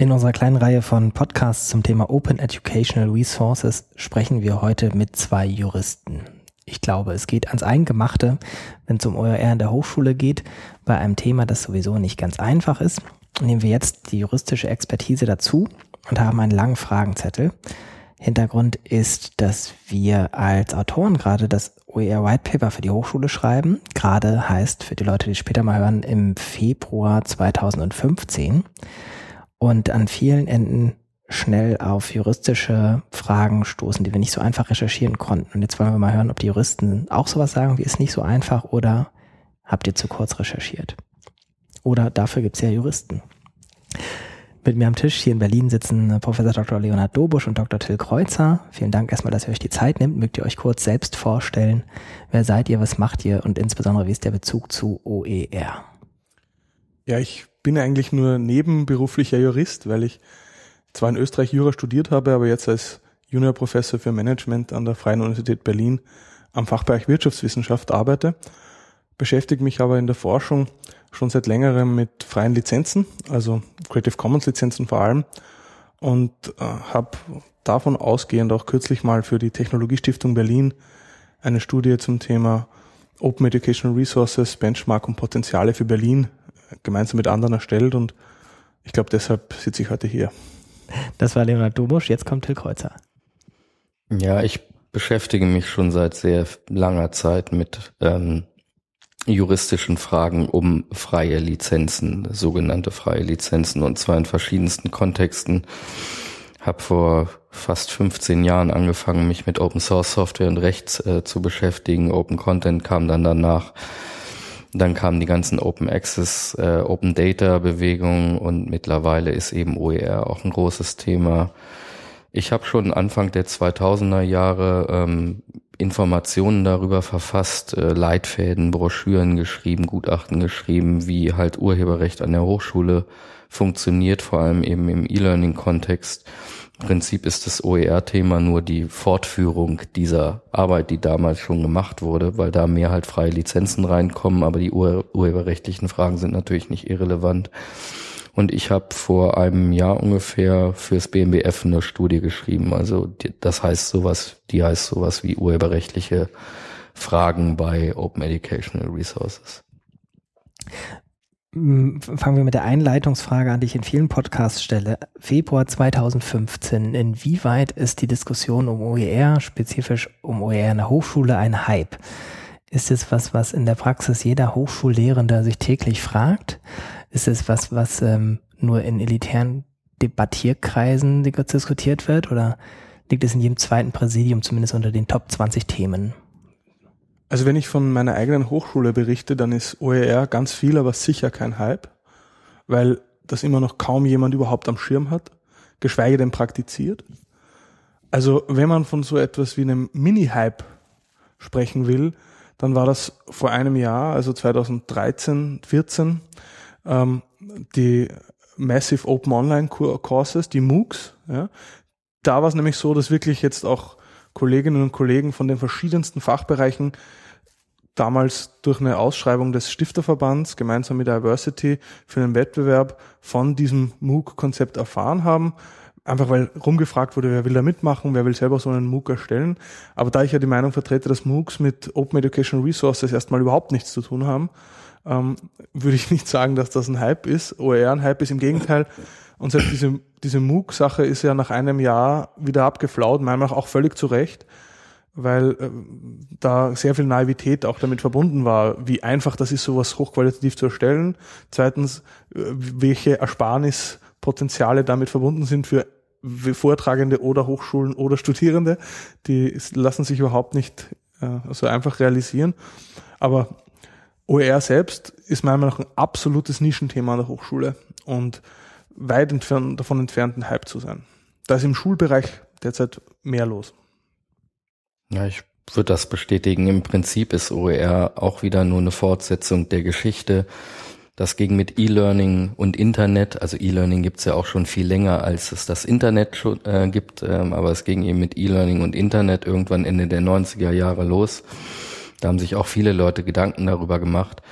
In unserer kleinen Reihe von Podcasts zum Thema Open Educational Resources sprechen wir heute mit zwei Juristen. Ich glaube, es geht ans Eingemachte, wenn es um OER in der Hochschule geht, bei einem Thema, das sowieso nicht ganz einfach ist. Nehmen wir jetzt die juristische Expertise dazu und haben einen langen Fragenzettel. Hintergrund ist, dass wir als Autoren gerade das OER White Paper für die Hochschule schreiben. Gerade heißt für die Leute, die später mal hören, im Februar 2015 und an vielen Enden schnell auf juristische Fragen stoßen, die wir nicht so einfach recherchieren konnten. Und jetzt wollen wir mal hören, ob die Juristen auch sowas sagen, wie ist nicht so einfach oder habt ihr zu kurz recherchiert? Oder dafür gibt es ja Juristen. Mit mir am Tisch hier in Berlin sitzen Professor Dr. Leonhard Dobusch und Dr. Till Kreuzer. Vielen Dank erstmal, dass ihr euch die Zeit nehmt. Mögt ihr euch kurz selbst vorstellen, wer seid ihr, was macht ihr und insbesondere wie ist der Bezug zu OER? Ja, ich bin eigentlich nur nebenberuflicher Jurist, weil ich zwar in Österreich Jura studiert habe, aber jetzt als Juniorprofessor für Management an der Freien Universität Berlin am Fachbereich Wirtschaftswissenschaft arbeite, beschäftige mich aber in der Forschung schon seit längerem mit freien Lizenzen, also Creative Commons Lizenzen vor allem, und äh, habe davon ausgehend auch kürzlich mal für die Technologiestiftung Berlin eine Studie zum Thema Open Educational Resources, Benchmark und Potenziale für Berlin gemeinsam mit anderen erstellt und ich glaube, deshalb sitze ich heute hier. Das war Leonard Dobusch, jetzt kommt Till Kreuzer. Ja, ich beschäftige mich schon seit sehr langer Zeit mit ähm, juristischen Fragen um freie Lizenzen, sogenannte freie Lizenzen, und zwar in verschiedensten Kontexten. Habe vor fast 15 Jahren angefangen, mich mit Open Source Software und Rechts äh, zu beschäftigen. Open Content kam dann danach. Dann kamen die ganzen Open Access, äh, Open Data Bewegungen und mittlerweile ist eben OER auch ein großes Thema. Ich habe schon Anfang der 2000er Jahre ähm, Informationen darüber verfasst, äh, Leitfäden, Broschüren geschrieben, Gutachten geschrieben, wie halt Urheberrecht an der Hochschule funktioniert, vor allem eben im E-Learning-Kontext. Prinzip ist das OER-Thema nur die Fortführung dieser Arbeit, die damals schon gemacht wurde, weil da mehr halt freie Lizenzen reinkommen, aber die urheberrechtlichen Fragen sind natürlich nicht irrelevant. Und ich habe vor einem Jahr ungefähr fürs BMBF eine Studie geschrieben. Also das heißt sowas, die heißt sowas wie urheberrechtliche Fragen bei Open Educational Resources. Fangen wir mit der Einleitungsfrage an, die ich in vielen Podcasts stelle. Februar 2015. Inwieweit ist die Diskussion um OER, spezifisch um OER in der Hochschule, ein Hype? Ist es was, was in der Praxis jeder Hochschullehrende sich täglich fragt? Ist es was, was ähm, nur in elitären Debattierkreisen diskutiert wird? Oder liegt es in jedem zweiten Präsidium zumindest unter den Top 20 Themen? Also wenn ich von meiner eigenen Hochschule berichte, dann ist OER ganz viel, aber sicher kein Hype, weil das immer noch kaum jemand überhaupt am Schirm hat, geschweige denn praktiziert. Also wenn man von so etwas wie einem Mini-Hype sprechen will, dann war das vor einem Jahr, also 2013, 14, ähm, die Massive Open Online Courses, die MOOCs. Ja. Da war es nämlich so, dass wirklich jetzt auch Kolleginnen und Kollegen von den verschiedensten Fachbereichen damals durch eine Ausschreibung des Stifterverbands gemeinsam mit Diversity für einen Wettbewerb von diesem MOOC-Konzept erfahren haben. Einfach weil rumgefragt wurde, wer will da mitmachen, wer will selber so einen MOOC erstellen. Aber da ich ja die Meinung vertrete, dass MOOCs mit Open Education Resources erstmal überhaupt nichts zu tun haben, ähm, würde ich nicht sagen, dass das ein Hype ist, OER ein Hype ist. Im Gegenteil, uns hat diese diese MOOC-Sache ist ja nach einem Jahr wieder abgeflaut, meiner Meinung nach auch völlig zu Recht, weil äh, da sehr viel Naivität auch damit verbunden war, wie einfach das ist, sowas hochqualitativ zu erstellen. Zweitens, äh, welche Ersparnispotenziale damit verbunden sind für Vortragende oder Hochschulen oder Studierende, die lassen sich überhaupt nicht äh, so einfach realisieren. Aber OER selbst ist meiner Meinung nach ein absolutes Nischenthema an der Hochschule. Und weit entfernt, davon entfernten Hype zu sein. Da ist im Schulbereich derzeit mehr los. Ja, ich würde das bestätigen. Im Prinzip ist OER auch wieder nur eine Fortsetzung der Geschichte. Das ging mit E-Learning und Internet, also E-Learning gibt's ja auch schon viel länger, als es das Internet schon, äh, gibt, ähm, aber es ging eben mit E-Learning und Internet irgendwann Ende der 90er Jahre los. Da haben sich auch viele Leute Gedanken darüber gemacht.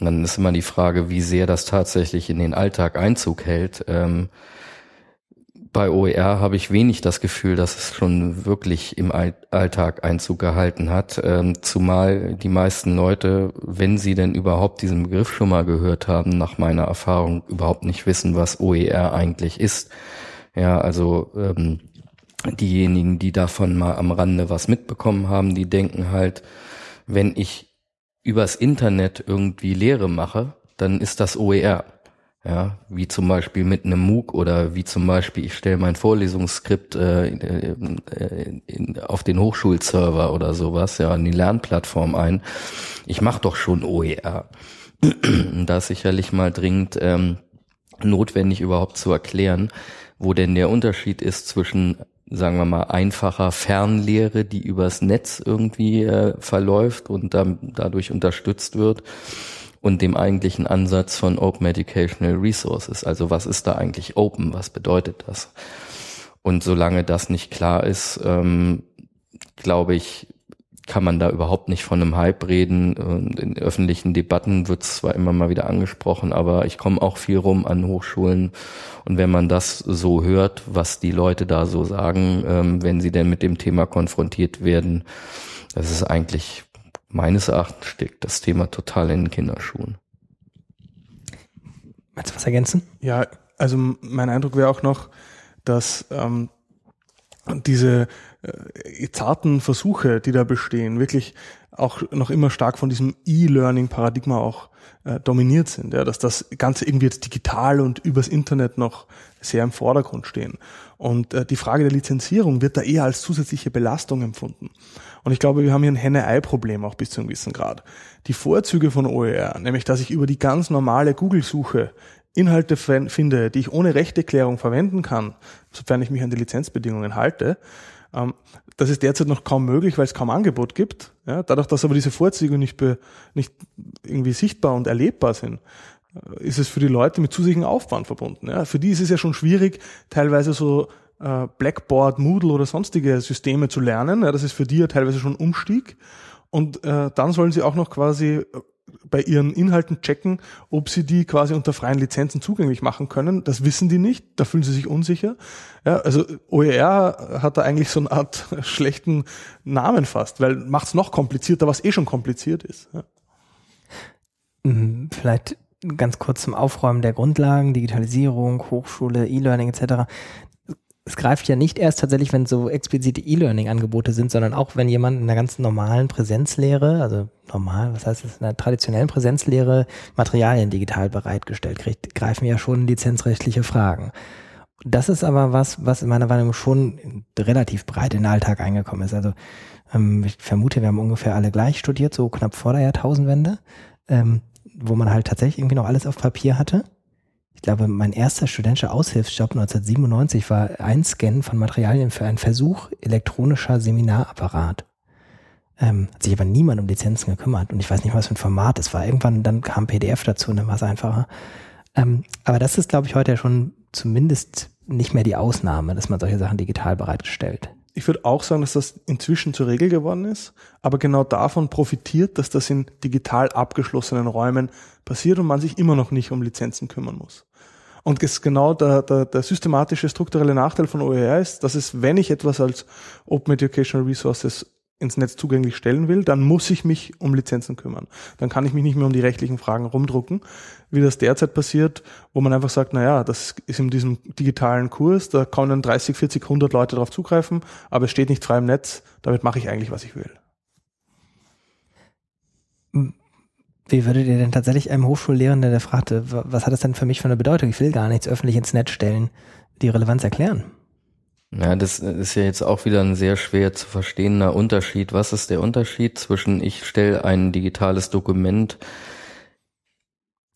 Und dann ist immer die Frage, wie sehr das tatsächlich in den Alltag Einzug hält. Ähm, bei OER habe ich wenig das Gefühl, dass es schon wirklich im Alltag Einzug gehalten hat. Ähm, zumal die meisten Leute, wenn sie denn überhaupt diesen Begriff schon mal gehört haben, nach meiner Erfahrung überhaupt nicht wissen, was OER eigentlich ist. Ja, also ähm, diejenigen, die davon mal am Rande was mitbekommen haben, die denken halt, wenn ich übers Internet irgendwie Lehre mache, dann ist das OER. Ja, wie zum Beispiel mit einem MOOC oder wie zum Beispiel, ich stelle mein Vorlesungsskript äh, in, äh, in, auf den Hochschulserver oder sowas, ja, in die Lernplattform ein. Ich mache doch schon OER. da ist sicherlich mal dringend ähm, notwendig überhaupt zu erklären, wo denn der Unterschied ist zwischen sagen wir mal, einfacher Fernlehre, die übers Netz irgendwie äh, verläuft und dann dadurch unterstützt wird und dem eigentlichen Ansatz von Open Educational Resources. Also was ist da eigentlich Open? Was bedeutet das? Und solange das nicht klar ist, ähm, glaube ich, kann man da überhaupt nicht von einem Hype reden. In öffentlichen Debatten wird es zwar immer mal wieder angesprochen, aber ich komme auch viel rum an Hochschulen. Und wenn man das so hört, was die Leute da so sagen, ähm, wenn sie denn mit dem Thema konfrontiert werden, das ist eigentlich meines Erachtens steckt das Thema total in den Kinderschuhen. Willst du was ergänzen? Ja, also mein Eindruck wäre auch noch, dass ähm, diese äh, zarten Versuche, die da bestehen, wirklich auch noch immer stark von diesem E-Learning-Paradigma auch äh, dominiert sind, ja, dass das Ganze irgendwie jetzt digital und übers Internet noch sehr im Vordergrund stehen. Und äh, die Frage der Lizenzierung wird da eher als zusätzliche Belastung empfunden. Und ich glaube, wir haben hier ein Henne-Ei-Problem auch bis zu einem gewissen Grad. Die Vorzüge von OER, nämlich dass ich über die ganz normale Google-Suche Inhalte finde, die ich ohne Rechteklärung verwenden kann, sofern ich mich an die Lizenzbedingungen halte, ähm, das ist derzeit noch kaum möglich, weil es kaum Angebot gibt. dadurch, dass aber diese Vorzüge nicht, be, nicht irgendwie sichtbar und erlebbar sind, äh, ist es für die Leute mit zusätzlichem Aufwand verbunden. für die ist es ja schon schwierig, teilweise so äh, Blackboard, Moodle oder sonstige Systeme zu lernen. das ist für die ja teilweise schon Umstieg. Und äh, dann sollen sie auch noch quasi bei ihren Inhalten checken, ob sie die quasi unter freien Lizenzen zugänglich machen können. Das wissen die nicht, da fühlen sie sich unsicher. Ja, also OER hat da eigentlich so eine Art schlechten Namen fast, weil macht es noch komplizierter, was eh schon kompliziert ist. Ja. Mhm, vielleicht ganz kurz zum Aufräumen der Grundlagen, Digitalisierung, Hochschule, E-Learning etc es greift ja nicht erst tatsächlich, wenn es so explizite E-Learning-Angebote sind, sondern auch, wenn jemand in der ganz normalen Präsenzlehre, also normal, was heißt das, in der traditionellen Präsenzlehre Materialien digital bereitgestellt kriegt, greifen ja schon lizenzrechtliche Fragen. Das ist aber was, was in meiner Meinung schon relativ breit in den Alltag eingekommen ist. Also ähm, ich vermute, wir haben ungefähr alle gleich studiert, so knapp vor der Jahrtausendwende, ähm, wo man halt tatsächlich irgendwie noch alles auf Papier hatte ich glaube, mein erster studentischer Aushilfsjob 1997 war Einscannen von Materialien für einen Versuch elektronischer Seminarapparat. Ähm, hat sich aber niemand um Lizenzen gekümmert und ich weiß nicht, was für ein Format es war. Irgendwann dann kam PDF dazu und dann war es einfacher. Ähm, aber das ist, glaube ich, heute ja schon zumindest nicht mehr die Ausnahme, dass man solche Sachen digital bereitstellt. Ich würde auch sagen, dass das inzwischen zur Regel geworden ist, aber genau davon profitiert, dass das in digital abgeschlossenen Räumen passiert und man sich immer noch nicht um Lizenzen kümmern muss. Und das genau der, der, der systematische strukturelle Nachteil von OER ist, dass es, wenn ich etwas als Open Educational Resources ins Netz zugänglich stellen will, dann muss ich mich um Lizenzen kümmern. Dann kann ich mich nicht mehr um die rechtlichen Fragen rumdrucken, wie das derzeit passiert, wo man einfach sagt, na ja, das ist in diesem digitalen Kurs, da können 30, 40, 100 Leute darauf zugreifen, aber es steht nicht frei im Netz, damit mache ich eigentlich, was ich will. Wie würdet ihr denn tatsächlich einem Hochschullehrenden, der fragte, was hat das denn für mich für eine Bedeutung? Ich will gar nichts öffentlich ins Netz stellen, die Relevanz erklären? Ja, das äh, ist ja jetzt auch wieder ein sehr schwer zu verstehender Unterschied. Was ist der Unterschied zwischen ich stelle ein digitales Dokument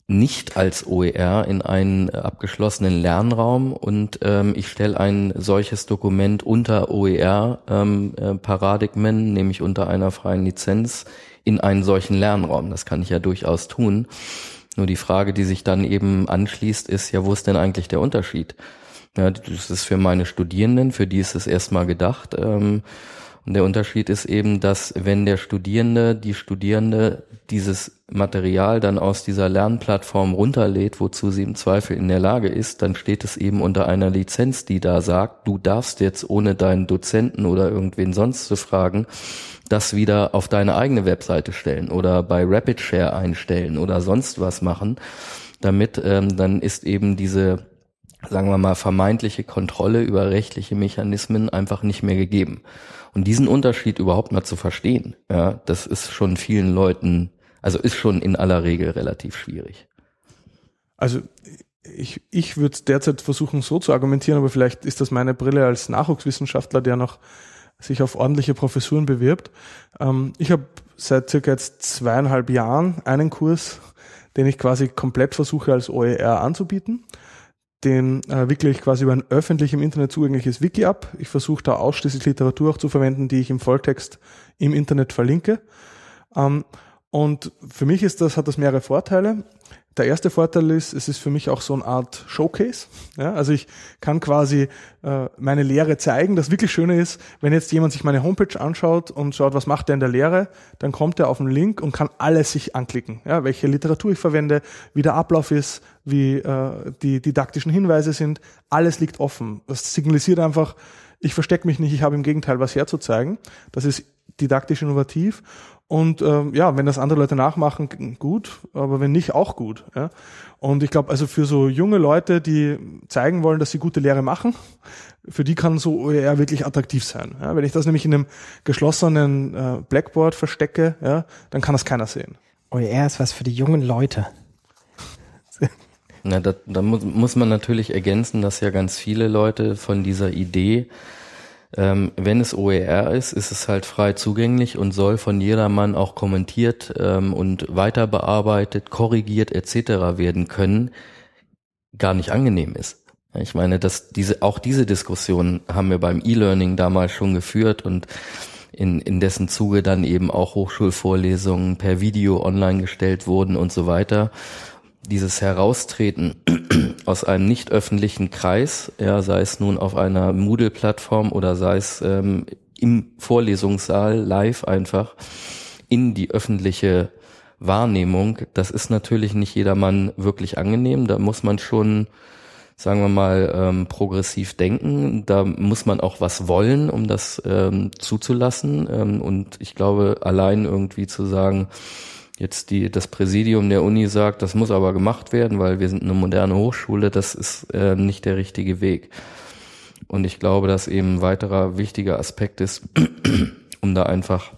nicht als OER in einen äh, abgeschlossenen Lernraum und ähm, ich stelle ein solches Dokument unter OER-Paradigmen, ähm, äh, nämlich unter einer freien Lizenz in einen solchen Lernraum. Das kann ich ja durchaus tun. Nur die Frage, die sich dann eben anschließt, ist ja, wo ist denn eigentlich der Unterschied? Ja, das ist für meine Studierenden, für die ist es erstmal gedacht. Ähm, und der Unterschied ist eben, dass wenn der Studierende, die Studierende dieses Material dann aus dieser Lernplattform runterlädt, wozu sie im Zweifel in der Lage ist, dann steht es eben unter einer Lizenz, die da sagt, du darfst jetzt ohne deinen Dozenten oder irgendwen sonst zu fragen, das wieder auf deine eigene Webseite stellen oder bei Rapid Share einstellen oder sonst was machen, damit ähm, dann ist eben diese sagen wir mal, vermeintliche Kontrolle über rechtliche Mechanismen einfach nicht mehr gegeben. Und diesen Unterschied überhaupt mal zu verstehen, ja, das ist schon vielen Leuten, also ist schon in aller Regel relativ schwierig. Also ich, ich würde derzeit versuchen, so zu argumentieren, aber vielleicht ist das meine Brille als Nachwuchswissenschaftler, der noch sich auf ordentliche Professuren bewirbt. Ähm, ich habe seit circa jetzt zweieinhalb Jahren einen Kurs, den ich quasi komplett versuche als OER anzubieten den äh, wirklich quasi über ein öffentlich im Internet zugängliches Wiki ab. Ich versuche da ausschließlich Literatur auch zu verwenden, die ich im Volltext im Internet verlinke. Ähm, und für mich ist das, hat das mehrere Vorteile. Der erste Vorteil ist, es ist für mich auch so eine Art Showcase. Ja, also ich kann quasi äh, meine Lehre zeigen. Das wirklich Schöne ist, wenn jetzt jemand sich meine Homepage anschaut und schaut, was macht der in der Lehre, dann kommt er auf den Link und kann alles sich anklicken. Ja, welche Literatur ich verwende, wie der Ablauf ist, wie äh, die didaktischen Hinweise sind. Alles liegt offen. Das signalisiert einfach, ich verstecke mich nicht, ich habe im Gegenteil was herzuzeigen. Das ist didaktisch innovativ und ähm, ja, wenn das andere Leute nachmachen, gut, aber wenn nicht, auch gut. Ja? Und ich glaube, also für so junge Leute, die zeigen wollen, dass sie gute Lehre machen, für die kann so OER wirklich attraktiv sein. Ja? Wenn ich das nämlich in einem geschlossenen äh, Blackboard verstecke, ja, dann kann das keiner sehen. OER ist was für die jungen Leute. Na, da, da muss, muss man natürlich ergänzen, dass ja ganz viele Leute von dieser Idee ähm, wenn es OER ist, ist es halt frei zugänglich und soll von jedermann auch kommentiert ähm, und weiter bearbeitet, korrigiert etc. werden können, gar nicht angenehm ist. Ich meine, dass diese, auch diese Diskussion haben wir beim E-Learning damals schon geführt und in, in dessen Zuge dann eben auch Hochschulvorlesungen per Video online gestellt wurden und so weiter dieses Heraustreten aus einem nicht öffentlichen Kreis, ja, sei es nun auf einer Moodle-Plattform oder sei es ähm, im Vorlesungssaal live einfach in die öffentliche Wahrnehmung, das ist natürlich nicht jedermann wirklich angenehm. Da muss man schon, sagen wir mal, ähm, progressiv denken. Da muss man auch was wollen, um das ähm, zuzulassen. Ähm, und ich glaube, allein irgendwie zu sagen, jetzt die, das Präsidium der Uni sagt, das muss aber gemacht werden, weil wir sind eine moderne Hochschule, das ist äh, nicht der richtige Weg. Und ich glaube, dass eben ein weiterer wichtiger Aspekt ist, um da einfach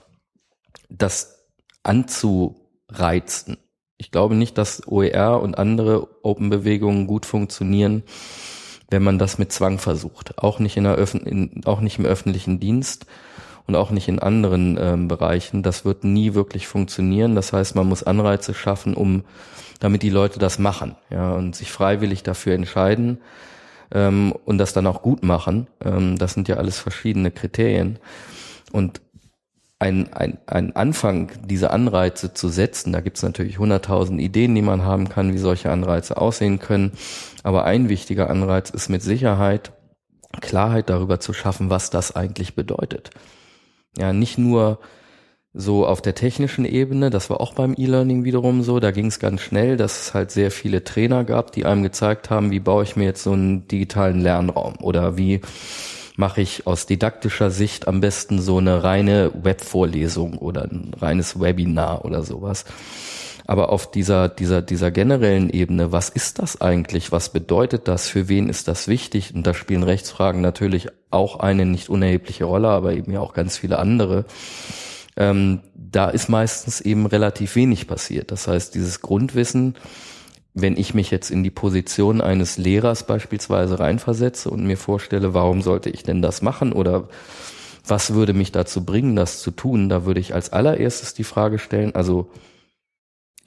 das anzureizen. Ich glaube nicht, dass OER und andere Open-Bewegungen gut funktionieren, wenn man das mit Zwang versucht. Auch nicht, in der Öffn in, auch nicht im öffentlichen Dienst und auch nicht in anderen ähm, Bereichen. Das wird nie wirklich funktionieren. Das heißt, man muss Anreize schaffen, um, damit die Leute das machen, ja, und sich freiwillig dafür entscheiden ähm, und das dann auch gut machen. Ähm, das sind ja alles verschiedene Kriterien. Und ein, ein, ein Anfang, diese Anreize zu setzen. Da gibt es natürlich hunderttausend Ideen, die man haben kann, wie solche Anreize aussehen können. Aber ein wichtiger Anreiz ist mit Sicherheit, Klarheit darüber zu schaffen, was das eigentlich bedeutet. Ja, nicht nur so auf der technischen Ebene, das war auch beim E-Learning wiederum so, da ging es ganz schnell, dass es halt sehr viele Trainer gab, die einem gezeigt haben, wie baue ich mir jetzt so einen digitalen Lernraum oder wie mache ich aus didaktischer Sicht am besten so eine reine Webvorlesung oder ein reines Webinar oder sowas. Aber auf dieser, dieser, dieser generellen Ebene, was ist das eigentlich? Was bedeutet das? Für wen ist das wichtig? Und da spielen Rechtsfragen natürlich auch eine nicht unerhebliche Rolle, aber eben ja auch ganz viele andere. Ähm, da ist meistens eben relativ wenig passiert. Das heißt, dieses Grundwissen, wenn ich mich jetzt in die Position eines Lehrers beispielsweise reinversetze und mir vorstelle, warum sollte ich denn das machen oder was würde mich dazu bringen, das zu tun, da würde ich als allererstes die Frage stellen, also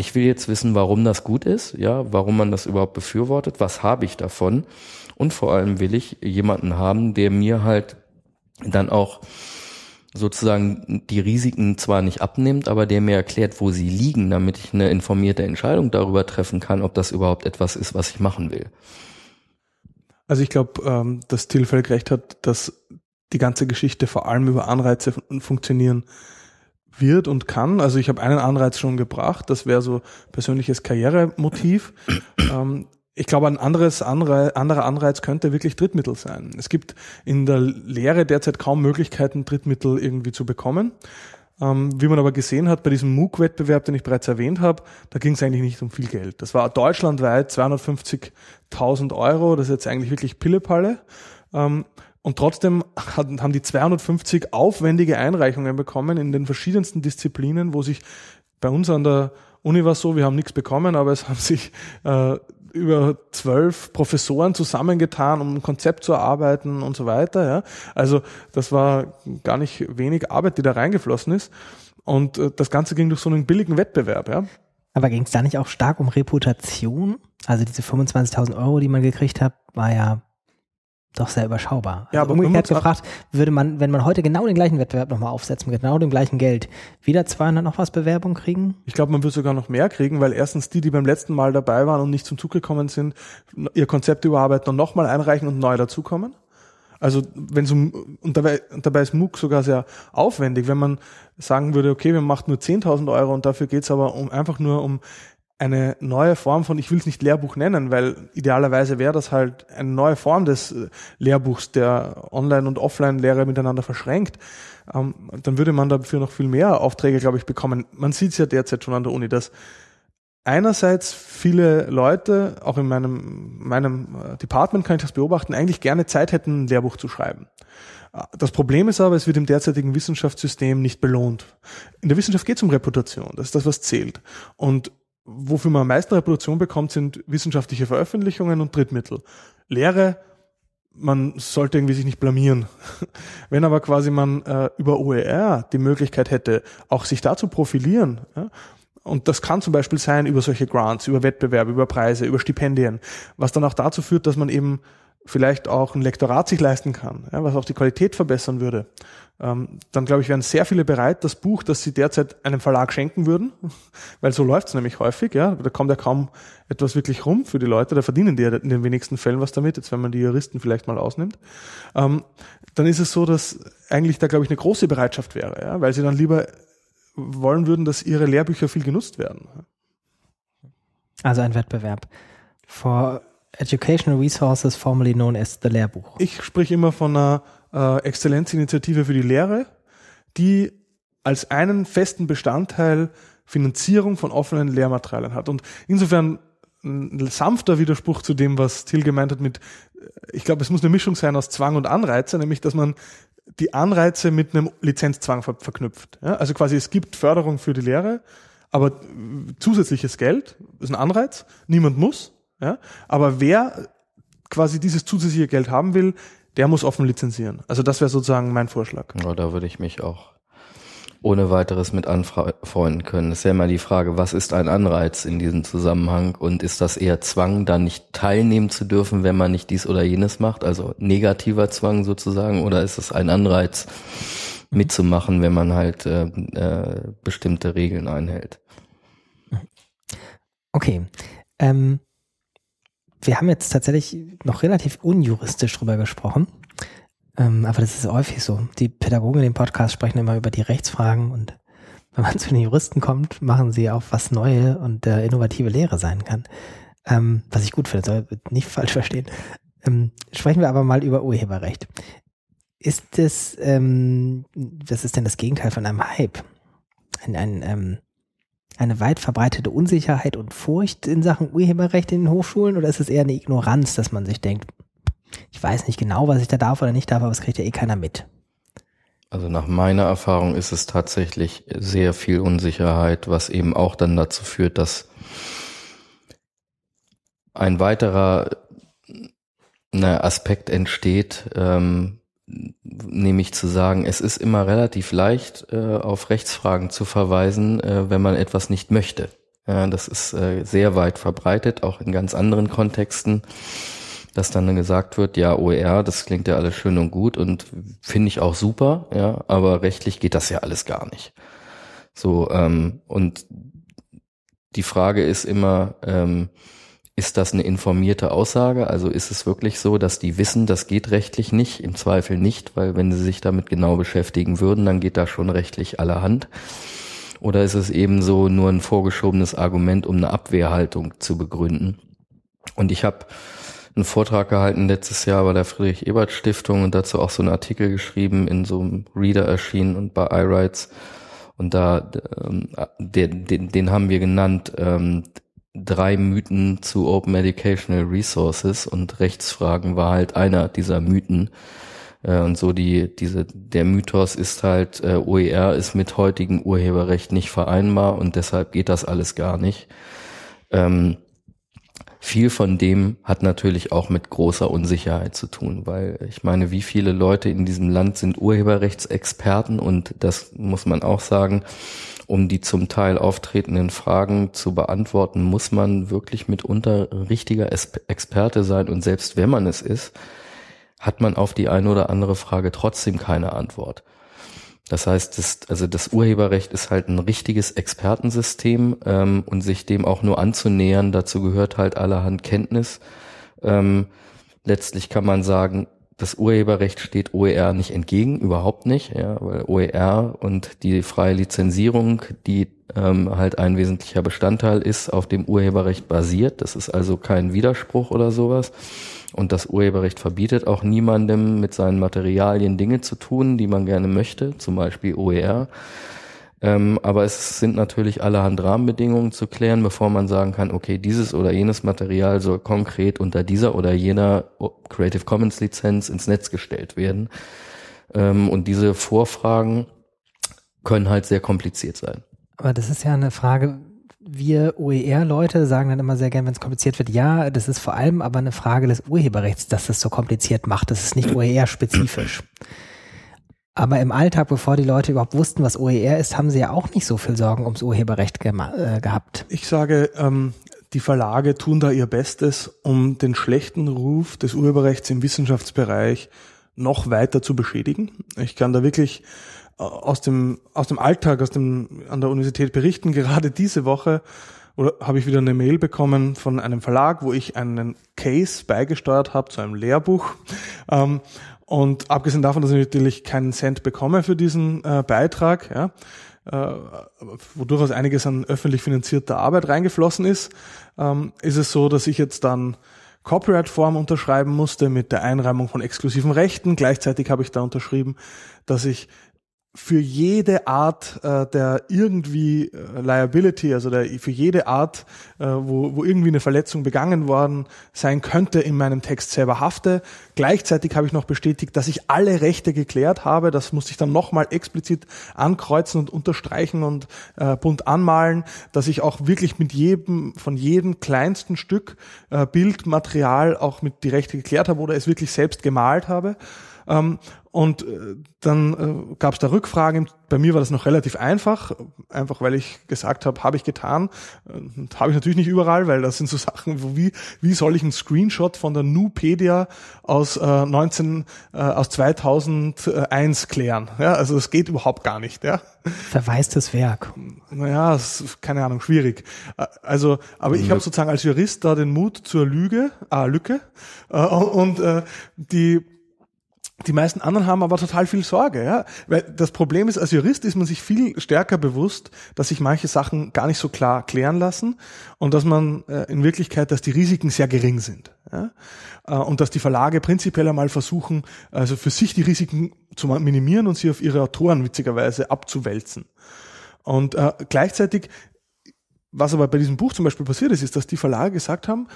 ich will jetzt wissen, warum das gut ist, ja, warum man das überhaupt befürwortet, was habe ich davon? Und vor allem will ich jemanden haben, der mir halt dann auch sozusagen die Risiken zwar nicht abnimmt, aber der mir erklärt, wo sie liegen, damit ich eine informierte Entscheidung darüber treffen kann, ob das überhaupt etwas ist, was ich machen will. Also ich glaube, ähm, dass Till völlig recht hat, dass die ganze Geschichte vor allem über Anreize funktionieren wird und kann. Also ich habe einen Anreiz schon gebracht, das wäre so persönliches Karrieremotiv. Ähm, ich glaube, ein anderes Anreiz, anderer Anreiz könnte wirklich Drittmittel sein. Es gibt in der Lehre derzeit kaum Möglichkeiten, Drittmittel irgendwie zu bekommen. Ähm, wie man aber gesehen hat bei diesem MOOC-Wettbewerb, den ich bereits erwähnt habe, da ging es eigentlich nicht um viel Geld. Das war deutschlandweit 250.000 Euro, das ist jetzt eigentlich wirklich Pillepalle. Ähm, und trotzdem haben die 250 aufwendige Einreichungen bekommen in den verschiedensten Disziplinen, wo sich bei uns an der Uni war so, wir haben nichts bekommen, aber es haben sich äh, über zwölf Professoren zusammengetan, um ein Konzept zu erarbeiten und so weiter. Ja. Also das war gar nicht wenig Arbeit, die da reingeflossen ist. Und äh, das Ganze ging durch so einen billigen Wettbewerb. Ja. Aber ging es da nicht auch stark um Reputation? Also diese 25.000 Euro, die man gekriegt hat, war ja doch sehr überschaubar. Also ja, aber umgekehrt gefragt, würde man, wenn man heute genau den gleichen Wettbewerb nochmal aufsetzt, mit genau dem gleichen Geld, wieder 200 noch was Bewerbung kriegen? Ich glaube, man würde sogar noch mehr kriegen, weil erstens die, die beim letzten Mal dabei waren und nicht zum Zug gekommen sind, ihr Konzept überarbeiten und nochmal einreichen und neu dazukommen. Also wenn so und dabei, dabei ist MOOC sogar sehr aufwendig, wenn man sagen würde, okay, wir machen nur 10.000 Euro und dafür geht's aber um einfach nur um eine neue Form von, ich will es nicht Lehrbuch nennen, weil idealerweise wäre das halt eine neue Form des äh, Lehrbuchs, der Online- und Offline-Lehre miteinander verschränkt, ähm, dann würde man dafür noch viel mehr Aufträge, glaube ich, bekommen. Man sieht es ja derzeit schon an der Uni, dass einerseits viele Leute, auch in meinem, meinem äh, Department kann ich das beobachten, eigentlich gerne Zeit hätten, ein Lehrbuch zu schreiben. Das Problem ist aber, es wird im derzeitigen Wissenschaftssystem nicht belohnt. In der Wissenschaft geht es um Reputation, das ist das, was zählt. Und wofür man am meisten Reproduktion bekommt, sind wissenschaftliche Veröffentlichungen und Drittmittel. Lehre, man sollte irgendwie sich nicht blamieren. Wenn aber quasi man äh, über OER die Möglichkeit hätte, auch sich da zu profilieren, ja, und das kann zum Beispiel sein über solche Grants, über Wettbewerbe, über Preise, über Stipendien, was dann auch dazu führt, dass man eben vielleicht auch ein Lektorat sich leisten kann, ja, was auch die Qualität verbessern würde, ähm, dann glaube ich, wären sehr viele bereit, das Buch, das sie derzeit einem Verlag schenken würden, weil so läuft es nämlich häufig, ja, da kommt ja kaum etwas wirklich rum für die Leute, da verdienen die ja in den wenigsten Fällen was damit, jetzt wenn man die Juristen vielleicht mal ausnimmt, ähm, dann ist es so, dass eigentlich da, glaube ich, eine große Bereitschaft wäre, ja, weil sie dann lieber wollen würden, dass ihre Lehrbücher viel genutzt werden. Also ein Wettbewerb. Vor Educational Resources, formerly known as the Lehrbuch. Ich spreche immer von einer äh, Exzellenzinitiative für die Lehre, die als einen festen Bestandteil Finanzierung von offenen Lehrmaterialien hat. Und insofern ein sanfter Widerspruch zu dem, was Thiel gemeint hat mit, äh, ich glaube, es muss eine Mischung sein aus Zwang und Anreize, nämlich, dass man die Anreize mit einem Lizenzzwang ver verknüpft. Ja, also quasi, es gibt Förderung für die Lehre, aber zusätzliches Geld ist ein Anreiz, niemand muss, ja? Aber wer quasi dieses zusätzliche Geld haben will, der muss offen lizenzieren. Also das wäre sozusagen mein Vorschlag. Ja, da würde ich mich auch ohne weiteres mit anfreunden können. Es ist ja immer die Frage, was ist ein Anreiz in diesem Zusammenhang und ist das eher Zwang, da nicht teilnehmen zu dürfen, wenn man nicht dies oder jenes macht, also negativer Zwang sozusagen, oder ist es ein Anreiz mitzumachen, wenn man halt äh, äh, bestimmte Regeln einhält? Okay. Ähm, wir haben jetzt tatsächlich noch relativ unjuristisch drüber gesprochen. Ähm, aber das ist häufig so. Die Pädagogen in dem Podcast sprechen immer über die Rechtsfragen und wenn man zu den Juristen kommt, machen sie auch was neue und äh, innovative Lehre sein kann. Ähm, was ich gut finde, soll nicht falsch verstehen. Ähm, sprechen wir aber mal über Urheberrecht. Ist das, ähm, was ist denn das Gegenteil von einem Hype? Ein, ein ähm, eine weit verbreitete Unsicherheit und Furcht in Sachen Urheberrecht in den Hochschulen oder ist es eher eine Ignoranz, dass man sich denkt, ich weiß nicht genau, was ich da darf oder nicht darf, aber es kriegt ja eh keiner mit? Also nach meiner Erfahrung ist es tatsächlich sehr viel Unsicherheit, was eben auch dann dazu führt, dass ein weiterer ne, Aspekt entsteht, ähm, nämlich zu sagen, es ist immer relativ leicht, äh, auf Rechtsfragen zu verweisen, äh, wenn man etwas nicht möchte. Ja, das ist äh, sehr weit verbreitet, auch in ganz anderen Kontexten, dass dann gesagt wird, ja, OER, das klingt ja alles schön und gut und finde ich auch super, ja, aber rechtlich geht das ja alles gar nicht. So, ähm, und die Frage ist immer, ähm, ist das eine informierte Aussage? Also ist es wirklich so, dass die wissen, das geht rechtlich nicht? Im Zweifel nicht, weil wenn sie sich damit genau beschäftigen würden, dann geht da schon rechtlich allerhand. Oder ist es eben so nur ein vorgeschobenes Argument, um eine Abwehrhaltung zu begründen? Und ich habe einen Vortrag gehalten letztes Jahr bei der Friedrich Ebert Stiftung und dazu auch so einen Artikel geschrieben, in so einem Reader erschienen und bei iWrites. Und da, ähm, den, den, den haben wir genannt, ähm, drei Mythen zu Open Educational Resources und Rechtsfragen war halt einer dieser Mythen. Äh, und so die, diese, der Mythos ist halt, äh, OER ist mit heutigem Urheberrecht nicht vereinbar und deshalb geht das alles gar nicht. Ähm, viel von dem hat natürlich auch mit großer Unsicherheit zu tun, weil ich meine, wie viele Leute in diesem Land sind Urheberrechtsexperten und das muss man auch sagen, um die zum Teil auftretenden Fragen zu beantworten, muss man wirklich mitunter richtiger Experte sein. Und selbst wenn man es ist, hat man auf die eine oder andere Frage trotzdem keine Antwort. Das heißt, das, also das Urheberrecht ist halt ein richtiges Expertensystem ähm, und sich dem auch nur anzunähern, dazu gehört halt allerhand Kenntnis. Ähm, letztlich kann man sagen, das Urheberrecht steht OER nicht entgegen, überhaupt nicht, ja, weil OER und die freie Lizenzierung, die ähm, halt ein wesentlicher Bestandteil ist, auf dem Urheberrecht basiert. Das ist also kein Widerspruch oder sowas. Und das Urheberrecht verbietet auch niemandem mit seinen Materialien Dinge zu tun, die man gerne möchte, zum Beispiel OER. Ähm, aber es sind natürlich allerhand Rahmenbedingungen zu klären, bevor man sagen kann, okay, dieses oder jenes Material soll konkret unter dieser oder jener Creative Commons Lizenz ins Netz gestellt werden. Ähm, und diese Vorfragen können halt sehr kompliziert sein. Aber das ist ja eine Frage, wir OER-Leute sagen dann immer sehr gern, wenn es kompliziert wird, ja, das ist vor allem aber eine Frage des Urheberrechts, dass das so kompliziert macht. Das ist nicht OER-spezifisch. Aber im Alltag, bevor die Leute überhaupt wussten, was OER ist, haben sie ja auch nicht so viel Sorgen ums Urheberrecht ge äh, gehabt. Ich sage, ähm, die Verlage tun da ihr Bestes, um den schlechten Ruf des Urheberrechts im Wissenschaftsbereich noch weiter zu beschädigen. Ich kann da wirklich äh, aus dem, aus dem Alltag, aus dem, an der Universität berichten. Gerade diese Woche oder habe ich wieder eine Mail bekommen von einem Verlag, wo ich einen Case beigesteuert habe zu einem Lehrbuch. Ähm, und abgesehen davon, dass ich natürlich keinen Cent bekomme für diesen äh, Beitrag, ja, äh, wo durchaus einiges an öffentlich finanzierter Arbeit reingeflossen ist, ähm, ist es so, dass ich jetzt dann Copyright-Form unterschreiben musste mit der Einräumung von exklusiven Rechten. Gleichzeitig habe ich da unterschrieben, dass ich für jede Art äh, der irgendwie äh, Liability, also der, für jede Art, äh, wo, wo irgendwie eine Verletzung begangen worden sein könnte, in meinem Text selber hafte. Gleichzeitig habe ich noch bestätigt, dass ich alle Rechte geklärt habe. Das muss ich dann nochmal explizit ankreuzen und unterstreichen und äh, bunt anmalen, dass ich auch wirklich mit jedem, von jedem kleinsten Stück äh, Bildmaterial auch mit die Rechte geklärt habe oder es wirklich selbst gemalt habe. Ähm, und äh, dann äh, gab es da Rückfragen. Bei mir war das noch relativ einfach, einfach weil ich gesagt habe, habe ich getan. Äh, habe ich natürlich nicht überall, weil das sind so Sachen, wo wie, wie soll ich einen Screenshot von der Nupedia aus äh, 19 äh, aus 2001 klären? Ja, also das geht überhaupt gar nicht. Ja? Verwaistes Werk. Naja, es, keine Ahnung, schwierig. Also, aber ich habe mhm. sozusagen als Jurist da den Mut zur Lüge, äh, Lücke äh, und äh, die die meisten anderen haben aber total viel Sorge, ja. Weil das Problem ist, als Jurist ist man sich viel stärker bewusst, dass sich manche Sachen gar nicht so klar klären lassen und dass man äh, in Wirklichkeit, dass die Risiken sehr gering sind. Ja? Äh, und dass die Verlage prinzipiell einmal versuchen, also für sich die Risiken zu minimieren und sie auf ihre Autoren witzigerweise abzuwälzen. Und äh, gleichzeitig, was aber bei diesem Buch zum Beispiel passiert ist, ist, dass die Verlage gesagt haben,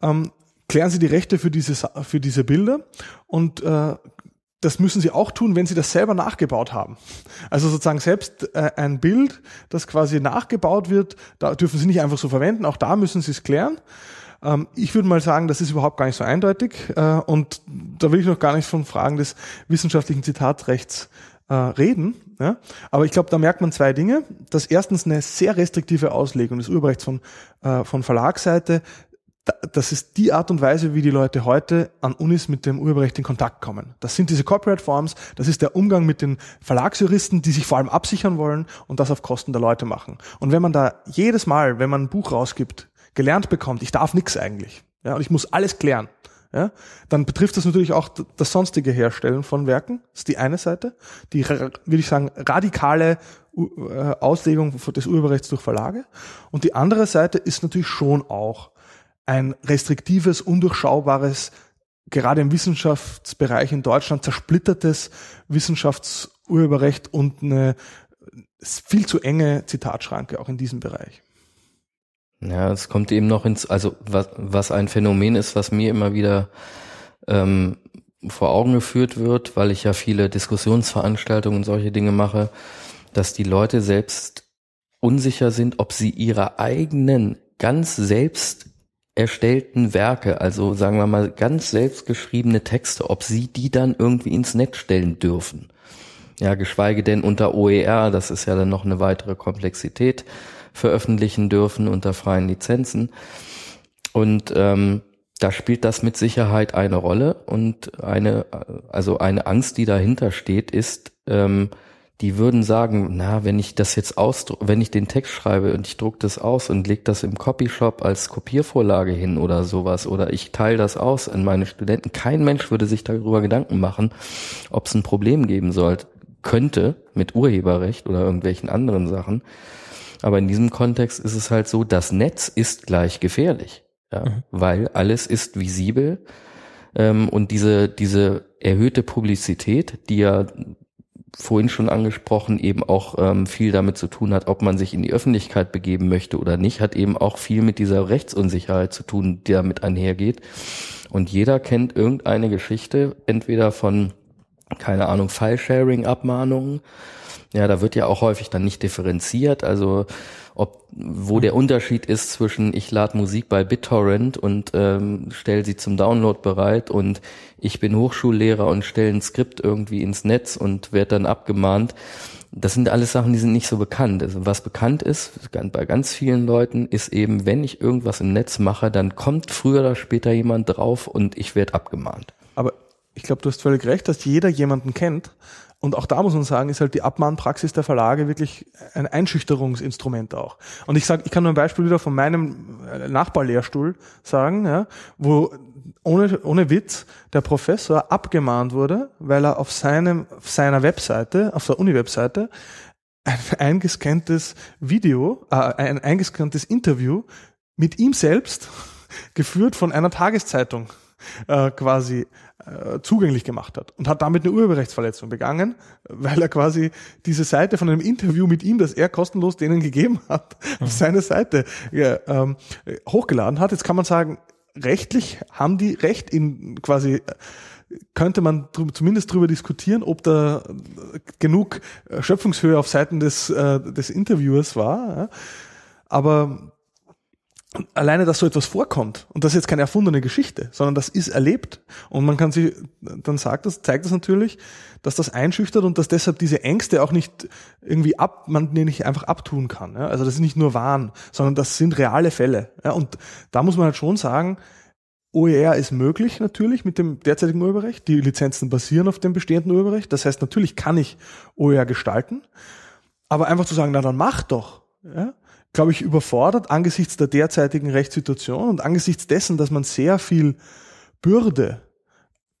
ähm, klären Sie die Rechte für diese, für diese Bilder und äh, das müssen sie auch tun, wenn sie das selber nachgebaut haben. Also sozusagen selbst äh, ein Bild, das quasi nachgebaut wird, da dürfen sie nicht einfach so verwenden. Auch da müssen sie es klären. Ähm, ich würde mal sagen, das ist überhaupt gar nicht so eindeutig. Äh, und da will ich noch gar nicht von Fragen des wissenschaftlichen Zitatrechts äh, reden. Aber ich glaube, da merkt man zwei Dinge. Dass erstens eine sehr restriktive Auslegung des Urheberrechts von, äh, von Verlagsseite das ist die Art und Weise, wie die Leute heute an Unis mit dem Urheberrecht in Kontakt kommen. Das sind diese Corporate Forms, das ist der Umgang mit den Verlagsjuristen, die sich vor allem absichern wollen und das auf Kosten der Leute machen. Und wenn man da jedes Mal, wenn man ein Buch rausgibt, gelernt bekommt, ich darf nichts eigentlich, ja, und ich muss alles klären, ja, dann betrifft das natürlich auch das sonstige Herstellen von Werken. Das ist die eine Seite. Die, würde ich sagen, radikale äh, Auslegung des Urheberrechts durch Verlage. Und die andere Seite ist natürlich schon auch ein restriktives, undurchschaubares, gerade im Wissenschaftsbereich in Deutschland zersplittertes Wissenschaftsurheberrecht und eine viel zu enge Zitatschranke auch in diesem Bereich. Ja, es kommt eben noch ins, also was, was ein Phänomen ist, was mir immer wieder ähm, vor Augen geführt wird, weil ich ja viele Diskussionsveranstaltungen und solche Dinge mache, dass die Leute selbst unsicher sind, ob sie ihre eigenen ganz selbst erstellten Werke, also sagen wir mal ganz selbstgeschriebene Texte, ob sie die dann irgendwie ins Netz stellen dürfen. Ja, geschweige denn unter OER, das ist ja dann noch eine weitere Komplexität, veröffentlichen dürfen unter freien Lizenzen. Und ähm, da spielt das mit Sicherheit eine Rolle und eine, also eine Angst, die dahinter steht, ist, ähm, die würden sagen, na, wenn ich das jetzt ausdrucke, wenn ich den Text schreibe und ich druck das aus und leg das im Copyshop als Kopiervorlage hin oder sowas oder ich teile das aus an meine Studenten. Kein Mensch würde sich darüber Gedanken machen, ob es ein Problem geben sollte, könnte mit Urheberrecht oder irgendwelchen anderen Sachen. Aber in diesem Kontext ist es halt so, das Netz ist gleich gefährlich, ja, mhm. weil alles ist visibel ähm, und diese diese erhöhte Publizität, die ja vorhin schon angesprochen, eben auch ähm, viel damit zu tun hat, ob man sich in die Öffentlichkeit begeben möchte oder nicht, hat eben auch viel mit dieser Rechtsunsicherheit zu tun, die damit einhergeht. Und jeder kennt irgendeine Geschichte, entweder von, keine Ahnung, File-Sharing-Abmahnungen. Ja, da wird ja auch häufig dann nicht differenziert. Also ob wo der Unterschied ist zwischen ich lade Musik bei BitTorrent und ähm, stelle sie zum Download bereit und ich bin Hochschullehrer und stelle ein Skript irgendwie ins Netz und werde dann abgemahnt. Das sind alles Sachen, die sind nicht so bekannt. Also was bekannt ist bei ganz vielen Leuten, ist eben, wenn ich irgendwas im Netz mache, dann kommt früher oder später jemand drauf und ich werde abgemahnt. Aber ich glaube, du hast völlig recht, dass jeder jemanden kennt und auch da muss man sagen, ist halt die Abmahnpraxis der Verlage wirklich ein Einschüchterungsinstrument auch. Und ich sage, ich kann nur ein Beispiel wieder von meinem äh, Nachbarlehrstuhl sagen, ja, wo ohne, ohne Witz der Professor abgemahnt wurde, weil er auf, seinem, auf seiner Webseite, auf der Uni-Webseite, ein eingescanntes Video, äh, ein eingescanntes Interview mit ihm selbst, geführt von einer Tageszeitung, äh, quasi äh, zugänglich gemacht hat und hat damit eine Urheberrechtsverletzung begangen, weil er quasi diese Seite von einem Interview mit ihm, das er kostenlos denen gegeben hat, mhm. auf seine Seite ja, ähm, hochgeladen hat. Jetzt kann man sagen, rechtlich haben die Recht in quasi äh, könnte man drüber, zumindest drüber diskutieren, ob da äh, genug Schöpfungshöhe auf Seiten des, äh, des Interviewers war. Ja. Aber und alleine, dass so etwas vorkommt und das ist jetzt keine erfundene Geschichte, sondern das ist erlebt und man kann sich, dann sagt das, zeigt das natürlich, dass das einschüchtert und dass deshalb diese Ängste auch nicht irgendwie ab, man die nicht einfach abtun kann. Ja? Also das ist nicht nur Wahn, sondern das sind reale Fälle. Ja? Und da muss man halt schon sagen, OER ist möglich natürlich mit dem derzeitigen Urheberrecht. Die Lizenzen basieren auf dem bestehenden Urheberrecht. Das heißt, natürlich kann ich OER gestalten, aber einfach zu sagen, na dann mach doch. Ja? glaube ich, überfordert angesichts der derzeitigen Rechtssituation und angesichts dessen, dass man sehr viel Bürde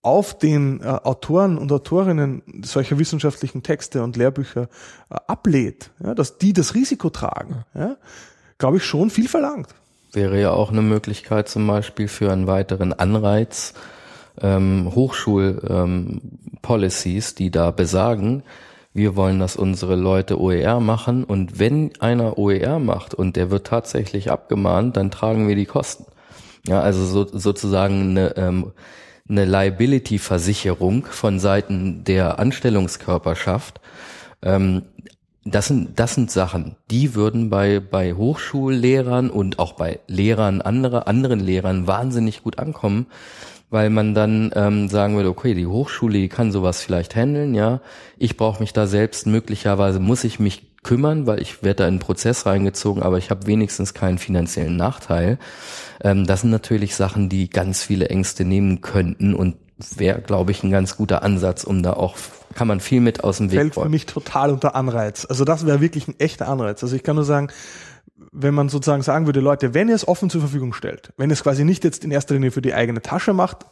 auf den äh, Autoren und Autorinnen solcher wissenschaftlichen Texte und Lehrbücher äh, ablehnt, ja, dass die das Risiko tragen, ja, glaube ich, schon viel verlangt. Wäre ja auch eine Möglichkeit zum Beispiel für einen weiteren Anreiz, ähm, Hochschulpolicies, ähm, die da besagen, wir wollen, dass unsere Leute OER machen und wenn einer OER macht und der wird tatsächlich abgemahnt, dann tragen wir die Kosten. Ja, also so, sozusagen eine, ähm, eine Liability-Versicherung von Seiten der Anstellungskörperschaft. Ähm, das sind, das sind Sachen, die würden bei, bei Hochschullehrern und auch bei Lehrern anderer, anderen Lehrern wahnsinnig gut ankommen, weil man dann ähm, sagen würde, okay, die Hochschule die kann sowas vielleicht handeln, ja. Ich brauche mich da selbst, möglicherweise muss ich mich kümmern, weil ich werde da in einen Prozess reingezogen, aber ich habe wenigstens keinen finanziellen Nachteil. Ähm, das sind natürlich Sachen, die ganz viele Ängste nehmen könnten und wäre, glaube ich, ein ganz guter Ansatz, um da auch kann man viel mit aus dem Weg. Fällt für mich total unter Anreiz. Also das wäre wirklich ein echter Anreiz. Also ich kann nur sagen, wenn man sozusagen sagen würde, Leute, wenn ihr es offen zur Verfügung stellt, wenn ihr es quasi nicht jetzt in erster Linie für die eigene Tasche macht,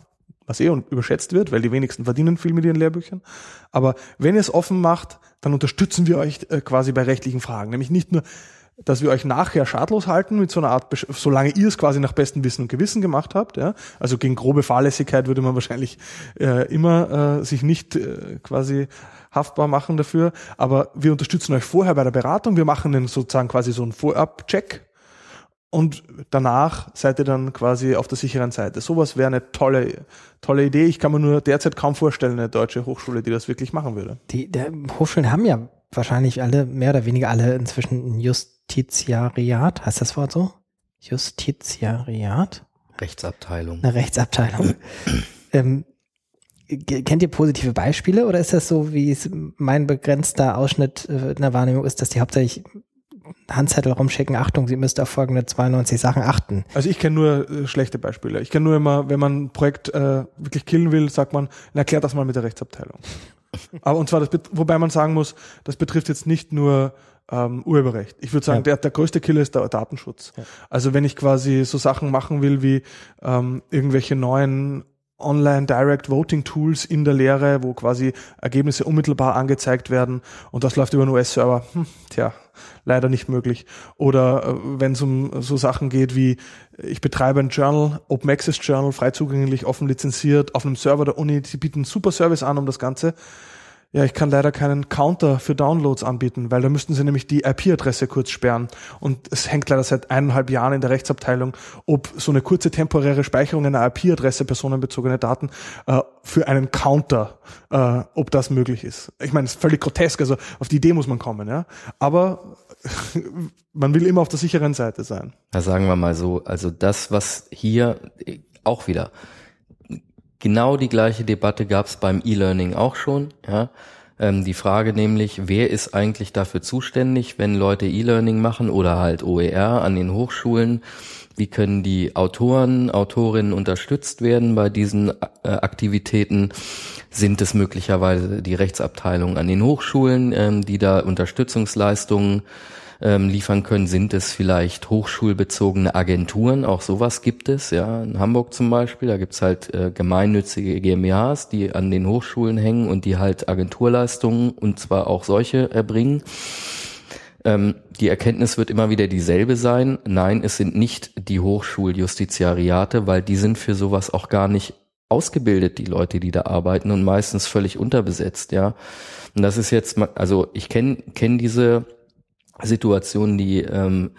was eh überschätzt wird, weil die wenigsten verdienen viel mit ihren Lehrbüchern, aber wenn ihr es offen macht, dann unterstützen wir euch äh, quasi bei rechtlichen Fragen. Nämlich nicht nur, dass wir euch nachher schadlos halten mit so einer Art, Besch solange ihr es quasi nach bestem Wissen und Gewissen gemacht habt. Ja? Also gegen grobe Fahrlässigkeit würde man wahrscheinlich äh, immer äh, sich nicht äh, quasi haftbar machen dafür. Aber wir unterstützen euch vorher bei der Beratung. Wir machen dann sozusagen quasi so einen Vorab-Check. Und danach seid ihr dann quasi auf der sicheren Seite. Sowas wäre eine tolle, tolle Idee. Ich kann mir nur derzeit kaum vorstellen, eine deutsche Hochschule, die das wirklich machen würde. Die der Hochschulen haben ja wahrscheinlich alle, mehr oder weniger alle inzwischen ein Justiziariat. Heißt das Wort so? Justiziariat? Rechtsabteilung. Eine Rechtsabteilung. ähm, kennt ihr positive Beispiele oder ist das so, wie es mein begrenzter Ausschnitt äh, in der Wahrnehmung ist, dass die hauptsächlich Handzettel rumschicken, Achtung, Sie müssen auf folgende 92 Sachen achten. Also ich kenne nur äh, schlechte Beispiele. Ich kenne nur immer, wenn man ein Projekt äh, wirklich killen will, sagt man, erklärt das mal mit der Rechtsabteilung. Aber und zwar, das, wobei man sagen muss, das betrifft jetzt nicht nur ähm, Urheberrecht. Ich würde sagen, ja. der, der größte Killer ist der Datenschutz. Ja. Also wenn ich quasi so Sachen machen will wie ähm, irgendwelche neuen Online Direct Voting Tools in der Lehre, wo quasi Ergebnisse unmittelbar angezeigt werden und das läuft über einen US-Server. Hm, tja, leider nicht möglich. Oder äh, wenn es um so Sachen geht wie, ich betreibe ein Journal, Open Access Journal, frei zugänglich, offen lizenziert, auf einem Server der Uni, die bieten einen super Service an um das Ganze. Ja, ich kann leider keinen Counter für Downloads anbieten, weil da müssten sie nämlich die IP-Adresse kurz sperren. Und es hängt leider seit eineinhalb Jahren in der Rechtsabteilung, ob so eine kurze temporäre Speicherung einer IP-Adresse personenbezogene Daten äh, für einen Counter, äh, ob das möglich ist. Ich meine, es ist völlig grotesk, also auf die Idee muss man kommen, ja. Aber man will immer auf der sicheren Seite sein. Ja, sagen wir mal so, also das, was hier auch wieder Genau die gleiche Debatte gab es beim E-Learning auch schon. Ja? Ähm, die Frage nämlich, wer ist eigentlich dafür zuständig, wenn Leute E-Learning machen oder halt OER an den Hochschulen? Wie können die Autoren, Autorinnen unterstützt werden bei diesen äh, Aktivitäten? Sind es möglicherweise die Rechtsabteilungen an den Hochschulen, ähm, die da Unterstützungsleistungen ähm, liefern können, sind es vielleicht hochschulbezogene Agenturen, auch sowas gibt es, ja, in Hamburg zum Beispiel, da gibt's halt äh, gemeinnützige GmbHs, die an den Hochschulen hängen und die halt Agenturleistungen und zwar auch solche erbringen. Ähm, die Erkenntnis wird immer wieder dieselbe sein. Nein, es sind nicht die Hochschuljustiziariate, weil die sind für sowas auch gar nicht ausgebildet, die Leute, die da arbeiten und meistens völlig unterbesetzt, ja. Und das ist jetzt, also ich kenne kenn diese Situation, die, ähm,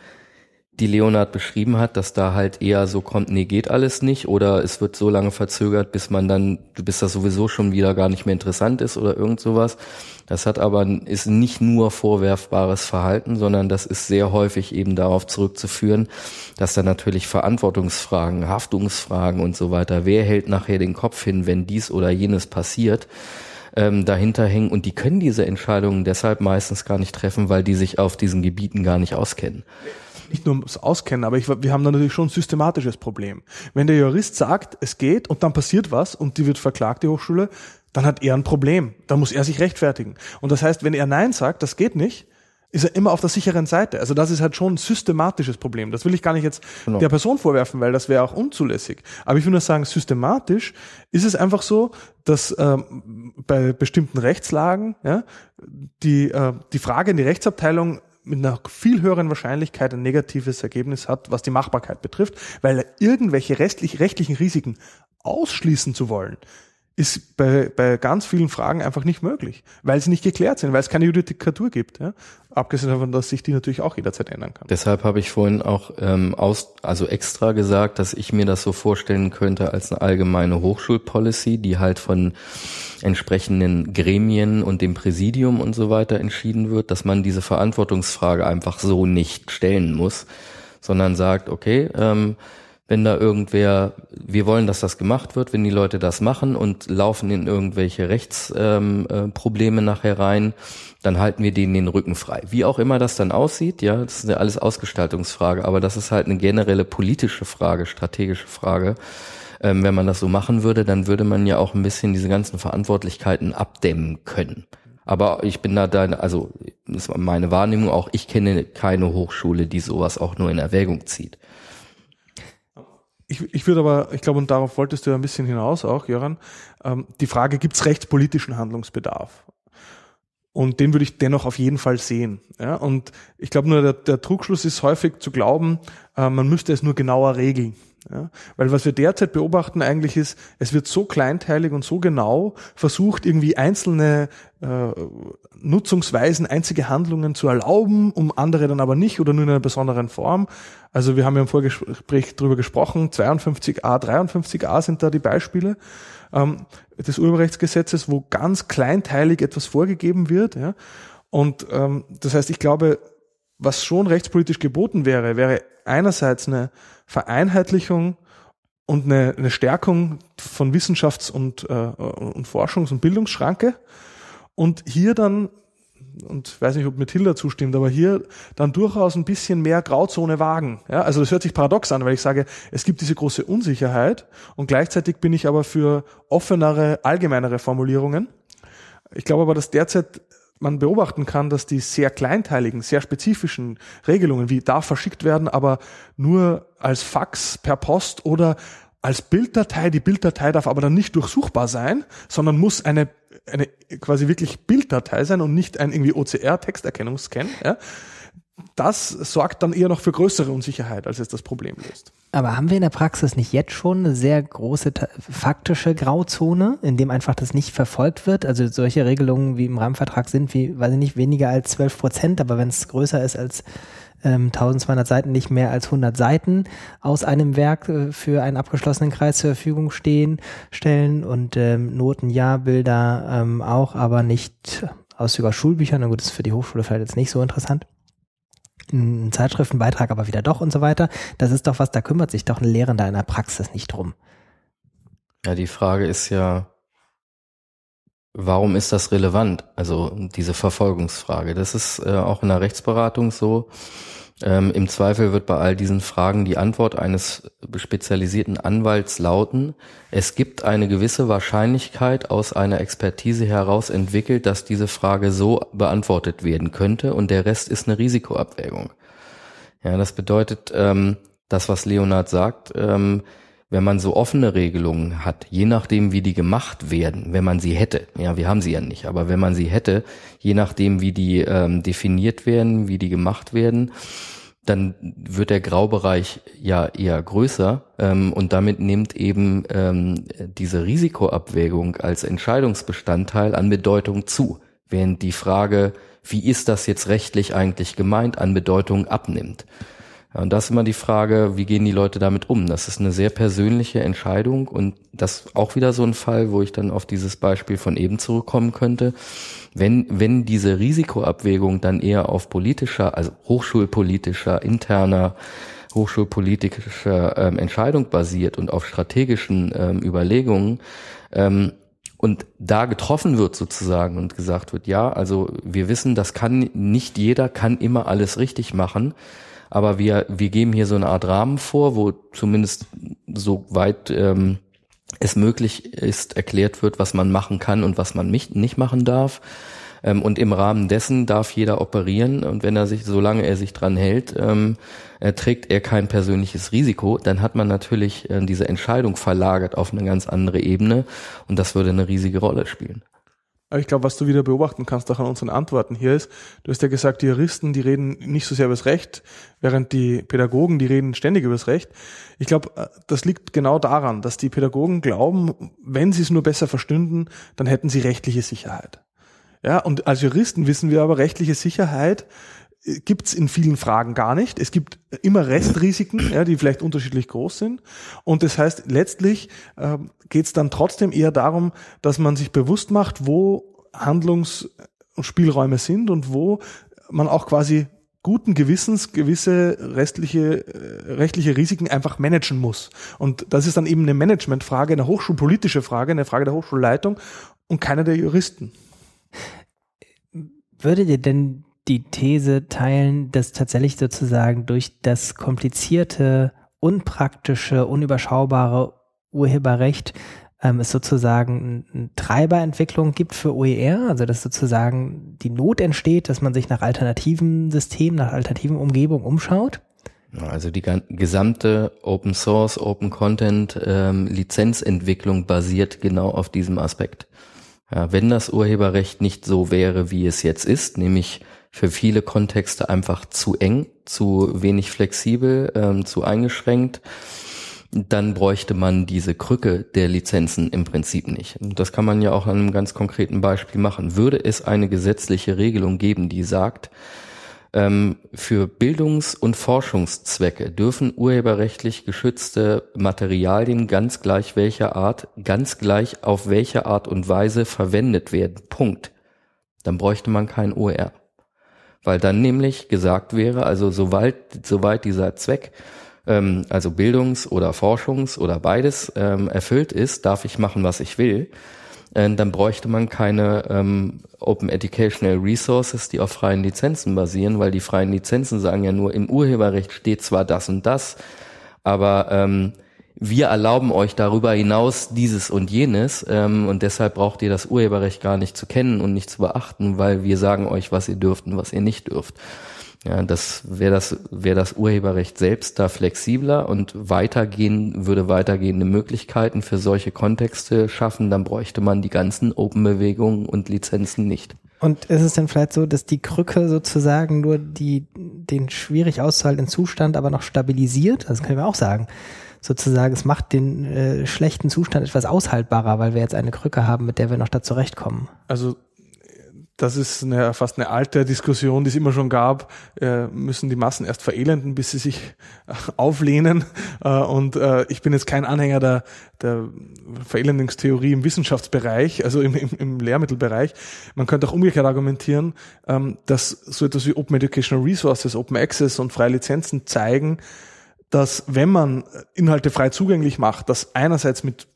die Leonard beschrieben hat, dass da halt eher so kommt, nee, geht alles nicht oder es wird so lange verzögert, bis man dann, bis das sowieso schon wieder gar nicht mehr interessant ist oder irgend sowas. Das hat aber, ist nicht nur vorwerfbares Verhalten, sondern das ist sehr häufig eben darauf zurückzuführen, dass da natürlich Verantwortungsfragen, Haftungsfragen und so weiter, wer hält nachher den Kopf hin, wenn dies oder jenes passiert, ähm, dahinter hängen und die können diese Entscheidungen deshalb meistens gar nicht treffen, weil die sich auf diesen Gebieten gar nicht auskennen. Nicht nur ums Auskennen, aber ich, wir haben da natürlich schon ein systematisches Problem. Wenn der Jurist sagt, es geht und dann passiert was und die wird verklagt, die Hochschule, dann hat er ein Problem. Da muss er sich rechtfertigen. Und das heißt, wenn er Nein sagt, das geht nicht, ist er immer auf der sicheren Seite. Also das ist halt schon ein systematisches Problem. Das will ich gar nicht jetzt genau. der Person vorwerfen, weil das wäre auch unzulässig. Aber ich würde nur sagen, systematisch ist es einfach so, dass ähm, bei bestimmten Rechtslagen ja, die, äh, die Frage in die Rechtsabteilung mit einer viel höheren Wahrscheinlichkeit ein negatives Ergebnis hat, was die Machbarkeit betrifft, weil irgendwelche restlich, rechtlichen Risiken ausschließen zu wollen, ist bei, bei ganz vielen Fragen einfach nicht möglich, weil sie nicht geklärt sind, weil es keine Judikatur gibt. Ja? Abgesehen davon, dass sich die natürlich auch jederzeit ändern kann. Deshalb habe ich vorhin auch ähm, aus, also extra gesagt, dass ich mir das so vorstellen könnte als eine allgemeine Hochschulpolicy, die halt von entsprechenden Gremien und dem Präsidium und so weiter entschieden wird, dass man diese Verantwortungsfrage einfach so nicht stellen muss, sondern sagt, okay, ähm, wenn da irgendwer, wir wollen, dass das gemacht wird, wenn die Leute das machen und laufen in irgendwelche Rechtsprobleme ähm, äh, nachher rein, dann halten wir denen den Rücken frei. Wie auch immer das dann aussieht, ja, das ist ja alles Ausgestaltungsfrage, aber das ist halt eine generelle politische Frage, strategische Frage. Ähm, wenn man das so machen würde, dann würde man ja auch ein bisschen diese ganzen Verantwortlichkeiten abdämmen können. Aber ich bin da deine, also das war meine Wahrnehmung auch, ich kenne keine Hochschule, die sowas auch nur in Erwägung zieht ich, ich würde aber, ich glaube, und darauf wolltest du ja ein bisschen hinaus auch, Jöran, ähm, die Frage, gibt es rechtspolitischen Handlungsbedarf? Und den würde ich dennoch auf jeden Fall sehen. Ja? Und ich glaube nur, der, der Trugschluss ist häufig zu glauben, äh, man müsste es nur genauer regeln. Ja, weil was wir derzeit beobachten eigentlich ist, es wird so kleinteilig und so genau versucht, irgendwie einzelne äh, Nutzungsweisen, einzige Handlungen zu erlauben, um andere dann aber nicht oder nur in einer besonderen Form. Also wir haben ja im Vorgespräch drüber gesprochen, 52a, 53a sind da die Beispiele ähm, des Urheberrechtsgesetzes, wo ganz kleinteilig etwas vorgegeben wird. Ja? Und ähm, das heißt, ich glaube, was schon rechtspolitisch geboten wäre, wäre einerseits eine Vereinheitlichung und eine, eine Stärkung von Wissenschafts- und, äh, und Forschungs- und Bildungsschranke und hier dann und weiß nicht, ob Mathilda zustimmt, aber hier dann durchaus ein bisschen mehr Grauzone wagen. Ja, also das hört sich paradox an, weil ich sage, es gibt diese große Unsicherheit und gleichzeitig bin ich aber für offenere, allgemeinere Formulierungen. Ich glaube aber, dass derzeit man beobachten kann, dass die sehr kleinteiligen, sehr spezifischen Regelungen, wie darf verschickt werden, aber nur als Fax, per Post oder als Bilddatei, die Bilddatei darf aber dann nicht durchsuchbar sein, sondern muss eine, eine quasi wirklich Bilddatei sein und nicht ein irgendwie OCR-Texterkennungsscan, ja, das sorgt dann eher noch für größere Unsicherheit, als es das Problem löst. Aber haben wir in der Praxis nicht jetzt schon eine sehr große faktische Grauzone, in dem einfach das nicht verfolgt wird? Also solche Regelungen wie im Rahmenvertrag sind wie, weiß ich nicht, weniger als 12 Prozent, aber wenn es größer ist als ähm, 1200 Seiten, nicht mehr als 100 Seiten aus einem Werk äh, für einen abgeschlossenen Kreis zur Verfügung stehen, stellen und ähm, Noten ja, Bilder ähm, auch, aber nicht aus aus Schulbüchern. Na gut, das ist für die Hochschule vielleicht jetzt nicht so interessant einen Zeitschriftenbeitrag aber wieder doch und so weiter. Das ist doch was, da kümmert sich doch ein Lehrender in der Praxis nicht drum. Ja, die Frage ist ja, warum ist das relevant? Also diese Verfolgungsfrage. Das ist äh, auch in der Rechtsberatung so. Ähm, Im Zweifel wird bei all diesen Fragen die Antwort eines spezialisierten Anwalts lauten, es gibt eine gewisse Wahrscheinlichkeit aus einer Expertise heraus entwickelt, dass diese Frage so beantwortet werden könnte und der Rest ist eine Risikoabwägung. Ja, das bedeutet, ähm, das, was Leonard sagt, ähm, wenn man so offene Regelungen hat, je nachdem, wie die gemacht werden, wenn man sie hätte, ja, wir haben sie ja nicht, aber wenn man sie hätte, je nachdem, wie die ähm, definiert werden, wie die gemacht werden, dann wird der Graubereich ja eher größer ähm, und damit nimmt eben ähm, diese Risikoabwägung als Entscheidungsbestandteil an Bedeutung zu, während die Frage, wie ist das jetzt rechtlich eigentlich gemeint, an Bedeutung abnimmt und das ist immer die Frage, wie gehen die Leute damit um? Das ist eine sehr persönliche Entscheidung und das auch wieder so ein Fall, wo ich dann auf dieses Beispiel von eben zurückkommen könnte. Wenn, wenn diese Risikoabwägung dann eher auf politischer, also hochschulpolitischer, interner, hochschulpolitischer ähm, Entscheidung basiert und auf strategischen ähm, Überlegungen, ähm, und da getroffen wird sozusagen und gesagt wird, ja, also wir wissen, das kann nicht jeder kann immer alles richtig machen aber wir, wir geben hier so eine Art Rahmen vor, wo zumindest so weit ähm, es möglich ist, erklärt wird, was man machen kann und was man nicht machen darf. Ähm, und im Rahmen dessen darf jeder operieren und wenn er sich, solange er sich dran hält, ähm, er trägt er kein persönliches Risiko, dann hat man natürlich äh, diese Entscheidung verlagert auf eine ganz andere Ebene und das würde eine riesige Rolle spielen ich glaube, was du wieder beobachten kannst, auch an unseren Antworten hier ist, du hast ja gesagt, die Juristen, die reden nicht so sehr über das Recht, während die Pädagogen, die reden ständig über das Recht. Ich glaube, äh, das liegt genau daran, dass die Pädagogen glauben, wenn sie es nur besser verstünden, dann hätten sie rechtliche Sicherheit. Ja, und als Juristen wissen wir aber, rechtliche Sicherheit gibt's in vielen Fragen gar nicht. Es gibt immer Restrisiken, ja, die vielleicht unterschiedlich groß sind. Und das heißt, letztlich äh, geht's dann trotzdem eher darum, dass man sich bewusst macht, wo Handlungsspielräume sind und wo man auch quasi guten Gewissens gewisse restliche, äh, rechtliche Risiken einfach managen muss. Und das ist dann eben eine Managementfrage, eine hochschulpolitische Frage, eine Frage der Hochschulleitung und keine der Juristen. Würde dir denn die These teilen, dass tatsächlich sozusagen durch das komplizierte, unpraktische, unüberschaubare Urheberrecht ähm, es sozusagen eine Treiberentwicklung gibt für OER, also dass sozusagen die Not entsteht, dass man sich nach alternativen Systemen, nach alternativen Umgebungen umschaut? Also die gesamte Open Source, Open Content ähm, Lizenzentwicklung basiert genau auf diesem Aspekt. Ja, wenn das Urheberrecht nicht so wäre, wie es jetzt ist, nämlich für viele Kontexte einfach zu eng, zu wenig flexibel, ähm, zu eingeschränkt. Dann bräuchte man diese Krücke der Lizenzen im Prinzip nicht. Das kann man ja auch an einem ganz konkreten Beispiel machen. Würde es eine gesetzliche Regelung geben, die sagt, ähm, für Bildungs- und Forschungszwecke dürfen urheberrechtlich geschützte Materialien ganz gleich welcher Art, ganz gleich auf welche Art und Weise verwendet werden. Punkt. Dann bräuchte man kein OR weil dann nämlich gesagt wäre, also soweit, soweit dieser Zweck, ähm, also Bildungs- oder Forschungs- oder beides ähm, erfüllt ist, darf ich machen, was ich will. Äh, dann bräuchte man keine ähm, Open Educational Resources, die auf freien Lizenzen basieren, weil die freien Lizenzen sagen ja nur, im Urheberrecht steht zwar das und das, aber ähm, wir erlauben euch darüber hinaus dieses und jenes ähm, und deshalb braucht ihr das Urheberrecht gar nicht zu kennen und nicht zu beachten, weil wir sagen euch, was ihr dürft und was ihr nicht dürft. Ja, das wäre das, wäre das Urheberrecht selbst da flexibler und weitergehen, würde weitergehende Möglichkeiten für solche Kontexte schaffen, dann bräuchte man die ganzen Open-Bewegungen und Lizenzen nicht. Und ist es denn vielleicht so, dass die Krücke sozusagen nur die, den schwierig auszuhaltenden Zustand aber noch stabilisiert? Das können wir auch sagen sozusagen, es macht den äh, schlechten Zustand etwas aushaltbarer, weil wir jetzt eine Krücke haben, mit der wir noch da zurechtkommen. Also das ist eine, fast eine alte Diskussion, die es immer schon gab, äh, müssen die Massen erst verelenden, bis sie sich auflehnen. Äh, und äh, ich bin jetzt kein Anhänger der, der Verelendungstheorie im Wissenschaftsbereich, also im, im, im Lehrmittelbereich. Man könnte auch umgekehrt argumentieren, ähm, dass so etwas wie Open Educational Resources, Open Access und freie Lizenzen zeigen, dass wenn man äh, Inhalte frei zugänglich macht, das einerseits mit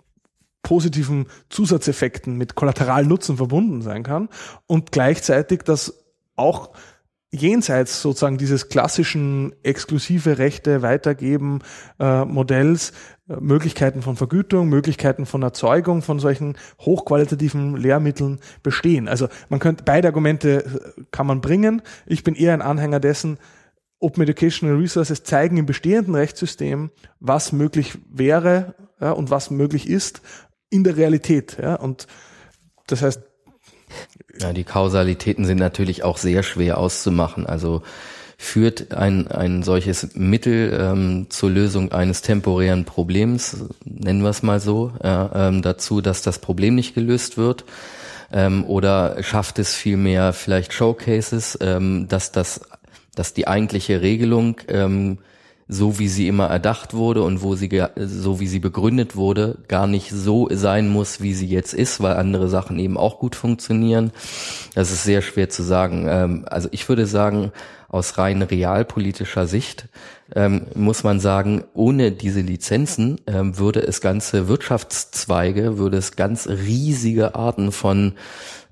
positiven Zusatzeffekten, mit Kollateralnutzen verbunden sein kann und gleichzeitig, dass auch jenseits sozusagen dieses klassischen exklusive Rechte weitergeben äh, Modells äh, Möglichkeiten von Vergütung, Möglichkeiten von Erzeugung von solchen hochqualitativen Lehrmitteln bestehen. Also man könnte beide Argumente äh, kann man bringen. Ich bin eher ein Anhänger dessen, Open Educational Resources zeigen im bestehenden Rechtssystem, was möglich wäre ja, und was möglich ist in der Realität. Ja, und das heißt. Ja, die Kausalitäten sind natürlich auch sehr schwer auszumachen. Also führt ein, ein solches Mittel ähm, zur Lösung eines temporären Problems, nennen wir es mal so, äh, ähm, dazu, dass das Problem nicht gelöst wird ähm, oder schafft es vielmehr vielleicht Showcases, ähm, dass das dass die eigentliche Regelung, ähm, so wie sie immer erdacht wurde und wo sie so wie sie begründet wurde, gar nicht so sein muss, wie sie jetzt ist, weil andere Sachen eben auch gut funktionieren. Das ist sehr schwer zu sagen. Ähm, also ich würde sagen, aus rein realpolitischer Sicht ähm, muss man sagen, ohne diese Lizenzen ähm, würde es ganze Wirtschaftszweige, würde es ganz riesige Arten von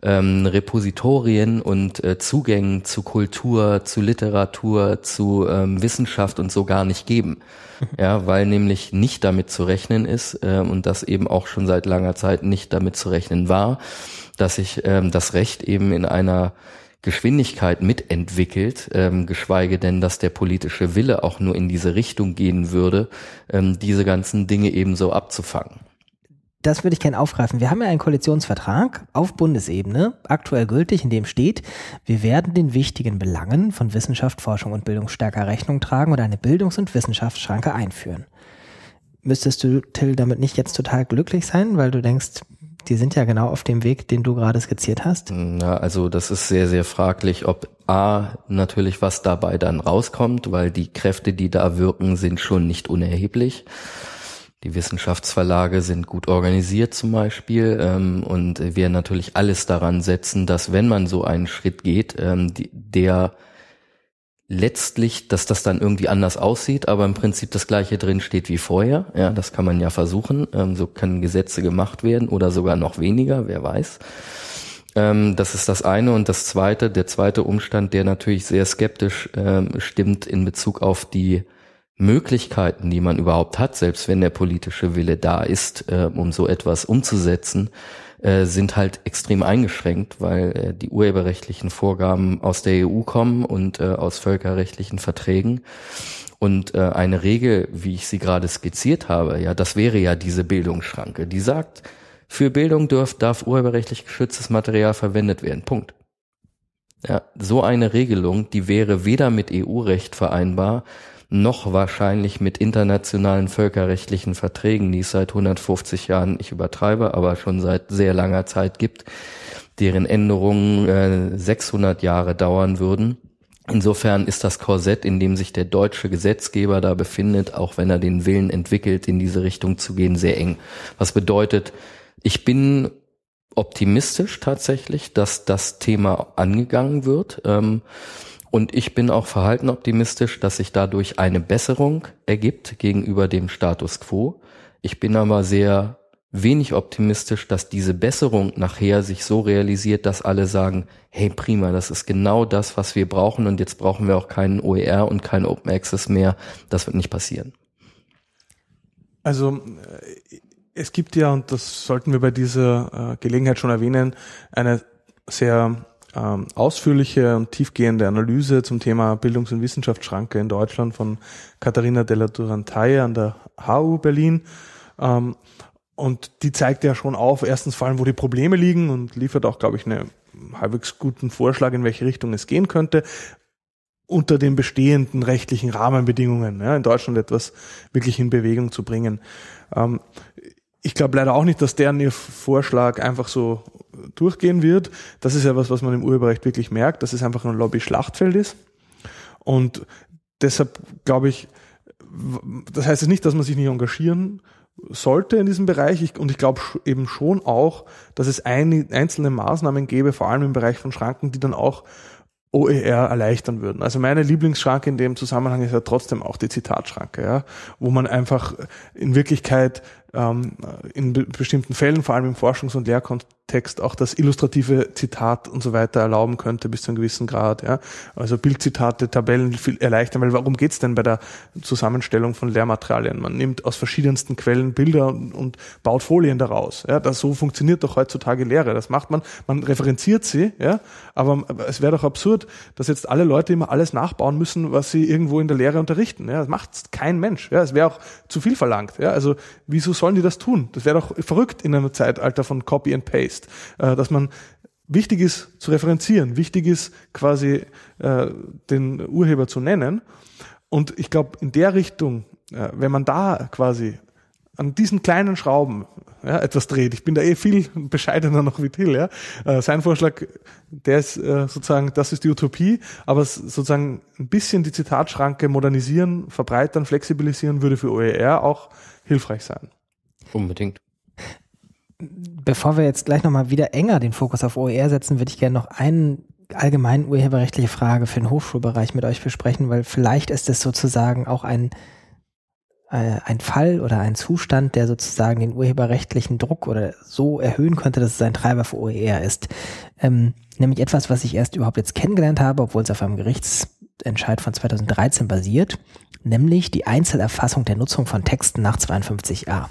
ähm, Repositorien und äh, Zugängen zu Kultur, zu Literatur, zu ähm, Wissenschaft und so gar nicht geben. Ja, weil nämlich nicht damit zu rechnen ist äh, und das eben auch schon seit langer Zeit nicht damit zu rechnen war, dass sich ähm, das Recht eben in einer Geschwindigkeit mitentwickelt, ähm, geschweige denn, dass der politische Wille auch nur in diese Richtung gehen würde, ähm, diese ganzen Dinge ebenso abzufangen das würde ich gerne aufgreifen. Wir haben ja einen Koalitionsvertrag auf Bundesebene, aktuell gültig, in dem steht, wir werden den wichtigen Belangen von Wissenschaft, Forschung und Bildung stärker Rechnung tragen und eine Bildungs- und Wissenschaftsschranke einführen. Müsstest du, Till, damit nicht jetzt total glücklich sein, weil du denkst, die sind ja genau auf dem Weg, den du gerade skizziert hast? Na, also das ist sehr, sehr fraglich, ob A, natürlich was dabei dann rauskommt, weil die Kräfte, die da wirken, sind schon nicht unerheblich. Die Wissenschaftsverlage sind gut organisiert zum Beispiel ähm, und wir natürlich alles daran setzen, dass wenn man so einen Schritt geht, ähm, die, der letztlich, dass das dann irgendwie anders aussieht, aber im Prinzip das gleiche drin steht wie vorher. Ja, das kann man ja versuchen. Ähm, so können Gesetze gemacht werden oder sogar noch weniger, wer weiß. Ähm, das ist das eine. Und das zweite, der zweite Umstand, der natürlich sehr skeptisch ähm, stimmt in Bezug auf die Möglichkeiten, die man überhaupt hat, selbst wenn der politische Wille da ist, äh, um so etwas umzusetzen, äh, sind halt extrem eingeschränkt, weil äh, die urheberrechtlichen Vorgaben aus der EU kommen und äh, aus völkerrechtlichen Verträgen. Und äh, eine Regel, wie ich sie gerade skizziert habe, ja, das wäre ja diese Bildungsschranke, die sagt, für Bildung dürf, darf urheberrechtlich geschütztes Material verwendet werden. Punkt. Ja, so eine Regelung, die wäre weder mit EU-Recht vereinbar, noch wahrscheinlich mit internationalen völkerrechtlichen Verträgen, die es seit 150 Jahren, ich übertreibe, aber schon seit sehr langer Zeit gibt, deren Änderungen äh, 600 Jahre dauern würden. Insofern ist das Korsett, in dem sich der deutsche Gesetzgeber da befindet, auch wenn er den Willen entwickelt, in diese Richtung zu gehen, sehr eng. Was bedeutet, ich bin optimistisch tatsächlich, dass das Thema angegangen wird. Ähm, und ich bin auch verhalten optimistisch, dass sich dadurch eine Besserung ergibt gegenüber dem Status quo. Ich bin aber sehr wenig optimistisch, dass diese Besserung nachher sich so realisiert, dass alle sagen, hey prima, das ist genau das, was wir brauchen und jetzt brauchen wir auch keinen OER und keinen Open Access mehr. Das wird nicht passieren. Also äh, es gibt ja, und das sollten wir bei dieser äh, Gelegenheit schon erwähnen, eine sehr ähm, ausführliche und tiefgehende Analyse zum Thema Bildungs- und Wissenschaftsschranke in Deutschland von Katharina della Durantaye an der HU Berlin. Ähm, und die zeigt ja schon auf, erstens vor allem, wo die Probleme liegen und liefert auch, glaube ich, einen halbwegs guten Vorschlag, in welche Richtung es gehen könnte unter den bestehenden rechtlichen Rahmenbedingungen ja, in Deutschland etwas wirklich in Bewegung zu bringen. Ähm, ich glaube leider auch nicht, dass deren ihr Vorschlag einfach so durchgehen wird. Das ist ja was, was man im Urheberrecht wirklich merkt, dass es einfach ein Lobby-Schlachtfeld ist. Und deshalb glaube ich, das heißt jetzt nicht, dass man sich nicht engagieren sollte in diesem Bereich. Ich, und ich glaube eben schon auch, dass es ein, einzelne Maßnahmen gäbe, vor allem im Bereich von Schranken, die dann auch OER erleichtern würden. Also meine Lieblingsschranke in dem Zusammenhang ist ja trotzdem auch die Zitatschranke, ja, wo man einfach in Wirklichkeit ähm, in be bestimmten Fällen, vor allem im Forschungs- und Lehrkontext, auch das illustrative Zitat und so weiter erlauben könnte bis zu einem gewissen Grad. Ja? Also Bildzitate, Tabellen viel erleichtern, weil warum geht's denn bei der Zusammenstellung von Lehrmaterialien? Man nimmt aus verschiedensten Quellen Bilder und, und baut Folien daraus. Ja? Das, so funktioniert doch heutzutage Lehre. Das macht man, man referenziert sie, ja? aber, es wäre doch absurd, dass jetzt alle Leute immer alles nachbauen müssen, was sie irgendwo in der Lehre unterrichten. Ja? Das macht kein Mensch. Ja? Es wäre auch zu viel verlangt. Ja? Also wieso sollen die das tun? Das wäre doch verrückt in einem Zeitalter von Copy and Paste, äh, dass man wichtig ist zu referenzieren, wichtig ist quasi äh, den Urheber zu nennen. Und ich glaube, in der Richtung, äh, wenn man da quasi an diesen kleinen Schrauben ja, etwas dreht. Ich bin da eh viel bescheidener noch wie Till. Ja. Äh, sein Vorschlag, der ist äh, sozusagen, das ist die Utopie, aber sozusagen ein bisschen die Zitatschranke modernisieren, verbreitern, flexibilisieren würde für OER auch hilfreich sein. Unbedingt. Bevor wir jetzt gleich nochmal wieder enger den Fokus auf OER setzen, würde ich gerne noch eine allgemeinen urheberrechtliche Frage für den Hochschulbereich mit euch besprechen, weil vielleicht ist es sozusagen auch ein, äh, ein Fall oder ein Zustand, der sozusagen den urheberrechtlichen Druck oder so erhöhen könnte, dass es ein Treiber für OER ist. Ähm, nämlich etwas, was ich erst überhaupt jetzt kennengelernt habe, obwohl es auf einem Gerichtsentscheid von 2013 basiert, nämlich die Einzelerfassung der Nutzung von Texten nach 52a.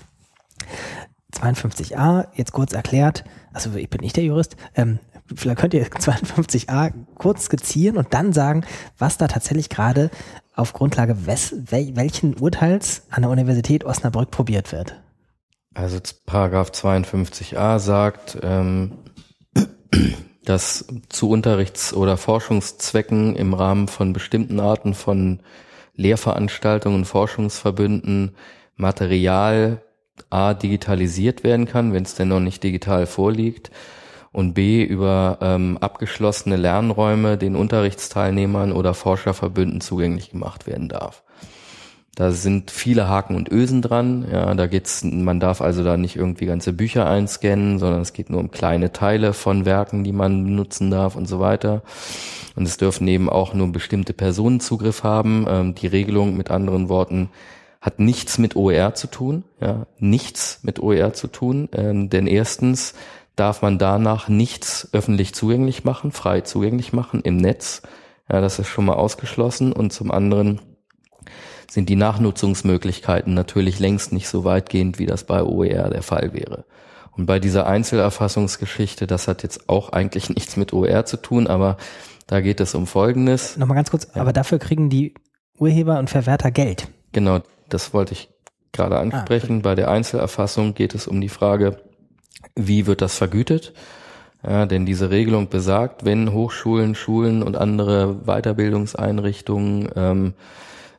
52a, jetzt kurz erklärt, also ich bin nicht der Jurist, ähm, vielleicht könnt ihr 52a kurz skizzieren und dann sagen, was da tatsächlich gerade auf Grundlage wes, wel, welchen Urteils an der Universität Osnabrück probiert wird. Also Paragraph 52a sagt, ähm, dass zu Unterrichts- oder Forschungszwecken im Rahmen von bestimmten Arten von Lehrveranstaltungen, Forschungsverbünden Material A digitalisiert werden kann, wenn es denn noch nicht digital vorliegt und B über ähm, abgeschlossene Lernräume den Unterrichtsteilnehmern oder Forscherverbünden zugänglich gemacht werden darf. Da sind viele Haken und Ösen dran. Ja, da geht's, man darf also da nicht irgendwie ganze Bücher einscannen, sondern es geht nur um kleine Teile von Werken, die man benutzen darf und so weiter. Und es dürfen eben auch nur bestimmte Personen Zugriff haben. Ähm, die Regelung mit anderen Worten hat nichts mit OER zu tun, ja, nichts mit OER zu tun, ähm, denn erstens darf man danach nichts öffentlich zugänglich machen, frei zugänglich machen im Netz. Ja, das ist schon mal ausgeschlossen. Und zum anderen sind die Nachnutzungsmöglichkeiten natürlich längst nicht so weitgehend, wie das bei OER der Fall wäre. Und bei dieser Einzelerfassungsgeschichte, das hat jetzt auch eigentlich nichts mit OER zu tun, aber da geht es um Folgendes. Nochmal ganz kurz, ja. aber dafür kriegen die Urheber und Verwerter Geld. Genau, das wollte ich gerade ah, ansprechen. Ah, Bei der Einzelerfassung geht es um die Frage, wie wird das vergütet? Ja, denn diese Regelung besagt, wenn Hochschulen, Schulen und andere Weiterbildungseinrichtungen ähm,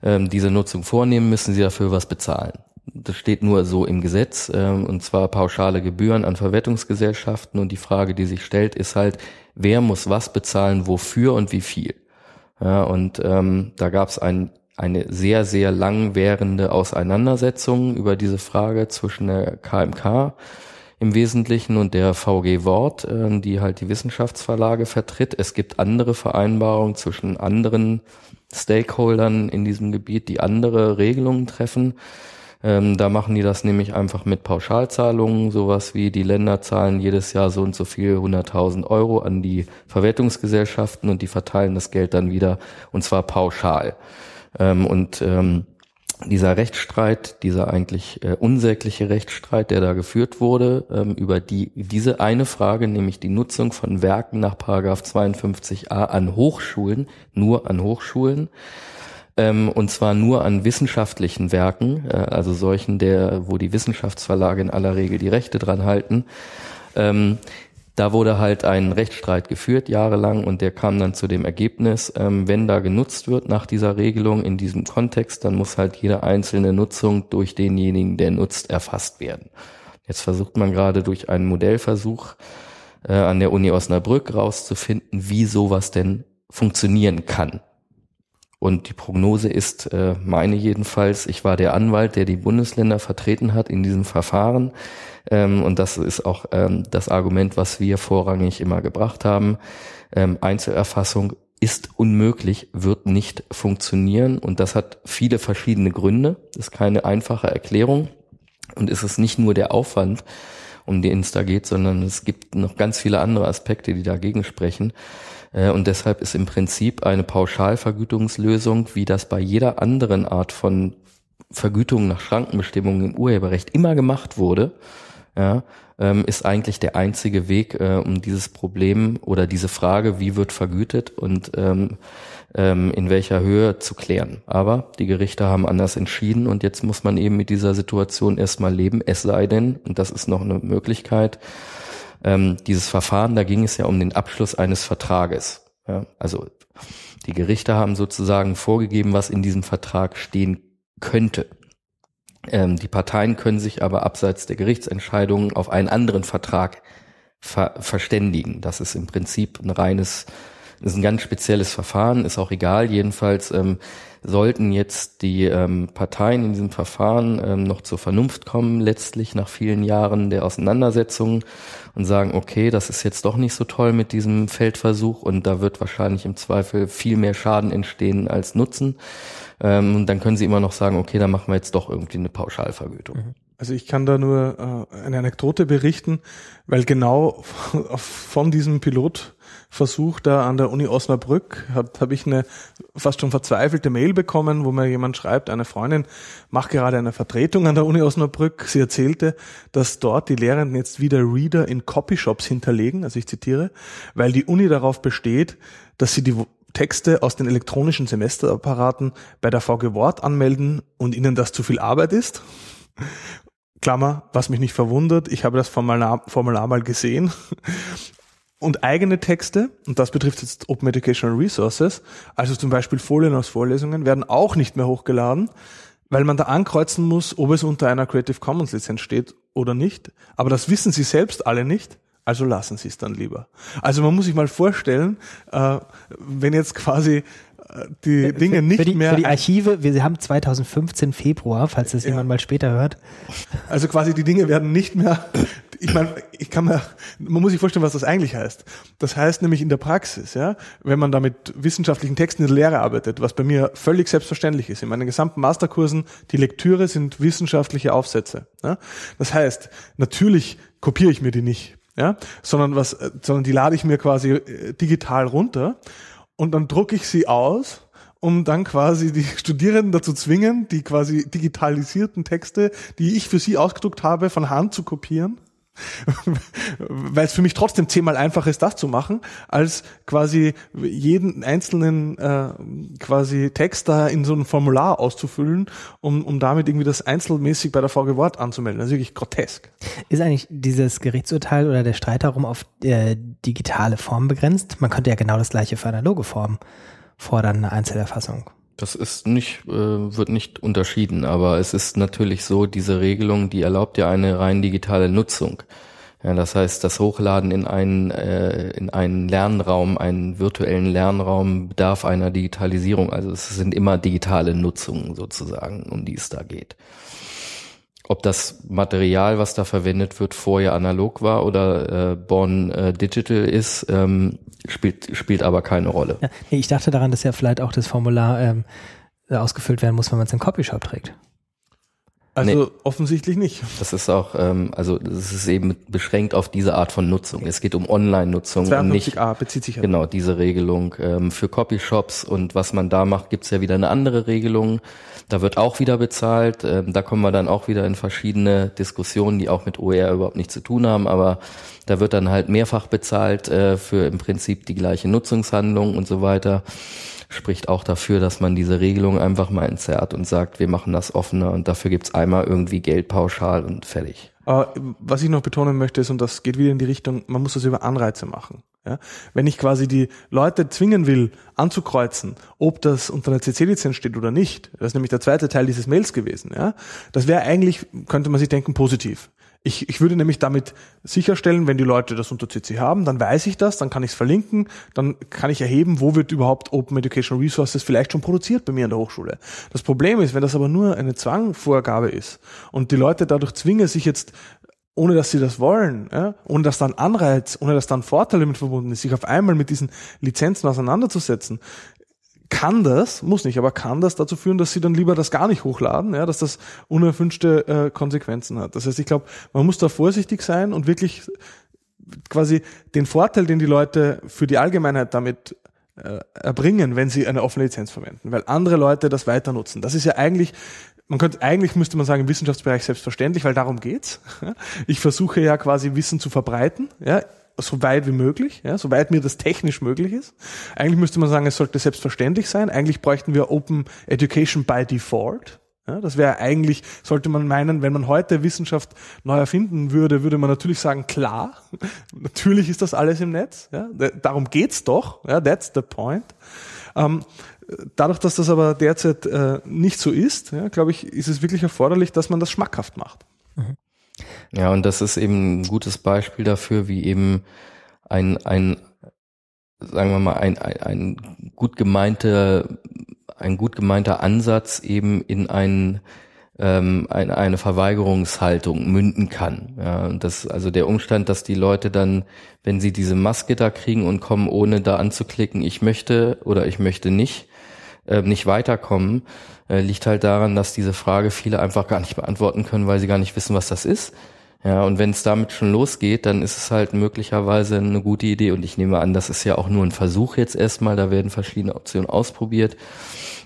ähm, diese Nutzung vornehmen, müssen sie dafür was bezahlen. Das steht nur so im Gesetz, ähm, und zwar pauschale Gebühren an Verwertungsgesellschaften. Und die Frage, die sich stellt, ist halt, wer muss was bezahlen, wofür und wie viel? Ja, und ähm, da gab es einen eine sehr, sehr langwährende Auseinandersetzung über diese Frage zwischen der KMK im Wesentlichen und der VG Wort, ähm, die halt die Wissenschaftsverlage vertritt. Es gibt andere Vereinbarungen zwischen anderen Stakeholdern in diesem Gebiet, die andere Regelungen treffen. Ähm, da machen die das nämlich einfach mit Pauschalzahlungen, sowas wie die Länder zahlen jedes Jahr so und so viel 100.000 Euro an die Verwertungsgesellschaften und die verteilen das Geld dann wieder und zwar pauschal. Ähm, und ähm, dieser Rechtsstreit, dieser eigentlich äh, unsägliche Rechtsstreit, der da geführt wurde, ähm, über die, diese eine Frage, nämlich die Nutzung von Werken nach Paragraph 52a an Hochschulen, nur an Hochschulen, ähm, und zwar nur an wissenschaftlichen Werken, äh, also solchen, der, wo die Wissenschaftsverlage in aller Regel die Rechte dran halten, ähm, da wurde halt ein Rechtsstreit geführt, jahrelang, und der kam dann zu dem Ergebnis, ähm, wenn da genutzt wird nach dieser Regelung in diesem Kontext, dann muss halt jede einzelne Nutzung durch denjenigen, der nutzt, erfasst werden. Jetzt versucht man gerade durch einen Modellversuch äh, an der Uni Osnabrück rauszufinden, wie sowas denn funktionieren kann. Und die Prognose ist, äh, meine jedenfalls, ich war der Anwalt, der die Bundesländer vertreten hat in diesem Verfahren, ähm, und das ist auch ähm, das Argument, was wir vorrangig immer gebracht haben. Ähm, Einzelerfassung ist unmöglich, wird nicht funktionieren. Und das hat viele verschiedene Gründe. Das ist keine einfache Erklärung. Und es ist nicht nur der Aufwand, um den es da geht, sondern es gibt noch ganz viele andere Aspekte, die dagegen sprechen. Äh, und deshalb ist im Prinzip eine Pauschalvergütungslösung, wie das bei jeder anderen Art von Vergütung nach Schrankenbestimmungen im Urheberrecht immer gemacht wurde, ja, ähm, ist eigentlich der einzige Weg, äh, um dieses Problem oder diese Frage, wie wird vergütet und ähm, ähm, in welcher Höhe zu klären. Aber die Gerichte haben anders entschieden und jetzt muss man eben mit dieser Situation erstmal leben, es sei denn, und das ist noch eine Möglichkeit, ähm, dieses Verfahren, da ging es ja um den Abschluss eines Vertrages. Ja, also die Gerichte haben sozusagen vorgegeben, was in diesem Vertrag stehen könnte. Ähm, die Parteien können sich aber abseits der Gerichtsentscheidungen auf einen anderen Vertrag ver verständigen. Das ist im Prinzip ein reines, ist ein ganz spezielles Verfahren, ist auch egal. Jedenfalls ähm, sollten jetzt die ähm, Parteien in diesem Verfahren ähm, noch zur Vernunft kommen, letztlich nach vielen Jahren der Auseinandersetzungen und sagen, okay, das ist jetzt doch nicht so toll mit diesem Feldversuch und da wird wahrscheinlich im Zweifel viel mehr Schaden entstehen als Nutzen. Ähm, und dann können sie immer noch sagen, okay, dann machen wir jetzt doch irgendwie eine Pauschalvergütung. Mhm. Also ich kann da nur äh, eine Anekdote berichten, weil genau von diesem Pilotversuch da an der Uni Osnabrück habe hab ich eine fast schon verzweifelte Mail bekommen, wo mir jemand schreibt, eine Freundin macht gerade eine Vertretung an der Uni Osnabrück. Sie erzählte, dass dort die Lehrenden jetzt wieder Reader in Copyshops hinterlegen, also ich zitiere, weil die Uni darauf besteht, dass sie die Texte aus den elektronischen Semesterapparaten bei der VG Wort anmelden und ihnen das zu viel Arbeit ist? Klammer, was mich nicht verwundert, ich habe das Formular, Formular mal gesehen. Und eigene Texte, und das betrifft jetzt Open Educational Resources, also zum Beispiel Folien aus Vorlesungen, werden auch nicht mehr hochgeladen, weil man da ankreuzen muss, ob es unter einer Creative Commons Lizenz steht oder nicht. Aber das wissen sie selbst alle nicht. Also lassen sie es dann lieber. Also man muss sich mal vorstellen, äh, wenn jetzt quasi äh, die für, Dinge nicht für die, mehr. Für die Archive, wir haben 2015 Februar, falls das ja. jemand mal später hört. Also quasi die Dinge werden nicht mehr. Ich meine, ich kann mir, man muss sich vorstellen, was das eigentlich heißt. Das heißt nämlich in der Praxis, ja, wenn man da mit wissenschaftlichen Texten in der Lehre arbeitet, was bei mir völlig selbstverständlich ist. In meinen gesamten Masterkursen, die Lektüre sind wissenschaftliche Aufsätze. Ja. Das heißt, natürlich kopiere ich mir die nicht ja, sondern was, äh, sondern die lade ich mir quasi äh, digital runter und dann drucke ich sie aus, um dann quasi die Studierenden dazu zwingen, die quasi digitalisierten Texte, die ich für sie ausgedruckt habe, von Hand zu kopieren Weil es für mich trotzdem zehnmal einfacher ist, das zu machen, als quasi jeden einzelnen äh, quasi Text da in so einem Formular auszufüllen, um, um damit irgendwie das einzelmäßig bei der VG Wort anzumelden. Das ist wirklich grotesk. Ist eigentlich dieses Gerichtsurteil oder der Streit darum auf äh, digitale Form begrenzt? Man könnte ja genau das gleiche für analoge Form fordern, eine Einzelerfassung. Das ist nicht, äh, wird nicht unterschieden, aber es ist natürlich so, diese Regelung, die erlaubt ja eine rein digitale Nutzung. Ja, das heißt, das Hochladen in einen, äh, in einen Lernraum, einen virtuellen Lernraum bedarf einer Digitalisierung. Also es sind immer digitale Nutzungen sozusagen, um die es da geht ob das Material, was da verwendet wird, vorher analog war oder äh, born äh, digital ist, ähm, spielt, spielt aber keine Rolle. Ja, ich dachte daran, dass ja vielleicht auch das Formular ähm, ausgefüllt werden muss, wenn man es im Copyshop trägt. Also nee. offensichtlich nicht. Das ist auch, ähm, also das ist eben beschränkt auf diese Art von Nutzung. Es geht um Online-Nutzung und nicht. a bezieht sich an. Genau, diese Regelung ähm, für Copyshops und was man da macht, gibt's ja wieder eine andere Regelung. Da wird auch wieder bezahlt. Ähm, da kommen wir dann auch wieder in verschiedene Diskussionen, die auch mit OER überhaupt nichts zu tun haben, aber da wird dann halt mehrfach bezahlt äh, für im Prinzip die gleiche Nutzungshandlung und so weiter spricht auch dafür, dass man diese Regelung einfach mal entzerrt und sagt, wir machen das offener und dafür gibt's einmal irgendwie Geld pauschal und fertig. Aber äh, was ich noch betonen möchte ist, und das geht wieder in die Richtung, man muss das über Anreize machen. Ja? Wenn ich quasi die Leute zwingen will, anzukreuzen, ob das unter einer CC-Lizenz steht oder nicht, das ist nämlich der zweite Teil dieses Mails gewesen, ja? das wäre eigentlich, könnte man sich denken, positiv. Ich, ich würde nämlich damit sicherstellen, wenn die Leute das unter CC haben, dann weiß ich das, dann kann ich es verlinken, dann kann ich erheben, wo wird überhaupt Open Educational Resources vielleicht schon produziert bei mir an der Hochschule. Das Problem ist, wenn das aber nur eine Zwangvorgabe ist und die Leute dadurch zwingen, sich jetzt ohne dass sie das wollen, ja, ohne dass dann Anreiz, ohne dass dann Vorteile mit verbunden ist, sich auf einmal mit diesen Lizenzen auseinanderzusetzen, kann das, muss nicht, aber kann das dazu führen, dass sie dann lieber das gar nicht hochladen, ja, dass das unerwünschte äh, Konsequenzen hat. Das heißt, ich glaube, man muss da vorsichtig sein und wirklich quasi den Vorteil, den die Leute für die Allgemeinheit damit äh, erbringen, wenn sie eine offene Lizenz verwenden, weil andere Leute das weiter nutzen. Das ist ja eigentlich man könnte, eigentlich müsste man sagen, im Wissenschaftsbereich selbstverständlich, weil darum geht's. Ich versuche ja quasi Wissen zu verbreiten, ja, so weit wie möglich, ja, so weit mir das technisch möglich ist. Eigentlich müsste man sagen, es sollte selbstverständlich sein. Eigentlich bräuchten wir Open Education by Default. Ja, das wäre eigentlich, sollte man meinen, wenn man heute Wissenschaft neu erfinden würde, würde man natürlich sagen, klar, natürlich ist das alles im Netz. Ja, darum geht's doch. Ja, that's the point. Ähm, dadurch, dass das aber derzeit äh, nicht so ist, ja, glaube ich, ist es wirklich erforderlich, dass man das schmackhaft macht. Ja, und das ist eben ein gutes Beispiel dafür, wie eben ein, ein sagen wir mal, ein, ein, ein gut gemeinte, ein gut gemeinter Ansatz eben in ein, ähm, ein, eine Verweigerungshaltung münden kann. Ja, und das, also der Umstand, dass die Leute dann, wenn sie diese Maske da kriegen und kommen, ohne da anzuklicken, ich möchte oder ich möchte nicht, äh, nicht weiterkommen, äh, liegt halt daran, dass diese Frage viele einfach gar nicht beantworten können, weil sie gar nicht wissen, was das ist ja, und wenn es damit schon losgeht, dann ist es halt möglicherweise eine gute Idee. Und ich nehme an, das ist ja auch nur ein Versuch jetzt erstmal. Da werden verschiedene Optionen ausprobiert.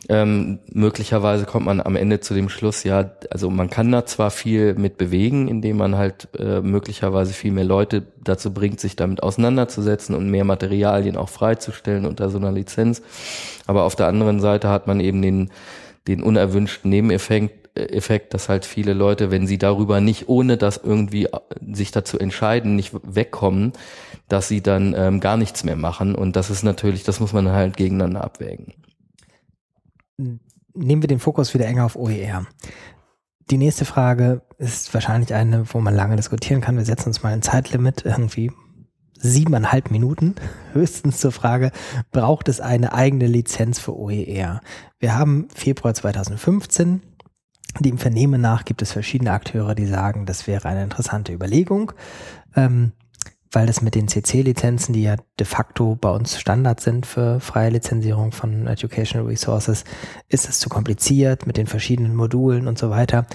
Ähm, möglicherweise kommt man am Ende zu dem Schluss, ja, also man kann da zwar viel mit bewegen, indem man halt äh, möglicherweise viel mehr Leute dazu bringt, sich damit auseinanderzusetzen und mehr Materialien auch freizustellen unter so einer Lizenz. Aber auf der anderen Seite hat man eben den den unerwünschten Nebeneffekt, Effekt, dass halt viele Leute, wenn sie darüber nicht, ohne dass irgendwie äh, sich dazu entscheiden, nicht wegkommen, dass sie dann ähm, gar nichts mehr machen. Und das ist natürlich, das muss man halt gegeneinander abwägen. Nehmen wir den Fokus wieder enger auf OER. Die nächste Frage ist wahrscheinlich eine, wo man lange diskutieren kann. Wir setzen uns mal ein Zeitlimit irgendwie siebeneinhalb Minuten höchstens zur Frage, braucht es eine eigene Lizenz für OER? Wir haben Februar 2015. Dem Vernehmen nach gibt es verschiedene Akteure, die sagen, das wäre eine interessante Überlegung, ähm, weil das mit den CC-Lizenzen, die ja de facto bei uns Standard sind für freie Lizenzierung von Educational Resources, ist es zu kompliziert mit den verschiedenen Modulen und so weiter.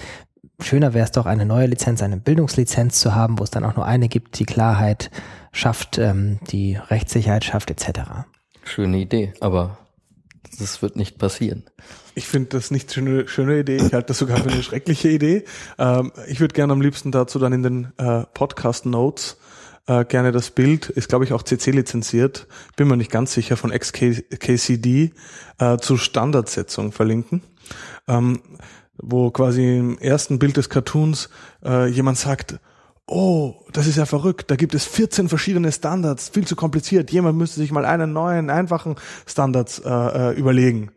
Schöner wäre es doch, eine neue Lizenz, eine Bildungslizenz zu haben, wo es dann auch nur eine gibt, die Klarheit schafft, ähm, die Rechtssicherheit schafft, etc. Schöne Idee, aber das wird nicht passieren. Ich finde das nicht eine schöne Idee. Ich halte das sogar für eine schreckliche Idee. Ähm, ich würde gerne am liebsten dazu dann in den äh, Podcast Notes äh, gerne das Bild, ist glaube ich auch CC lizenziert, bin mir nicht ganz sicher, von XKCD äh, zur Standardsetzung verlinken. Ähm, wo quasi im ersten Bild des Cartoons äh, jemand sagt, oh, das ist ja verrückt, da gibt es 14 verschiedene Standards, viel zu kompliziert, jemand müsste sich mal einen neuen, einfachen Standards äh, äh überlegen.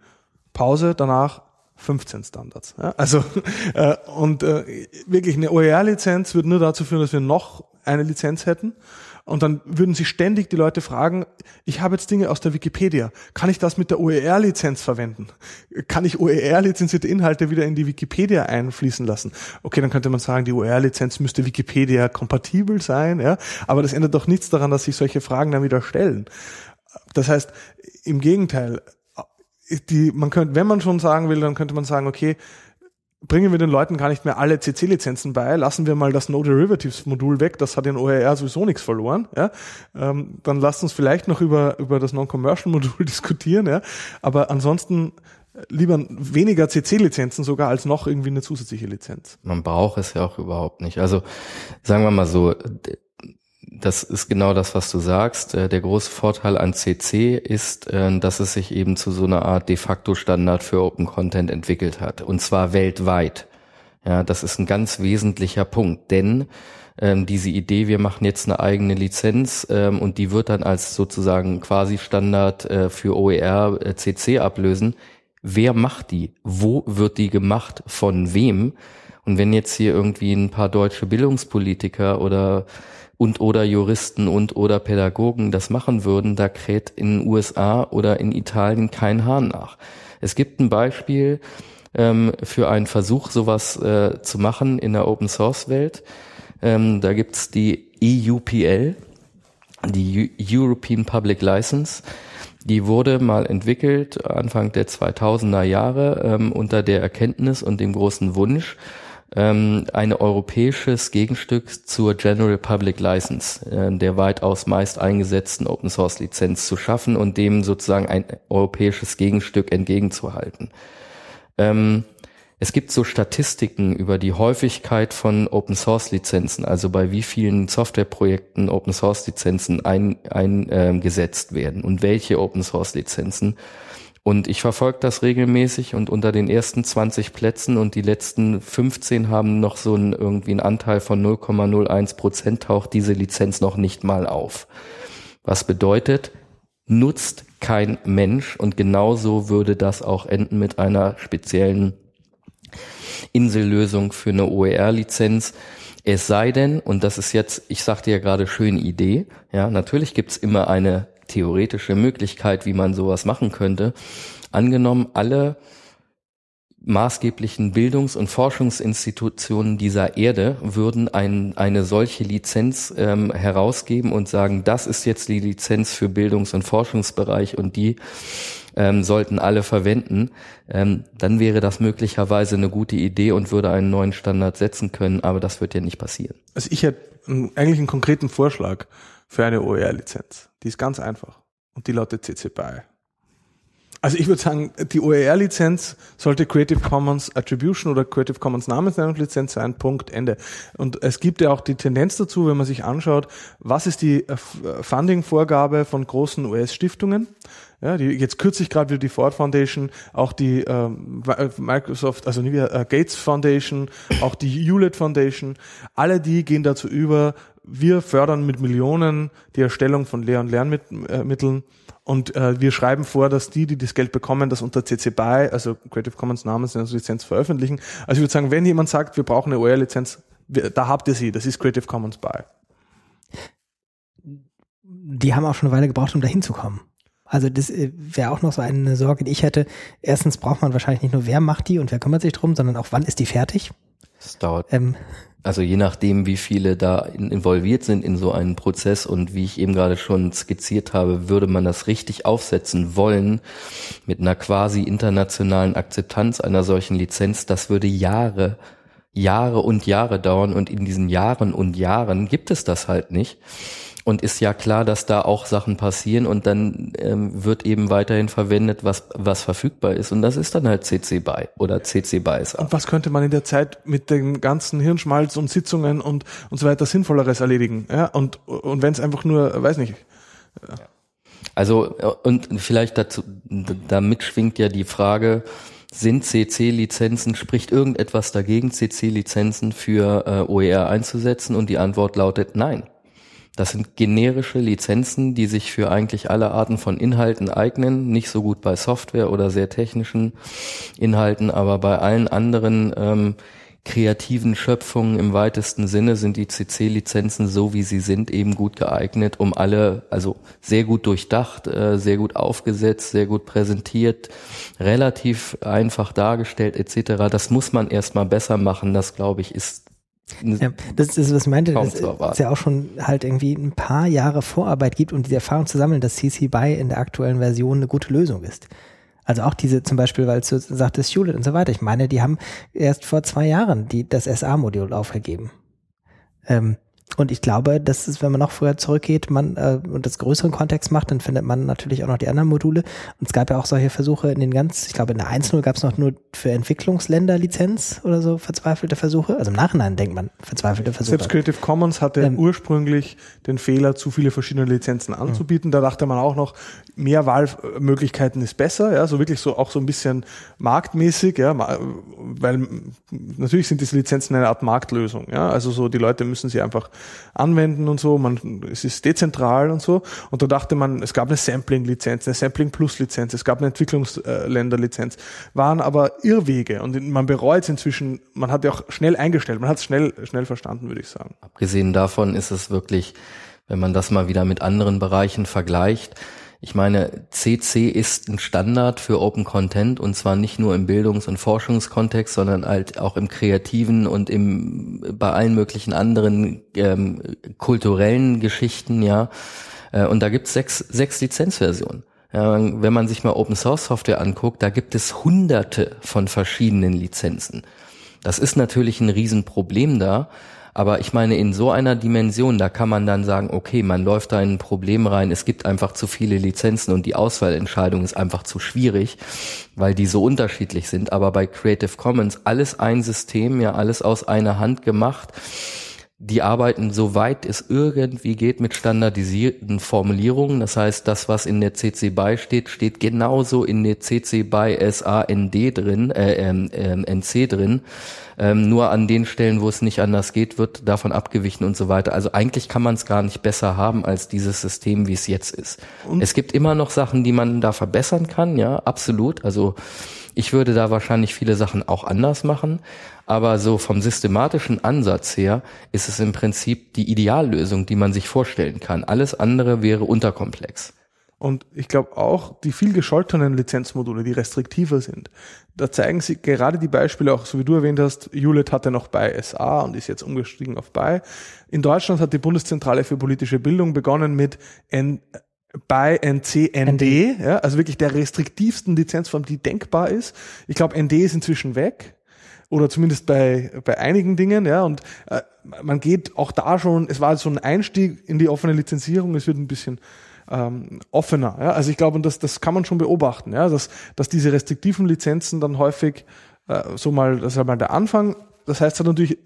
Pause, danach 15 Standards. Ja? Also äh, und äh, wirklich eine OER-Lizenz wird nur dazu führen, dass wir noch eine Lizenz hätten. Und dann würden sie ständig die Leute fragen, ich habe jetzt Dinge aus der Wikipedia, kann ich das mit der OER-Lizenz verwenden? Kann ich OER-lizenzierte Inhalte wieder in die Wikipedia einfließen lassen? Okay, dann könnte man sagen, die OER-Lizenz müsste Wikipedia kompatibel sein, ja, aber das ändert doch nichts daran, dass sich solche Fragen dann wieder stellen. Das heißt, im Gegenteil, die, man könnte, wenn man schon sagen will, dann könnte man sagen, okay, bringen wir den Leuten gar nicht mehr alle CC-Lizenzen bei, lassen wir mal das No-Derivatives-Modul weg, das hat den OER sowieso nichts verloren. Ja? Ähm, dann lasst uns vielleicht noch über, über das Non-Commercial-Modul diskutieren, ja? aber ansonsten äh, lieber weniger CC-Lizenzen sogar als noch irgendwie eine zusätzliche Lizenz. Man braucht es ja auch überhaupt nicht. Also sagen wir mal so, das ist genau das, was du sagst. Äh, der große Vorteil an CC ist, äh, dass es sich eben zu so einer Art de facto Standard für Open Content entwickelt hat. Und zwar weltweit. Ja, das ist ein ganz wesentlicher Punkt, denn ähm, diese Idee, wir machen jetzt eine eigene Lizenz ähm, und die wird dann als sozusagen quasi Standard äh, für OER äh, CC ablösen. Wer macht die? Wo wird die gemacht? Von wem? Und wenn jetzt hier irgendwie ein paar deutsche Bildungspolitiker oder und oder Juristen und oder Pädagogen das machen würden, da kräht in den USA oder in Italien kein Hahn nach. Es gibt ein Beispiel ähm, für einen Versuch, sowas äh, zu machen in der Open Source Welt. Ähm, da gibt's die EUPL, die European Public License. Die wurde mal entwickelt Anfang der 2000er Jahre ähm, unter der Erkenntnis und dem großen Wunsch, ähm, ein europäisches Gegenstück zur General Public License, äh, der weitaus meist eingesetzten Open Source Lizenz zu schaffen und dem sozusagen ein europäisches Gegenstück entgegenzuhalten. Ähm, es gibt so Statistiken über die Häufigkeit von Open Source Lizenzen, also bei wie vielen Softwareprojekten Open Source Lizenzen eingesetzt ein, äh, werden und welche Open Source Lizenzen und ich verfolge das regelmäßig und unter den ersten 20 Plätzen und die letzten 15 haben noch so einen, irgendwie einen Anteil von 0,01 Prozent taucht diese Lizenz noch nicht mal auf. Was bedeutet, nutzt kein Mensch und genauso würde das auch enden mit einer speziellen Insellösung für eine OER-Lizenz. Es sei denn, und das ist jetzt, ich sagte ja gerade, schöne Idee, ja, natürlich gibt's immer eine theoretische Möglichkeit, wie man sowas machen könnte, angenommen, alle maßgeblichen Bildungs- und Forschungsinstitutionen dieser Erde würden ein, eine solche Lizenz ähm, herausgeben und sagen, das ist jetzt die Lizenz für Bildungs- und Forschungsbereich und die ähm, sollten alle verwenden, ähm, dann wäre das möglicherweise eine gute Idee und würde einen neuen Standard setzen können, aber das wird ja nicht passieren. Also ich hätte eigentlich einen konkreten Vorschlag für eine OER-Lizenz. Die ist ganz einfach und die lautet CC BY. Also ich würde sagen, die OER-Lizenz sollte Creative Commons Attribution oder Creative Commons Namensnennungslizenz sein, Punkt, Ende. Und es gibt ja auch die Tendenz dazu, wenn man sich anschaut, was ist die äh, äh, Funding-Vorgabe von großen US-Stiftungen. Ja, die, jetzt kürzlich gerade wieder die Ford Foundation, auch die ähm, äh, Microsoft, also die, äh, Gates Foundation, auch die Hewlett Foundation, alle die gehen dazu über, wir fördern mit Millionen die Erstellung von Lehr- und Lernmitteln äh, und äh, wir schreiben vor, dass die, die das Geld bekommen, das unter CC BY, also Creative Commons also Lizenz veröffentlichen. Also ich würde sagen, wenn jemand sagt, wir brauchen eine OER-Lizenz, da habt ihr sie, das ist Creative Commons BY. Die haben auch schon eine Weile gebraucht, um da hinzukommen. Also das äh, wäre auch noch so eine Sorge, die ich hätte. Erstens braucht man wahrscheinlich nicht nur, wer macht die und wer kümmert sich drum, sondern auch, wann ist die fertig? Das dauert. Ähm, also je nachdem, wie viele da involviert sind in so einen Prozess und wie ich eben gerade schon skizziert habe, würde man das richtig aufsetzen wollen mit einer quasi internationalen Akzeptanz einer solchen Lizenz, das würde Jahre, Jahre und Jahre dauern und in diesen Jahren und Jahren gibt es das halt nicht. Und ist ja klar, dass da auch Sachen passieren und dann ähm, wird eben weiterhin verwendet, was, was verfügbar ist. Und das ist dann halt CC BY oder CC BY ist Und was könnte man in der Zeit mit dem ganzen Hirnschmalz und Sitzungen und, und so weiter Sinnvolleres erledigen? Ja, und, und wenn es einfach nur, weiß nicht. Also, äh, und vielleicht dazu, damit schwingt ja die Frage, sind CC-Lizenzen, spricht irgendetwas dagegen, CC-Lizenzen für äh, OER einzusetzen? Und die Antwort lautet nein. Das sind generische Lizenzen, die sich für eigentlich alle Arten von Inhalten eignen, nicht so gut bei Software oder sehr technischen Inhalten, aber bei allen anderen ähm, kreativen Schöpfungen im weitesten Sinne sind die CC-Lizenzen so wie sie sind eben gut geeignet, um alle, also sehr gut durchdacht, äh, sehr gut aufgesetzt, sehr gut präsentiert, relativ einfach dargestellt etc. Das muss man erstmal besser machen, das glaube ich ist ja, das ist, was ich meinte, dass es ja auch schon halt irgendwie ein paar Jahre Vorarbeit gibt, um diese Erfahrung zu sammeln, dass CC BY in der aktuellen Version eine gute Lösung ist. Also auch diese zum Beispiel, weil es so sagt, das Hewlett und so weiter. Ich meine, die haben erst vor zwei Jahren die, das SA-Modul aufgegeben. Ähm, und ich glaube, dass es, wenn man noch früher zurückgeht man, äh, und das größeren Kontext macht, dann findet man natürlich auch noch die anderen Module. Und es gab ja auch solche Versuche in den ganz, ich glaube, in der 1.0 gab es noch nur für Entwicklungsländer Lizenz oder so verzweifelte Versuche. Also im Nachhinein denkt man verzweifelte Versuche. Selbst Creative Commons hatte ähm, ursprünglich den Fehler, zu viele verschiedene Lizenzen mhm. anzubieten. Mhm. Da dachte man auch noch, mehr Wahlmöglichkeiten ist besser. Ja, so wirklich so auch so ein bisschen marktmäßig, ja, weil natürlich sind diese Lizenzen eine Art Marktlösung. Ja, also so die Leute müssen sie einfach anwenden und so. Man, es ist dezentral und so. Und da dachte man, es gab eine Sampling-Lizenz, eine Sampling-Plus-Lizenz, es gab eine Entwicklungsländer-Lizenz. Äh, Waren aber Irrwege und man bereut es inzwischen. Man hat ja auch schnell eingestellt. Man hat es schnell, schnell verstanden, würde ich sagen. Abgesehen davon ist es wirklich, wenn man das mal wieder mit anderen Bereichen vergleicht, ich meine, CC ist ein Standard für Open Content und zwar nicht nur im Bildungs- und Forschungskontext, sondern halt auch im kreativen und im bei allen möglichen anderen ähm, kulturellen Geschichten, ja. Äh, und da gibt's sechs, sechs Lizenzversionen. Wenn man sich mal Open Source Software anguckt, da gibt es hunderte von verschiedenen Lizenzen. Das ist natürlich ein Riesenproblem da, aber ich meine, in so einer Dimension, da kann man dann sagen, okay, man läuft da in ein Problem rein, es gibt einfach zu viele Lizenzen und die Auswahlentscheidung ist einfach zu schwierig, weil die so unterschiedlich sind. Aber bei Creative Commons alles ein System, ja, alles aus einer Hand gemacht die arbeiten soweit es irgendwie geht mit standardisierten Formulierungen. Das heißt, das, was in der CC BY steht, steht genauso in der CC BY SAND drin, äh, äh, ähm, NC drin. Ähm, nur an den Stellen, wo es nicht anders geht, wird davon abgewichen und so weiter. Also eigentlich kann man es gar nicht besser haben als dieses System, wie es jetzt ist. Und? Es gibt immer noch Sachen, die man da verbessern kann, ja, absolut. Also ich würde da wahrscheinlich viele Sachen auch anders machen. Aber so vom systematischen Ansatz her ist es im Prinzip die Ideallösung, die man sich vorstellen kann. Alles andere wäre unterkomplex. Und ich glaube auch, die viel gescholtenen Lizenzmodule, die restriktiver sind, da zeigen sie gerade die Beispiele auch, so wie du erwähnt hast, Hewlett hatte noch bei SA und ist jetzt umgestiegen auf bei. In Deutschland hat die Bundeszentrale für politische Bildung begonnen mit N bei NCND, ND. Ja, also wirklich der restriktivsten Lizenzform, die denkbar ist. Ich glaube, ND ist inzwischen weg oder zumindest bei, bei einigen Dingen, ja, und äh, man geht auch da schon, es war so ein Einstieg in die offene Lizenzierung, es wird ein bisschen ähm, offener, ja, also ich glaube, und das, das kann man schon beobachten, ja, dass, dass diese restriktiven Lizenzen dann häufig äh, so mal, das ist ja mal der Anfang, das heißt dann natürlich,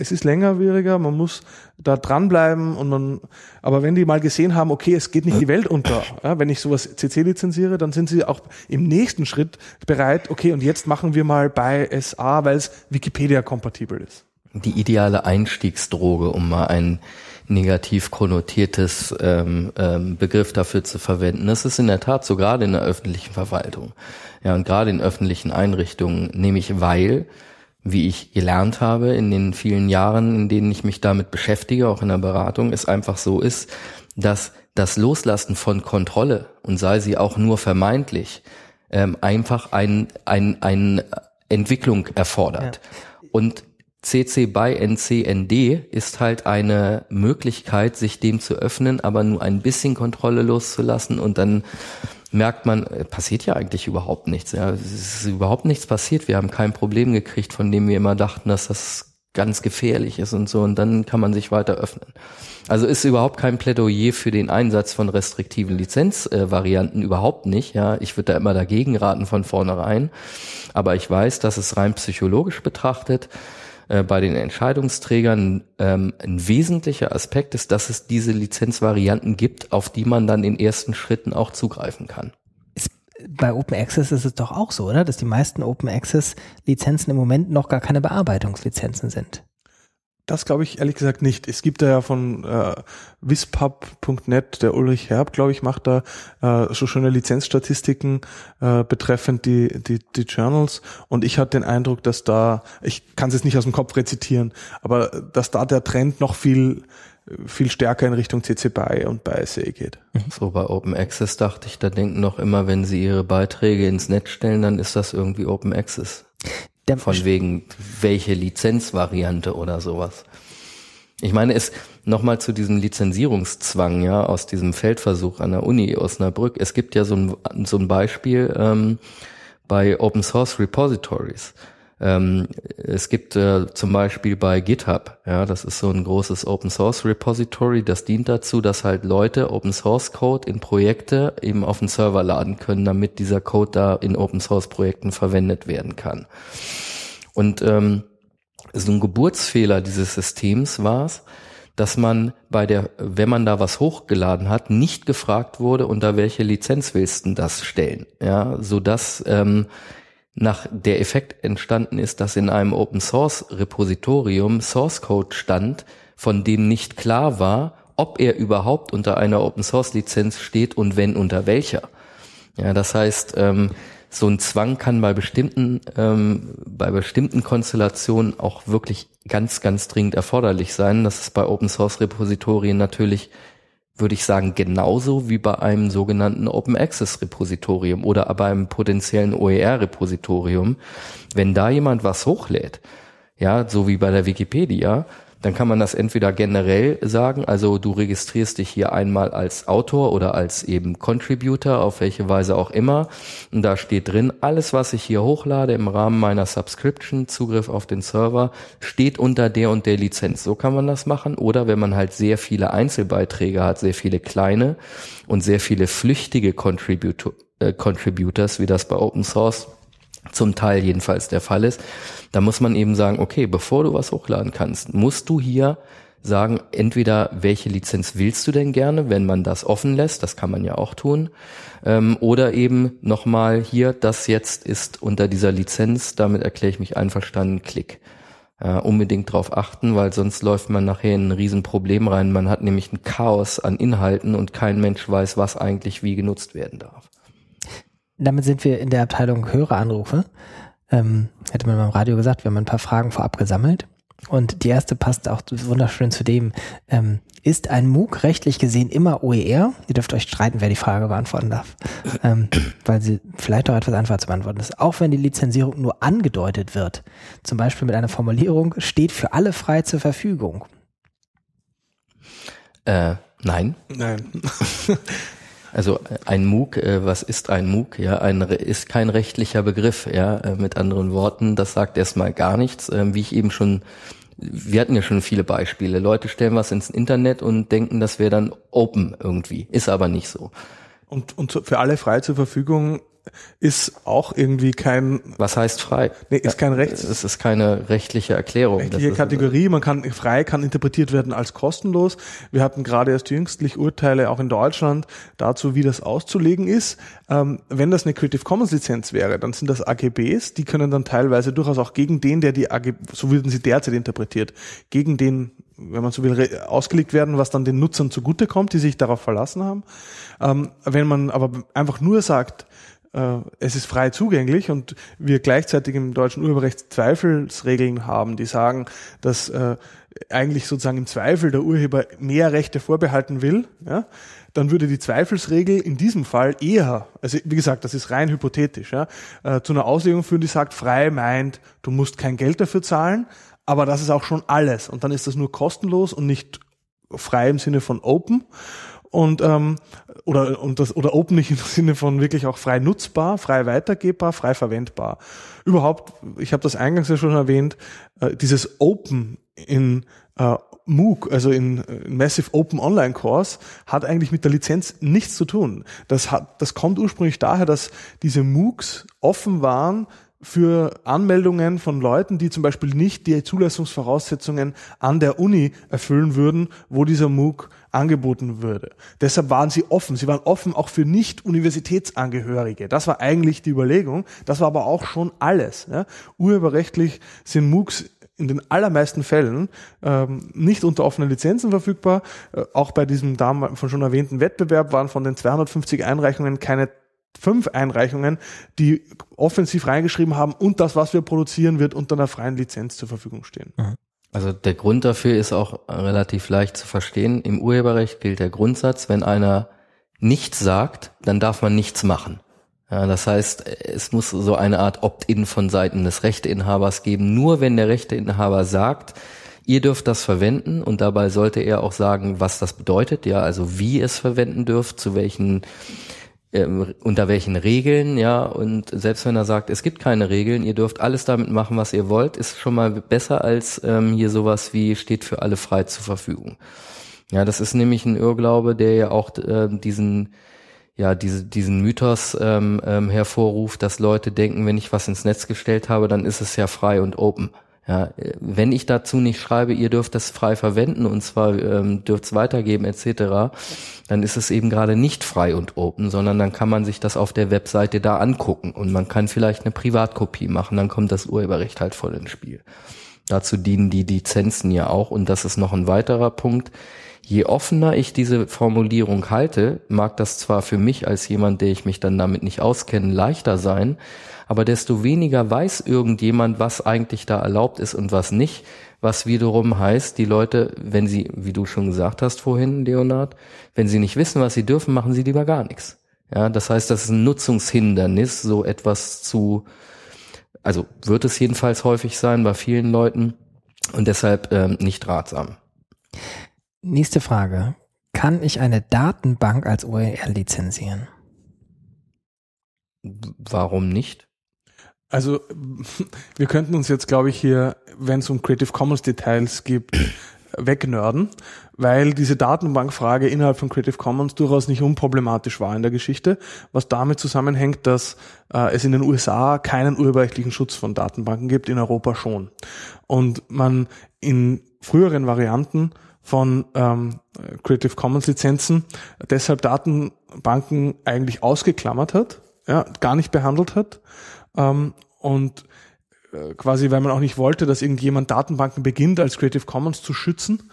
es ist längerwieriger, man muss da dranbleiben und man, aber wenn die mal gesehen haben, okay, es geht nicht die Welt unter, ja, wenn ich sowas CC lizenziere, dann sind sie auch im nächsten Schritt bereit, okay, und jetzt machen wir mal bei SA, weil es Wikipedia kompatibel ist. Die ideale Einstiegsdroge, um mal ein negativ konnotiertes ähm, ähm, Begriff dafür zu verwenden. Das ist in der Tat so gerade in der öffentlichen Verwaltung. Ja, und gerade in öffentlichen Einrichtungen, nämlich weil wie ich gelernt habe in den vielen Jahren, in denen ich mich damit beschäftige, auch in der Beratung, es einfach so ist, dass das Loslassen von Kontrolle und sei sie auch nur vermeintlich, ähm, einfach ein, ein, ein Entwicklung erfordert. Ja. Und CC by NCND ist halt eine Möglichkeit, sich dem zu öffnen, aber nur ein bisschen Kontrolle loszulassen und dann merkt man, äh, passiert ja eigentlich überhaupt nichts. Ja. Es ist überhaupt nichts passiert. Wir haben kein Problem gekriegt, von dem wir immer dachten, dass das ganz gefährlich ist und so. Und dann kann man sich weiter öffnen. Also ist überhaupt kein Plädoyer für den Einsatz von restriktiven Lizenzvarianten, äh, überhaupt nicht. Ja, ich würde da immer dagegen raten von vornherein. Aber ich weiß, dass es rein psychologisch betrachtet äh, bei den Entscheidungsträgern ähm, ein wesentlicher Aspekt ist, dass es diese Lizenzvarianten gibt, auf die man dann in ersten Schritten auch zugreifen kann. bei Open Access ist es doch auch so, oder? Dass die meisten Open Access Lizenzen im Moment noch gar keine Bearbeitungslizenzen sind. Das glaube ich ehrlich gesagt nicht. Es gibt da ja von äh, wispub.net, der Ulrich Herb, glaube ich, macht da äh, so schöne Lizenzstatistiken äh, betreffend die, die, die Journals. Und ich hatte den Eindruck, dass da, ich kann es jetzt nicht aus dem Kopf rezitieren, aber äh, dass da der Trend noch viel viel stärker in Richtung CC BY und BSE geht. Mhm. So bei Open Access dachte ich, da denken noch immer, wenn sie ihre Beiträge ins Netz stellen, dann ist das irgendwie Open Access. Der Von wegen, welche Lizenzvariante oder sowas. Ich meine, es nochmal zu diesem Lizenzierungszwang, ja, aus diesem Feldversuch an der Uni Osnabrück. Es gibt ja so ein, so ein Beispiel ähm, bei Open Source Repositories. Ähm, es gibt äh, zum Beispiel bei GitHub, ja, das ist so ein großes Open Source Repository, das dient dazu, dass halt Leute Open Source Code in Projekte eben auf den Server laden können, damit dieser Code da in Open Source Projekten verwendet werden kann. Und ähm, so ein Geburtsfehler dieses Systems war es, dass man bei der, wenn man da was hochgeladen hat, nicht gefragt wurde, unter welche Lizenz willst du das stellen, ja, so dass ähm, nach der Effekt entstanden ist, dass in einem Open Source Repositorium Source Code stand, von dem nicht klar war, ob er überhaupt unter einer Open Source Lizenz steht und wenn unter welcher. Ja, das heißt, ähm, so ein Zwang kann bei bestimmten, ähm, bei bestimmten Konstellationen auch wirklich ganz, ganz dringend erforderlich sein. Das ist bei Open Source Repositorien natürlich würde ich sagen, genauso wie bei einem sogenannten Open Access Repositorium oder bei einem potenziellen OER Repositorium. Wenn da jemand was hochlädt, ja, so wie bei der Wikipedia, dann kann man das entweder generell sagen, also du registrierst dich hier einmal als Autor oder als eben Contributor, auf welche Weise auch immer. Und da steht drin, alles, was ich hier hochlade im Rahmen meiner Subscription, Zugriff auf den Server, steht unter der und der Lizenz. So kann man das machen. Oder wenn man halt sehr viele Einzelbeiträge hat, sehr viele kleine und sehr viele flüchtige Contributor, äh, Contributors, wie das bei Open Source zum Teil jedenfalls der Fall ist, da muss man eben sagen, okay, bevor du was hochladen kannst, musst du hier sagen, entweder welche Lizenz willst du denn gerne, wenn man das offen lässt, das kann man ja auch tun, ähm, oder eben nochmal hier, das jetzt ist unter dieser Lizenz, damit erkläre ich mich einverstanden, Klick. Äh, unbedingt drauf achten, weil sonst läuft man nachher in ein Riesenproblem rein. Man hat nämlich ein Chaos an Inhalten und kein Mensch weiß, was eigentlich wie genutzt werden darf damit sind wir in der Abteilung Höreranrufe. Ähm, hätte man beim Radio gesagt, wir haben ein paar Fragen vorab gesammelt. Und die erste passt auch wunderschön zu dem. Ähm, ist ein MOOC rechtlich gesehen immer OER? Ihr dürft euch streiten, wer die Frage beantworten darf, ähm, weil sie vielleicht auch etwas einfacher zu beantworten ist. Auch wenn die Lizenzierung nur angedeutet wird, zum Beispiel mit einer Formulierung, steht für alle frei zur Verfügung. Äh, nein. Nein. Also äh, ein MOOC, äh, was ist ein MOOC? Ja, ein ist kein rechtlicher Begriff. Ja, äh, mit anderen Worten, das sagt erstmal gar nichts. Äh, wie ich eben schon, wir hatten ja schon viele Beispiele. Leute stellen was ins Internet und denken, das wäre dann Open irgendwie, ist aber nicht so. Und, und für alle frei zur Verfügung ist auch irgendwie kein. Was heißt frei? Nee, ist kein Rechts. Es ist keine rechtliche Erklärung. Rechtliche Kategorie. Man kann frei kann interpretiert werden als kostenlos. Wir hatten gerade erst jüngstlich Urteile auch in Deutschland dazu, wie das auszulegen ist. Ähm, wenn das eine Creative Commons Lizenz wäre, dann sind das AGBs. Die können dann teilweise durchaus auch gegen den, der die AGB, so würden sie derzeit interpretiert, gegen den wenn man so will, ausgelegt werden, was dann den Nutzern zugutekommt, die sich darauf verlassen haben. Ähm, wenn man aber einfach nur sagt, äh, es ist frei zugänglich und wir gleichzeitig im deutschen Urheberrecht Zweifelsregeln haben, die sagen, dass äh, eigentlich sozusagen im Zweifel der Urheber mehr Rechte vorbehalten will, ja, dann würde die Zweifelsregel in diesem Fall eher, also wie gesagt, das ist rein hypothetisch, ja, äh, zu einer Auslegung führen, die sagt, frei meint, du musst kein Geld dafür zahlen, aber das ist auch schon alles und dann ist das nur kostenlos und nicht frei im Sinne von open und ähm, oder und das oder open nicht im Sinne von wirklich auch frei nutzbar, frei weitergebbar, frei verwendbar. Überhaupt, ich habe das eingangs ja schon erwähnt, äh, dieses Open in äh, MOOC, also in, in äh, Massive Open Online Course, hat eigentlich mit der Lizenz nichts zu tun. Das hat, das kommt ursprünglich daher, dass diese MOOCs offen waren für Anmeldungen von Leuten, die zum Beispiel nicht die Zulassungsvoraussetzungen an der Uni erfüllen würden, wo dieser MOOC angeboten würde. Deshalb waren sie offen. Sie waren offen auch für Nicht-Universitätsangehörige. Das war eigentlich die Überlegung. Das war aber auch schon alles. Ja. Urheberrechtlich sind MOOCs in den allermeisten Fällen ähm, nicht unter offenen Lizenzen verfügbar. Äh, auch bei diesem damals von schon erwähnten Wettbewerb waren von den 250 Einreichungen keine fünf Einreichungen, die offensiv reingeschrieben haben und das, was wir produzieren, wird unter einer freien Lizenz zur Verfügung stehen. Mhm. Also der Grund dafür ist auch relativ leicht zu verstehen. Im Urheberrecht gilt der Grundsatz, wenn einer nichts sagt, dann darf man nichts machen. Ja, das heißt, es muss so eine Art Opt-in von Seiten des Rechteinhabers geben. Nur wenn der Rechteinhaber sagt, ihr dürft das verwenden und dabei sollte er auch sagen, was das bedeutet, ja, also wie es verwenden dürft, zu welchen ähm, unter welchen Regeln, ja, und selbst wenn er sagt, es gibt keine Regeln, ihr dürft alles damit machen, was ihr wollt, ist schon mal besser als ähm, hier sowas wie steht für alle frei zur Verfügung. Ja, das ist nämlich ein Irrglaube, der ja auch äh, diesen ja, diese, diesen Mythos ähm, ähm, hervorruft, dass Leute denken, wenn ich was ins Netz gestellt habe, dann ist es ja frei und open. Ja, wenn ich dazu nicht schreibe, ihr dürft das frei verwenden und zwar ähm, dürft es weitergeben etc., dann ist es eben gerade nicht frei und open, sondern dann kann man sich das auf der Webseite da angucken und man kann vielleicht eine Privatkopie machen, dann kommt das Urheberrecht halt voll ins Spiel. Dazu dienen die Lizenzen ja auch und das ist noch ein weiterer Punkt. Je offener ich diese Formulierung halte, mag das zwar für mich als jemand, der ich mich dann damit nicht auskenne, leichter sein, aber desto weniger weiß irgendjemand, was eigentlich da erlaubt ist und was nicht, was wiederum heißt, die Leute, wenn sie, wie du schon gesagt hast vorhin, Leonard, wenn sie nicht wissen, was sie dürfen, machen sie lieber gar nichts. Ja, das heißt, das ist ein Nutzungshindernis, so etwas zu, also wird es jedenfalls häufig sein bei vielen Leuten und deshalb ähm, nicht ratsam. Nächste Frage. Kann ich eine Datenbank als OER lizenzieren? Warum nicht? Also wir könnten uns jetzt, glaube ich, hier, wenn es um Creative Commons Details gibt, wegnörden, weil diese Datenbankfrage innerhalb von Creative Commons durchaus nicht unproblematisch war in der Geschichte, was damit zusammenhängt, dass äh, es in den USA keinen urheberrechtlichen Schutz von Datenbanken gibt, in Europa schon. Und man in früheren Varianten von ähm, Creative Commons Lizenzen deshalb Datenbanken eigentlich ausgeklammert hat, ja, gar nicht behandelt hat ähm, und äh, quasi, weil man auch nicht wollte, dass irgendjemand Datenbanken beginnt als Creative Commons zu schützen,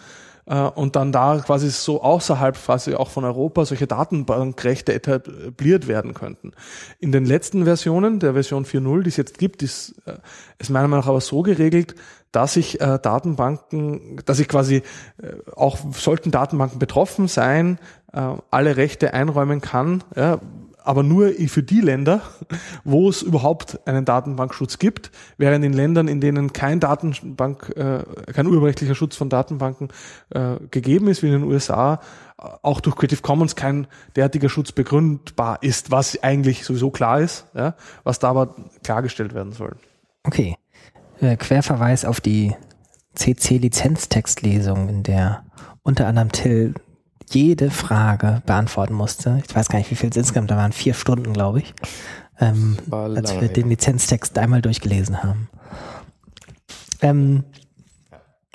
äh, und dann da quasi so außerhalb quasi auch von Europa solche Datenbankrechte etabliert werden könnten. In den letzten Versionen, der Version 4.0, die es jetzt gibt, ist, äh, ist meiner Meinung nach aber so geregelt, dass ich äh, Datenbanken, dass ich quasi äh, auch sollten Datenbanken betroffen sein, äh, alle Rechte einräumen kann, ja, aber nur für die Länder, wo es überhaupt einen Datenbankschutz gibt, während in Ländern, in denen kein Datenbank, äh, kein urheberrechtlicher Schutz von Datenbanken äh, gegeben ist, wie in den USA, äh, auch durch Creative Commons kein derartiger Schutz begründbar ist, was eigentlich sowieso klar ist, ja, was da aber klargestellt werden soll. Okay. Äh, Querverweis auf die CC-Lizenztextlesung, in der unter anderem Till jede Frage beantworten musste. Ich weiß gar nicht, wie viel es insgesamt da waren. Vier Stunden, glaube ich. Ähm, als wir den Lizenztext einmal durchgelesen haben. Ähm,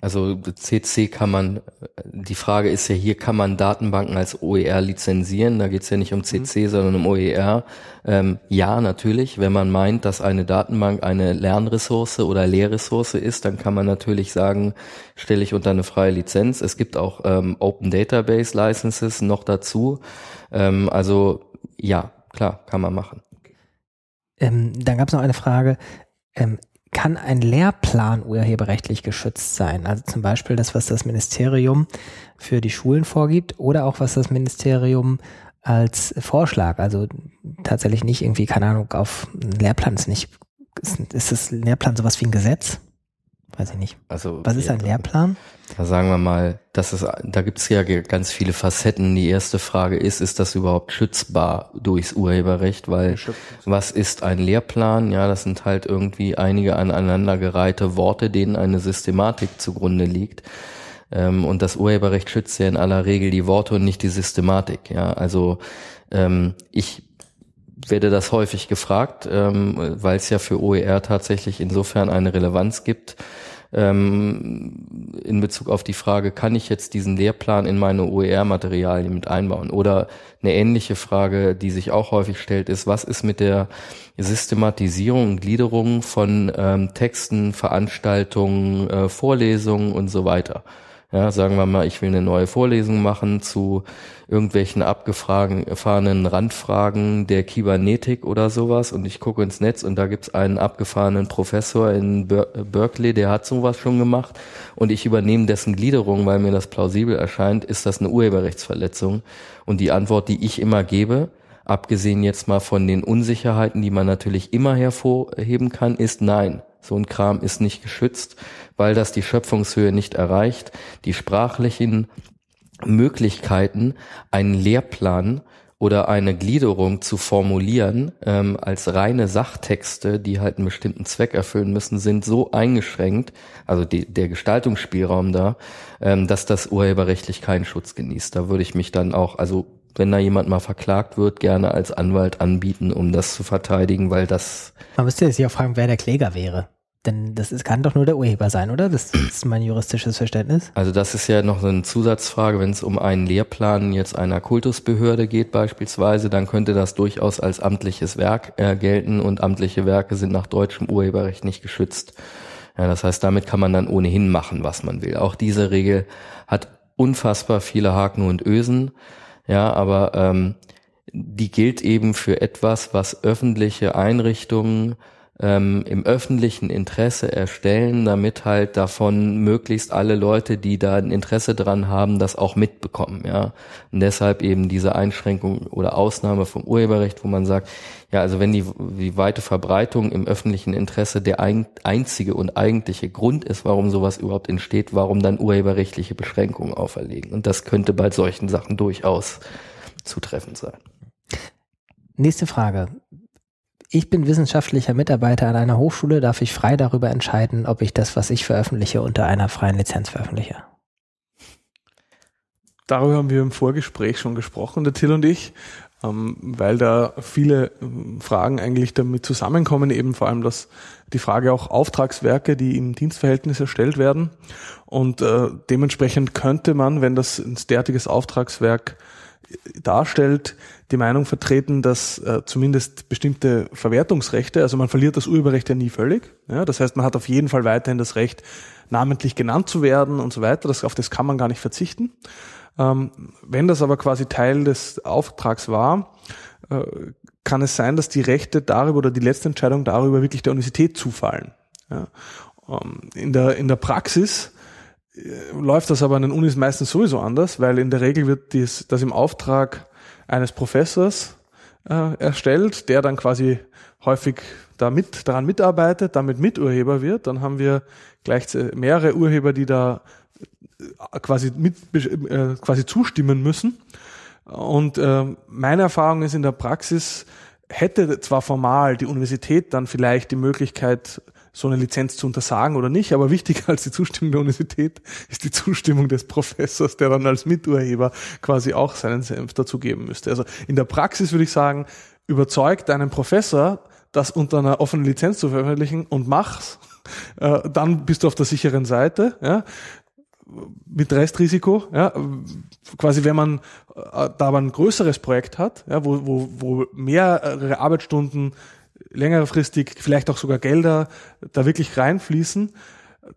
also CC kann man, die Frage ist ja hier, kann man Datenbanken als OER lizenzieren? Da geht es ja nicht um CC, mhm. sondern um OER. Ähm, ja, natürlich, wenn man meint, dass eine Datenbank eine Lernressource oder Lehrressource ist, dann kann man natürlich sagen, stelle ich unter eine freie Lizenz. Es gibt auch ähm, Open Database Licenses noch dazu. Ähm, also ja, klar, kann man machen. Ähm, dann gab es noch eine Frage. Ähm, kann ein Lehrplan urheberrechtlich geschützt sein. Also zum Beispiel das, was das Ministerium für die Schulen vorgibt oder auch was das Ministerium als Vorschlag, also tatsächlich nicht irgendwie, keine Ahnung, auf einen Lehrplan ist nicht, ist, ist das Lehrplan sowas wie ein Gesetz? weiß ich nicht. Also, Was ist ein Lehrplan? Da sagen wir mal, das ist, da gibt es ja ganz viele Facetten. Die erste Frage ist, ist das überhaupt schützbar durchs Urheberrecht? Weil was ist ein Lehrplan? Ja, das sind halt irgendwie einige aneinandergereihte Worte, denen eine Systematik zugrunde liegt. Ähm, und das Urheberrecht schützt ja in aller Regel die Worte und nicht die Systematik. Ja, also ähm, ich werde das häufig gefragt, ähm, weil es ja für OER tatsächlich insofern eine Relevanz gibt, ähm, in Bezug auf die Frage, kann ich jetzt diesen Lehrplan in meine OER-Materialien mit einbauen? Oder eine ähnliche Frage, die sich auch häufig stellt, ist, was ist mit der Systematisierung und Gliederung von ähm, Texten, Veranstaltungen, äh, Vorlesungen und so weiter? Ja, sagen wir mal, ich will eine neue Vorlesung machen zu irgendwelchen abgefahrenen Randfragen der Kybernetik oder sowas und ich gucke ins Netz und da gibt's einen abgefahrenen Professor in Ber Berkeley, der hat sowas schon gemacht und ich übernehme dessen Gliederung, weil mir das plausibel erscheint, ist das eine Urheberrechtsverletzung? Und die Antwort, die ich immer gebe, abgesehen jetzt mal von den Unsicherheiten, die man natürlich immer hervorheben kann, ist nein. So ein Kram ist nicht geschützt, weil das die Schöpfungshöhe nicht erreicht, die sprachlichen Möglichkeiten, einen Lehrplan oder eine Gliederung zu formulieren ähm, als reine Sachtexte, die halt einen bestimmten Zweck erfüllen müssen, sind so eingeschränkt, also die, der Gestaltungsspielraum da, ähm, dass das urheberrechtlich keinen Schutz genießt. Da würde ich mich dann auch, also wenn da jemand mal verklagt wird, gerne als Anwalt anbieten, um das zu verteidigen, weil das. Man müsste jetzt ja auch fragen, wer der Kläger wäre. Denn das ist, kann doch nur der Urheber sein, oder? Das ist mein juristisches Verständnis. Also das ist ja noch so eine Zusatzfrage, wenn es um einen Lehrplan jetzt einer Kultusbehörde geht beispielsweise, dann könnte das durchaus als amtliches Werk äh, gelten und amtliche Werke sind nach deutschem Urheberrecht nicht geschützt. Ja, das heißt, damit kann man dann ohnehin machen, was man will. Auch diese Regel hat unfassbar viele Haken und Ösen. Ja, aber ähm, die gilt eben für etwas, was öffentliche Einrichtungen ähm, im öffentlichen Interesse erstellen, damit halt davon möglichst alle Leute, die da ein Interesse dran haben, das auch mitbekommen. Ja? Und deshalb eben diese Einschränkung oder Ausnahme vom Urheberrecht, wo man sagt, ja, also wenn die, die weite Verbreitung im öffentlichen Interesse der ein, einzige und eigentliche Grund ist, warum sowas überhaupt entsteht, warum dann urheberrechtliche Beschränkungen auferlegen. Und das könnte bei solchen Sachen durchaus zutreffend sein. Nächste Frage ich bin wissenschaftlicher Mitarbeiter an einer Hochschule, darf ich frei darüber entscheiden, ob ich das, was ich veröffentliche, unter einer freien Lizenz veröffentliche. Darüber haben wir im Vorgespräch schon gesprochen, der Till und ich, ähm, weil da viele ähm, Fragen eigentlich damit zusammenkommen, eben vor allem dass die Frage auch Auftragswerke, die im Dienstverhältnis erstellt werden. Und äh, dementsprechend könnte man, wenn das ein derartiges Auftragswerk äh, darstellt, die Meinung vertreten, dass äh, zumindest bestimmte Verwertungsrechte, also man verliert das Urheberrecht ja nie völlig. Ja, das heißt, man hat auf jeden Fall weiterhin das Recht, namentlich genannt zu werden und so weiter. Das, auf das kann man gar nicht verzichten. Ähm, wenn das aber quasi Teil des Auftrags war, äh, kann es sein, dass die Rechte darüber oder die letzte Entscheidung darüber wirklich der Universität zufallen. Ja. Ähm, in, der, in der Praxis äh, läuft das aber an den Unis meistens sowieso anders, weil in der Regel wird dies, das im Auftrag eines Professors äh, erstellt, der dann quasi häufig da daran mitarbeitet, damit Miturheber wird. Dann haben wir gleich mehrere Urheber, die da äh, quasi, mit, äh, quasi zustimmen müssen. Und äh, meine Erfahrung ist in der Praxis, hätte zwar formal die Universität dann vielleicht die Möglichkeit, so eine Lizenz zu untersagen oder nicht, aber wichtiger als die Zustimmung der Universität ist die Zustimmung des Professors, der dann als Miturheber quasi auch seinen Senf dazugeben müsste. Also in der Praxis würde ich sagen, überzeugt einen Professor, das unter einer offenen Lizenz zu veröffentlichen und mach's, äh, dann bist du auf der sicheren Seite. Ja? mit Restrisiko, ja, quasi wenn man äh, da aber ein größeres Projekt hat, ja, wo, wo, wo mehrere Arbeitsstunden längerfristig vielleicht auch sogar Gelder da wirklich reinfließen,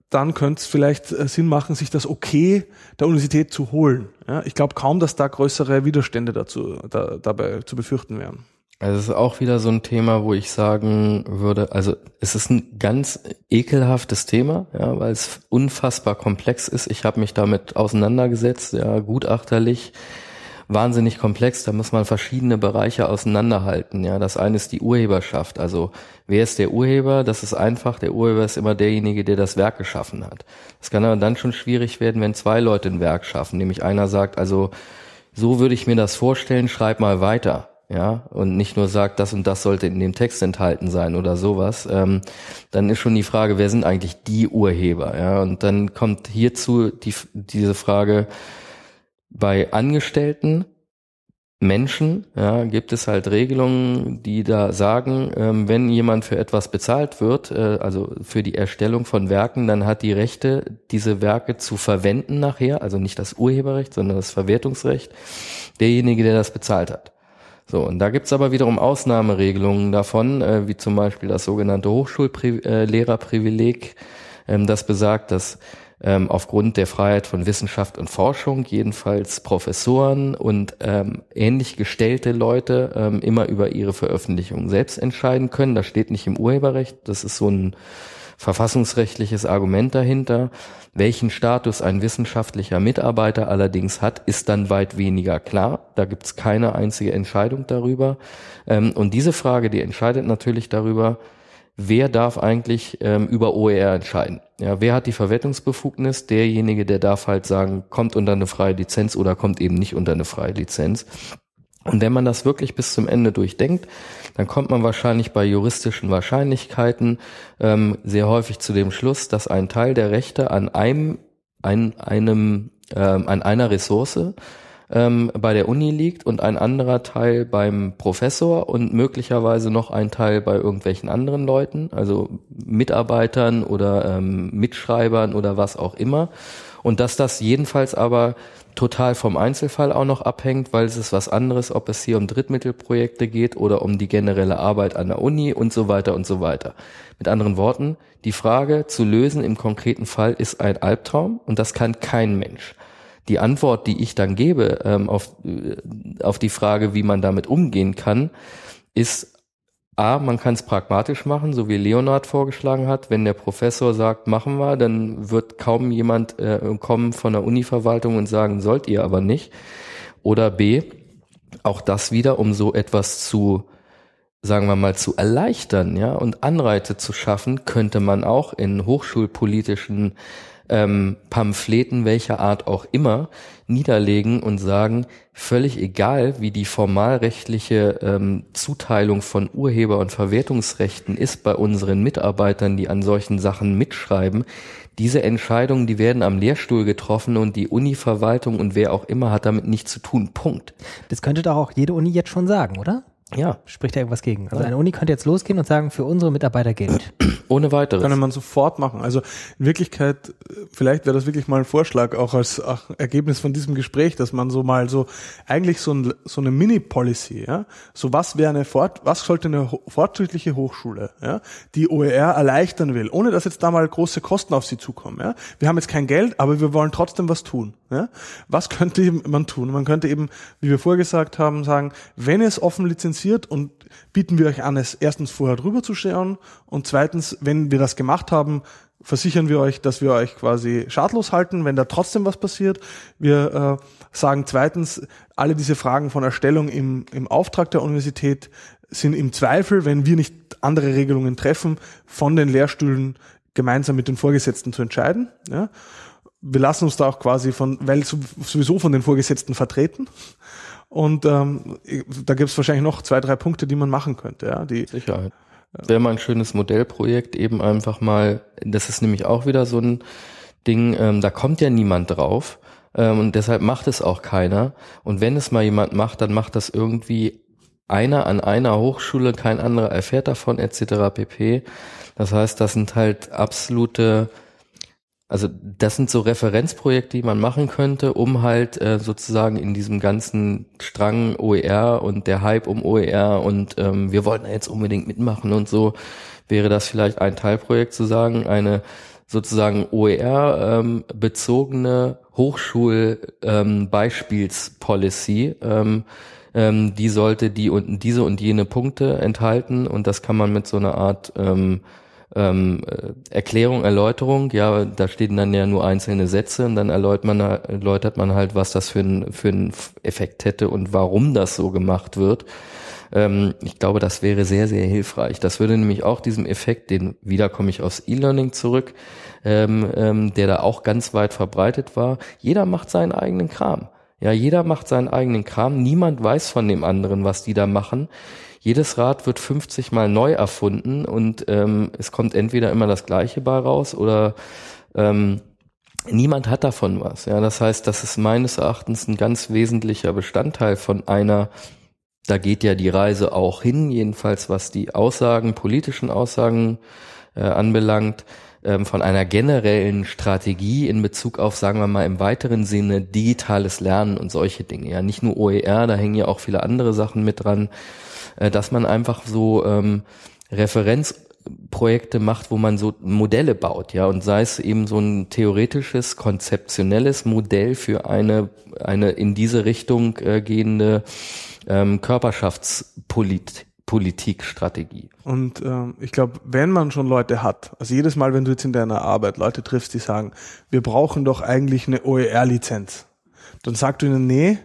dann könnte es vielleicht äh, Sinn machen, sich das Okay der Universität zu holen. Ja, ich glaube kaum, dass da größere Widerstände dazu, da, dabei zu befürchten wären. Also es ist auch wieder so ein Thema, wo ich sagen würde, also es ist ein ganz ekelhaftes Thema, ja, weil es unfassbar komplex ist. Ich habe mich damit auseinandergesetzt, ja, gutachterlich wahnsinnig komplex, da muss man verschiedene Bereiche auseinanderhalten. Ja, das eine ist die Urheberschaft, also wer ist der Urheber? Das ist einfach, der Urheber ist immer derjenige, der das Werk geschaffen hat. Das kann aber dann schon schwierig werden, wenn zwei Leute ein Werk schaffen, nämlich einer sagt, also so würde ich mir das vorstellen, schreib mal weiter. Ja, und nicht nur sagt, das und das sollte in dem Text enthalten sein oder sowas, ähm, dann ist schon die Frage, wer sind eigentlich die Urheber? Ja, und dann kommt hierzu die, diese Frage, bei Angestellten Menschen ja, gibt es halt Regelungen, die da sagen, ähm, wenn jemand für etwas bezahlt wird, äh, also für die Erstellung von Werken, dann hat die Rechte, diese Werke zu verwenden nachher, also nicht das Urheberrecht, sondern das Verwertungsrecht, derjenige, der das bezahlt hat. So, und da gibt's aber wiederum Ausnahmeregelungen davon, äh, wie zum Beispiel das sogenannte Hochschullehrerprivileg, äh, ähm, das besagt, dass ähm, aufgrund der Freiheit von Wissenschaft und Forschung, jedenfalls Professoren und ähm, ähnlich gestellte Leute ähm, immer über ihre Veröffentlichung selbst entscheiden können. Das steht nicht im Urheberrecht, das ist so ein verfassungsrechtliches Argument dahinter. Welchen Status ein wissenschaftlicher Mitarbeiter allerdings hat, ist dann weit weniger klar. Da gibt es keine einzige Entscheidung darüber. Ähm, und diese Frage, die entscheidet natürlich darüber, wer darf eigentlich ähm, über OER entscheiden? Ja, wer hat die Verwertungsbefugnis? Derjenige, der darf halt sagen, kommt unter eine freie Lizenz oder kommt eben nicht unter eine freie Lizenz. Und wenn man das wirklich bis zum Ende durchdenkt, dann kommt man wahrscheinlich bei juristischen Wahrscheinlichkeiten ähm, sehr häufig zu dem Schluss, dass ein Teil der Rechte an einem, ein, einem, ähm, an einer Ressource ähm, bei der Uni liegt und ein anderer Teil beim Professor und möglicherweise noch ein Teil bei irgendwelchen anderen Leuten, also Mitarbeitern oder ähm, Mitschreibern oder was auch immer. Und dass das jedenfalls aber total vom Einzelfall auch noch abhängt, weil es ist was anderes, ob es hier um Drittmittelprojekte geht oder um die generelle Arbeit an der Uni und so weiter und so weiter. Mit anderen Worten, die Frage zu lösen im konkreten Fall ist ein Albtraum und das kann kein Mensch die Antwort, die ich dann gebe ähm, auf, äh, auf die Frage, wie man damit umgehen kann, ist A, man kann es pragmatisch machen, so wie Leonard vorgeschlagen hat. Wenn der Professor sagt, machen wir, dann wird kaum jemand äh, kommen von der Univerwaltung und sagen, sollt ihr aber nicht. Oder B, auch das wieder, um so etwas zu, sagen wir mal, zu erleichtern, ja, und Anreize zu schaffen, könnte man auch in hochschulpolitischen ähm, Pamphleten welcher Art auch immer niederlegen und sagen, völlig egal, wie die formalrechtliche ähm, Zuteilung von Urheber- und Verwertungsrechten ist bei unseren Mitarbeitern, die an solchen Sachen mitschreiben, diese Entscheidungen, die werden am Lehrstuhl getroffen und die Uni-Verwaltung und wer auch immer hat damit nichts zu tun. Punkt. Das könnte doch auch jede Uni jetzt schon sagen, oder? Ja, spricht da irgendwas gegen. Also eine Uni könnte jetzt losgehen und sagen, für unsere Mitarbeiter gilt. Ohne weiteres. Könnte man sofort machen. Also in Wirklichkeit, vielleicht wäre das wirklich mal ein Vorschlag, auch als ach, Ergebnis von diesem Gespräch, dass man so mal so, eigentlich so, ein, so eine Mini-Policy, ja, so was wäre eine Fort, was sollte eine fortschrittliche Hochschule, ja, die OER erleichtern will, ohne dass jetzt da mal große Kosten auf sie zukommen, ja. Wir haben jetzt kein Geld, aber wir wollen trotzdem was tun, ja. Was könnte man tun? Man könnte eben, wie wir vorgesagt haben, sagen, wenn es offen lizenziert interessiert und bieten wir euch an, es erstens vorher drüber zu schauen und zweitens, wenn wir das gemacht haben, versichern wir euch, dass wir euch quasi schadlos halten, wenn da trotzdem was passiert. Wir äh, sagen zweitens, alle diese Fragen von Erstellung im, im Auftrag der Universität sind im Zweifel, wenn wir nicht andere Regelungen treffen, von den Lehrstühlen gemeinsam mit den Vorgesetzten zu entscheiden. Ja? Wir lassen uns da auch quasi von, weil sowieso von den Vorgesetzten vertreten. Und ähm, da gibt es wahrscheinlich noch zwei, drei Punkte, die man machen könnte. Ja, die, Sicherheit. Wäre mal ein schönes Modellprojekt, eben einfach mal, das ist nämlich auch wieder so ein Ding, ähm, da kommt ja niemand drauf ähm, und deshalb macht es auch keiner. Und wenn es mal jemand macht, dann macht das irgendwie einer an einer Hochschule, kein anderer erfährt davon, etc. pp. Das heißt, das sind halt absolute also das sind so Referenzprojekte, die man machen könnte, um halt äh, sozusagen in diesem ganzen Strang OER und der Hype um OER und ähm, wir wollten jetzt unbedingt mitmachen und so wäre das vielleicht ein Teilprojekt zu sagen, eine sozusagen OER ähm, bezogene Hochschulbeispielspolicy. Ähm, ähm, die sollte die und diese und jene Punkte enthalten und das kann man mit so einer Art ähm, ähm, äh, Erklärung, Erläuterung, ja, da stehen dann ja nur einzelne Sätze und dann erläutert man, erläutert man halt, was das für einen für Effekt hätte und warum das so gemacht wird. Ähm, ich glaube, das wäre sehr, sehr hilfreich. Das würde nämlich auch diesem Effekt, den wieder komme ich aus E-Learning zurück, ähm, ähm, der da auch ganz weit verbreitet war. Jeder macht seinen eigenen Kram. Ja, jeder macht seinen eigenen Kram. Niemand weiß von dem anderen, was die da machen. Jedes Rad wird 50 Mal neu erfunden und ähm, es kommt entweder immer das gleiche bei raus oder ähm, niemand hat davon was. Ja, das heißt, das ist meines Erachtens ein ganz wesentlicher Bestandteil von einer da geht ja die Reise auch hin, jedenfalls was die Aussagen, politischen Aussagen äh, anbelangt, ähm, von einer generellen Strategie in Bezug auf, sagen wir mal im weiteren Sinne, digitales Lernen und solche Dinge. Ja, nicht nur OER, da hängen ja auch viele andere Sachen mit dran äh, dass man einfach so ähm, Referenz Projekte macht, wo man so Modelle baut, ja, und sei es eben so ein theoretisches, konzeptionelles Modell für eine, eine in diese Richtung äh, gehende ähm, Körperschaftspolitik. Und ähm, ich glaube, wenn man schon Leute hat, also jedes Mal, wenn du jetzt in deiner Arbeit Leute triffst, die sagen, wir brauchen doch eigentlich eine OER-Lizenz, dann sagst du ihnen, nee,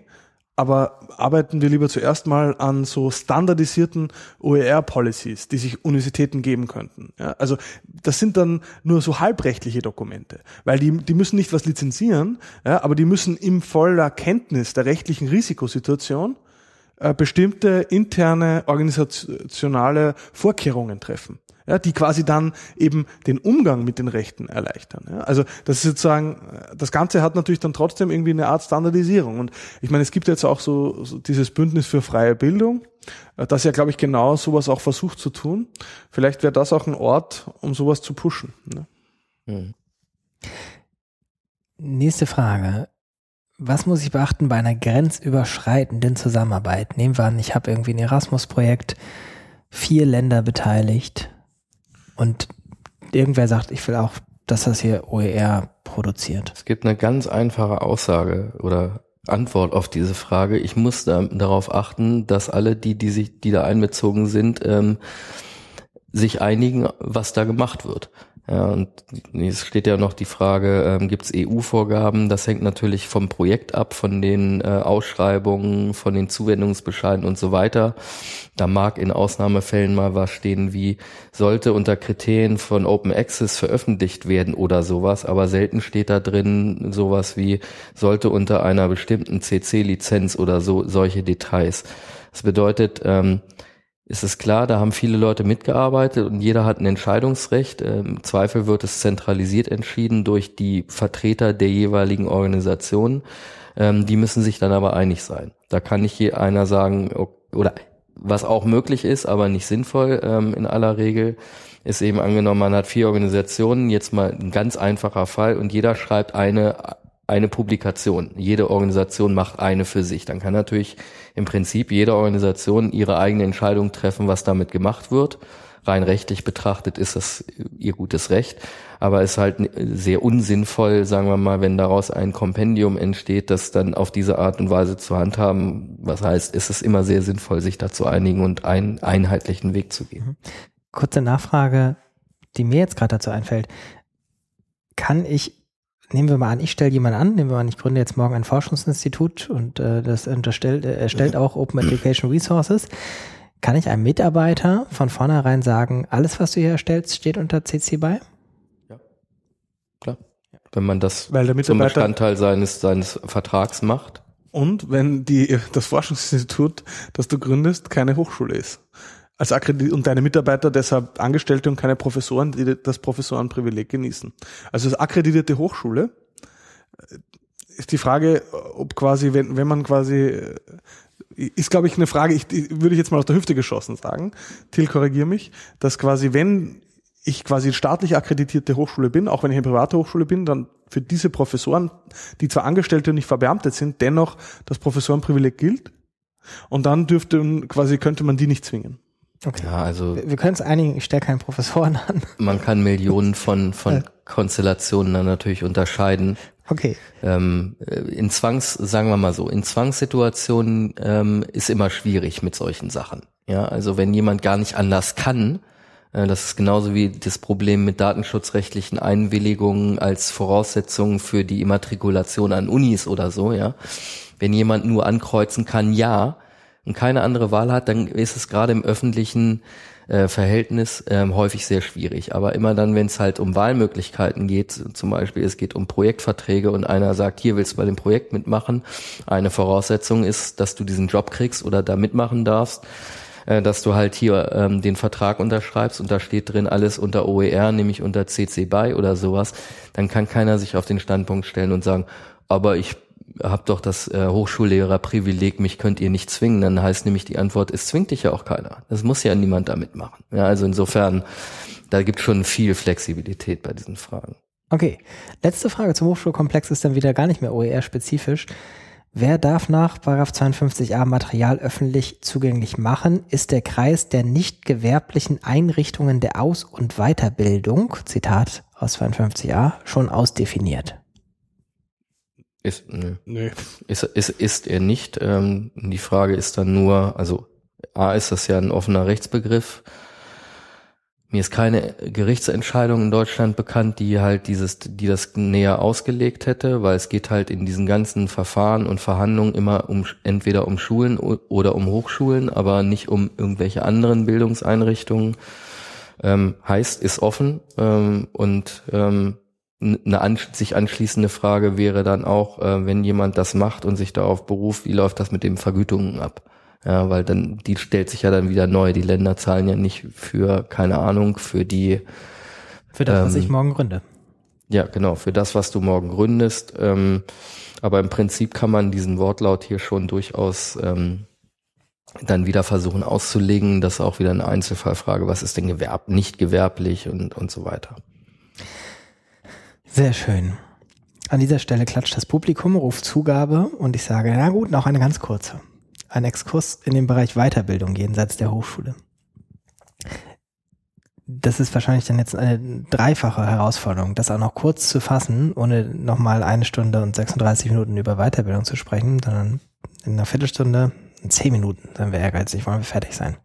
aber arbeiten wir lieber zuerst mal an so standardisierten OER-Policies, die sich Universitäten geben könnten. Ja, also das sind dann nur so halbrechtliche Dokumente, weil die, die müssen nicht was lizenzieren, ja, aber die müssen im voller Kenntnis der rechtlichen Risikosituation äh, bestimmte interne organisationale Vorkehrungen treffen ja, die quasi dann eben den Umgang mit den Rechten erleichtern. Ja. Also das ist sozusagen, das Ganze hat natürlich dann trotzdem irgendwie eine Art Standardisierung. Und ich meine, es gibt jetzt auch so, so dieses Bündnis für freie Bildung, äh, das ja, glaube ich, genau sowas auch versucht zu tun. Vielleicht wäre das auch ein Ort, um sowas zu pushen. Ne? Mhm. Nächste Frage. Was muss ich beachten bei einer grenzüberschreitenden Zusammenarbeit? Nehmen wir an, ich habe irgendwie ein Erasmus-Projekt, vier Länder beteiligt und irgendwer sagt, ich will auch, dass das hier OER produziert. Es gibt eine ganz einfache Aussage oder Antwort auf diese Frage. Ich muss da, darauf achten, dass alle, die, die sich, die da einbezogen sind, ähm, sich einigen, was da gemacht wird. Ja, und es steht ja noch die Frage, ähm, gibt es EU-Vorgaben? Das hängt natürlich vom Projekt ab, von den äh, Ausschreibungen, von den Zuwendungsbescheiden und so weiter. Da mag in Ausnahmefällen mal was stehen wie, sollte unter Kriterien von Open Access veröffentlicht werden oder sowas, aber selten steht da drin sowas wie, sollte unter einer bestimmten CC-Lizenz oder so solche Details. Das bedeutet, ähm, ist es klar, da haben viele Leute mitgearbeitet und jeder hat ein Entscheidungsrecht. Ähm, Im Zweifel wird es zentralisiert entschieden durch die Vertreter der jeweiligen Organisationen. Ähm, die müssen sich dann aber einig sein. Da kann nicht je einer sagen, oder was auch möglich ist, aber nicht sinnvoll ähm, in aller Regel, ist eben angenommen, man hat vier Organisationen, jetzt mal ein ganz einfacher Fall und jeder schreibt eine, eine Publikation. Jede Organisation macht eine für sich. Dann kann natürlich im Prinzip jede Organisation ihre eigene Entscheidung treffen, was damit gemacht wird. Rein rechtlich betrachtet ist das ihr gutes Recht, aber es ist halt sehr unsinnvoll, sagen wir mal, wenn daraus ein Kompendium entsteht, das dann auf diese Art und Weise zu handhaben. Was heißt, ist es immer sehr sinnvoll, sich dazu einigen und einen einheitlichen Weg zu gehen. Mhm. Kurze Nachfrage, die mir jetzt gerade dazu einfällt. Kann ich nehmen wir mal an, ich stelle jemanden an, nehmen wir mal an, ich gründe jetzt morgen ein Forschungsinstitut und äh, das unterstellt, äh, erstellt auch Open Education Resources. Kann ich einem Mitarbeiter von vornherein sagen, alles, was du hier erstellst, steht unter CC BY? Ja, klar. Wenn man das zum Bestandteil seines, seines Vertrags macht. Und wenn die, das Forschungsinstitut, das du gründest, keine Hochschule ist als Akkredit und deine Mitarbeiter deshalb Angestellte und keine Professoren, die das Professorenprivileg genießen. Also als akkreditierte Hochschule äh, ist die Frage, ob quasi, wenn, wenn man quasi, äh, ist glaube ich eine Frage, ich, würde ich jetzt mal aus der Hüfte geschossen sagen, Till korrigier mich, dass quasi, wenn ich quasi staatlich akkreditierte Hochschule bin, auch wenn ich eine private Hochschule bin, dann für diese Professoren, die zwar Angestellte und nicht verbeamtet sind, dennoch das Professorenprivileg gilt. Und dann dürfte quasi könnte man die nicht zwingen. Okay. Ja, also wir, wir können es einigen, ich stelle keinen Professoren an. Man kann Millionen von, von Konstellationen dann natürlich unterscheiden. Okay. Ähm, in Zwangs, sagen wir mal so, in Zwangssituationen ähm, ist immer schwierig mit solchen Sachen. Ja, also wenn jemand gar nicht anders kann, äh, das ist genauso wie das Problem mit datenschutzrechtlichen Einwilligungen als Voraussetzung für die Immatrikulation an Unis oder so, ja. Wenn jemand nur ankreuzen kann, ja, und keine andere Wahl hat, dann ist es gerade im öffentlichen äh, Verhältnis ähm, häufig sehr schwierig. Aber immer dann, wenn es halt um Wahlmöglichkeiten geht, zum Beispiel es geht um Projektverträge und einer sagt, hier willst du bei dem Projekt mitmachen, eine Voraussetzung ist, dass du diesen Job kriegst oder da mitmachen darfst äh, dass du halt hier ähm, den Vertrag unterschreibst und da steht drin alles unter OER, nämlich unter CC BY oder sowas, dann kann keiner sich auf den Standpunkt stellen und sagen, aber ich habe doch das äh, Hochschullehrerprivileg, mich könnt ihr nicht zwingen, dann heißt nämlich die Antwort, es zwingt dich ja auch keiner. Das muss ja niemand damit machen. Ja, also insofern, da gibt schon viel Flexibilität bei diesen Fragen. Okay, letzte Frage zum Hochschulkomplex ist dann wieder gar nicht mehr OER-spezifisch. Wer darf nach 52a Material öffentlich zugänglich machen, ist der Kreis der nicht gewerblichen Einrichtungen der Aus- und Weiterbildung, Zitat aus 52a, schon ausdefiniert. Ist, nö. nö. Ist, ist, ist er nicht. Ähm, die Frage ist dann nur, also A ist das ja ein offener Rechtsbegriff. Mir ist keine Gerichtsentscheidung in Deutschland bekannt, die halt dieses, die das näher ausgelegt hätte, weil es geht halt in diesen ganzen Verfahren und Verhandlungen immer um entweder um Schulen oder um Hochschulen, aber nicht um irgendwelche anderen Bildungseinrichtungen. Ähm, heißt, ist offen ähm, und ähm, eine an, sich anschließende Frage wäre dann auch, äh, wenn jemand das macht und sich darauf beruft, wie läuft das mit den Vergütungen ab? Ja, weil dann, die stellt sich ja dann wieder neu. Die Länder zahlen ja nicht für, keine Ahnung, für die. Für das, ähm, was ich morgen gründe. Ja, genau, für das, was du morgen gründest. Ähm, aber im Prinzip kann man diesen Wortlaut hier schon durchaus ähm, dann wieder versuchen auszulegen. Das ist auch wieder eine Einzelfallfrage. Was ist denn gewerb, nicht gewerblich und, und so weiter. Sehr schön. An dieser Stelle klatscht das Publikum, ruft Zugabe und ich sage, na gut, noch eine ganz kurze. Ein Exkurs in den Bereich Weiterbildung jenseits der Hochschule. Das ist wahrscheinlich dann jetzt eine dreifache Herausforderung, das auch noch kurz zu fassen, ohne nochmal eine Stunde und 36 Minuten über Weiterbildung zu sprechen, sondern in einer Viertelstunde, in zehn Minuten, dann wäre ehrgeizig, wollen wir fertig sein.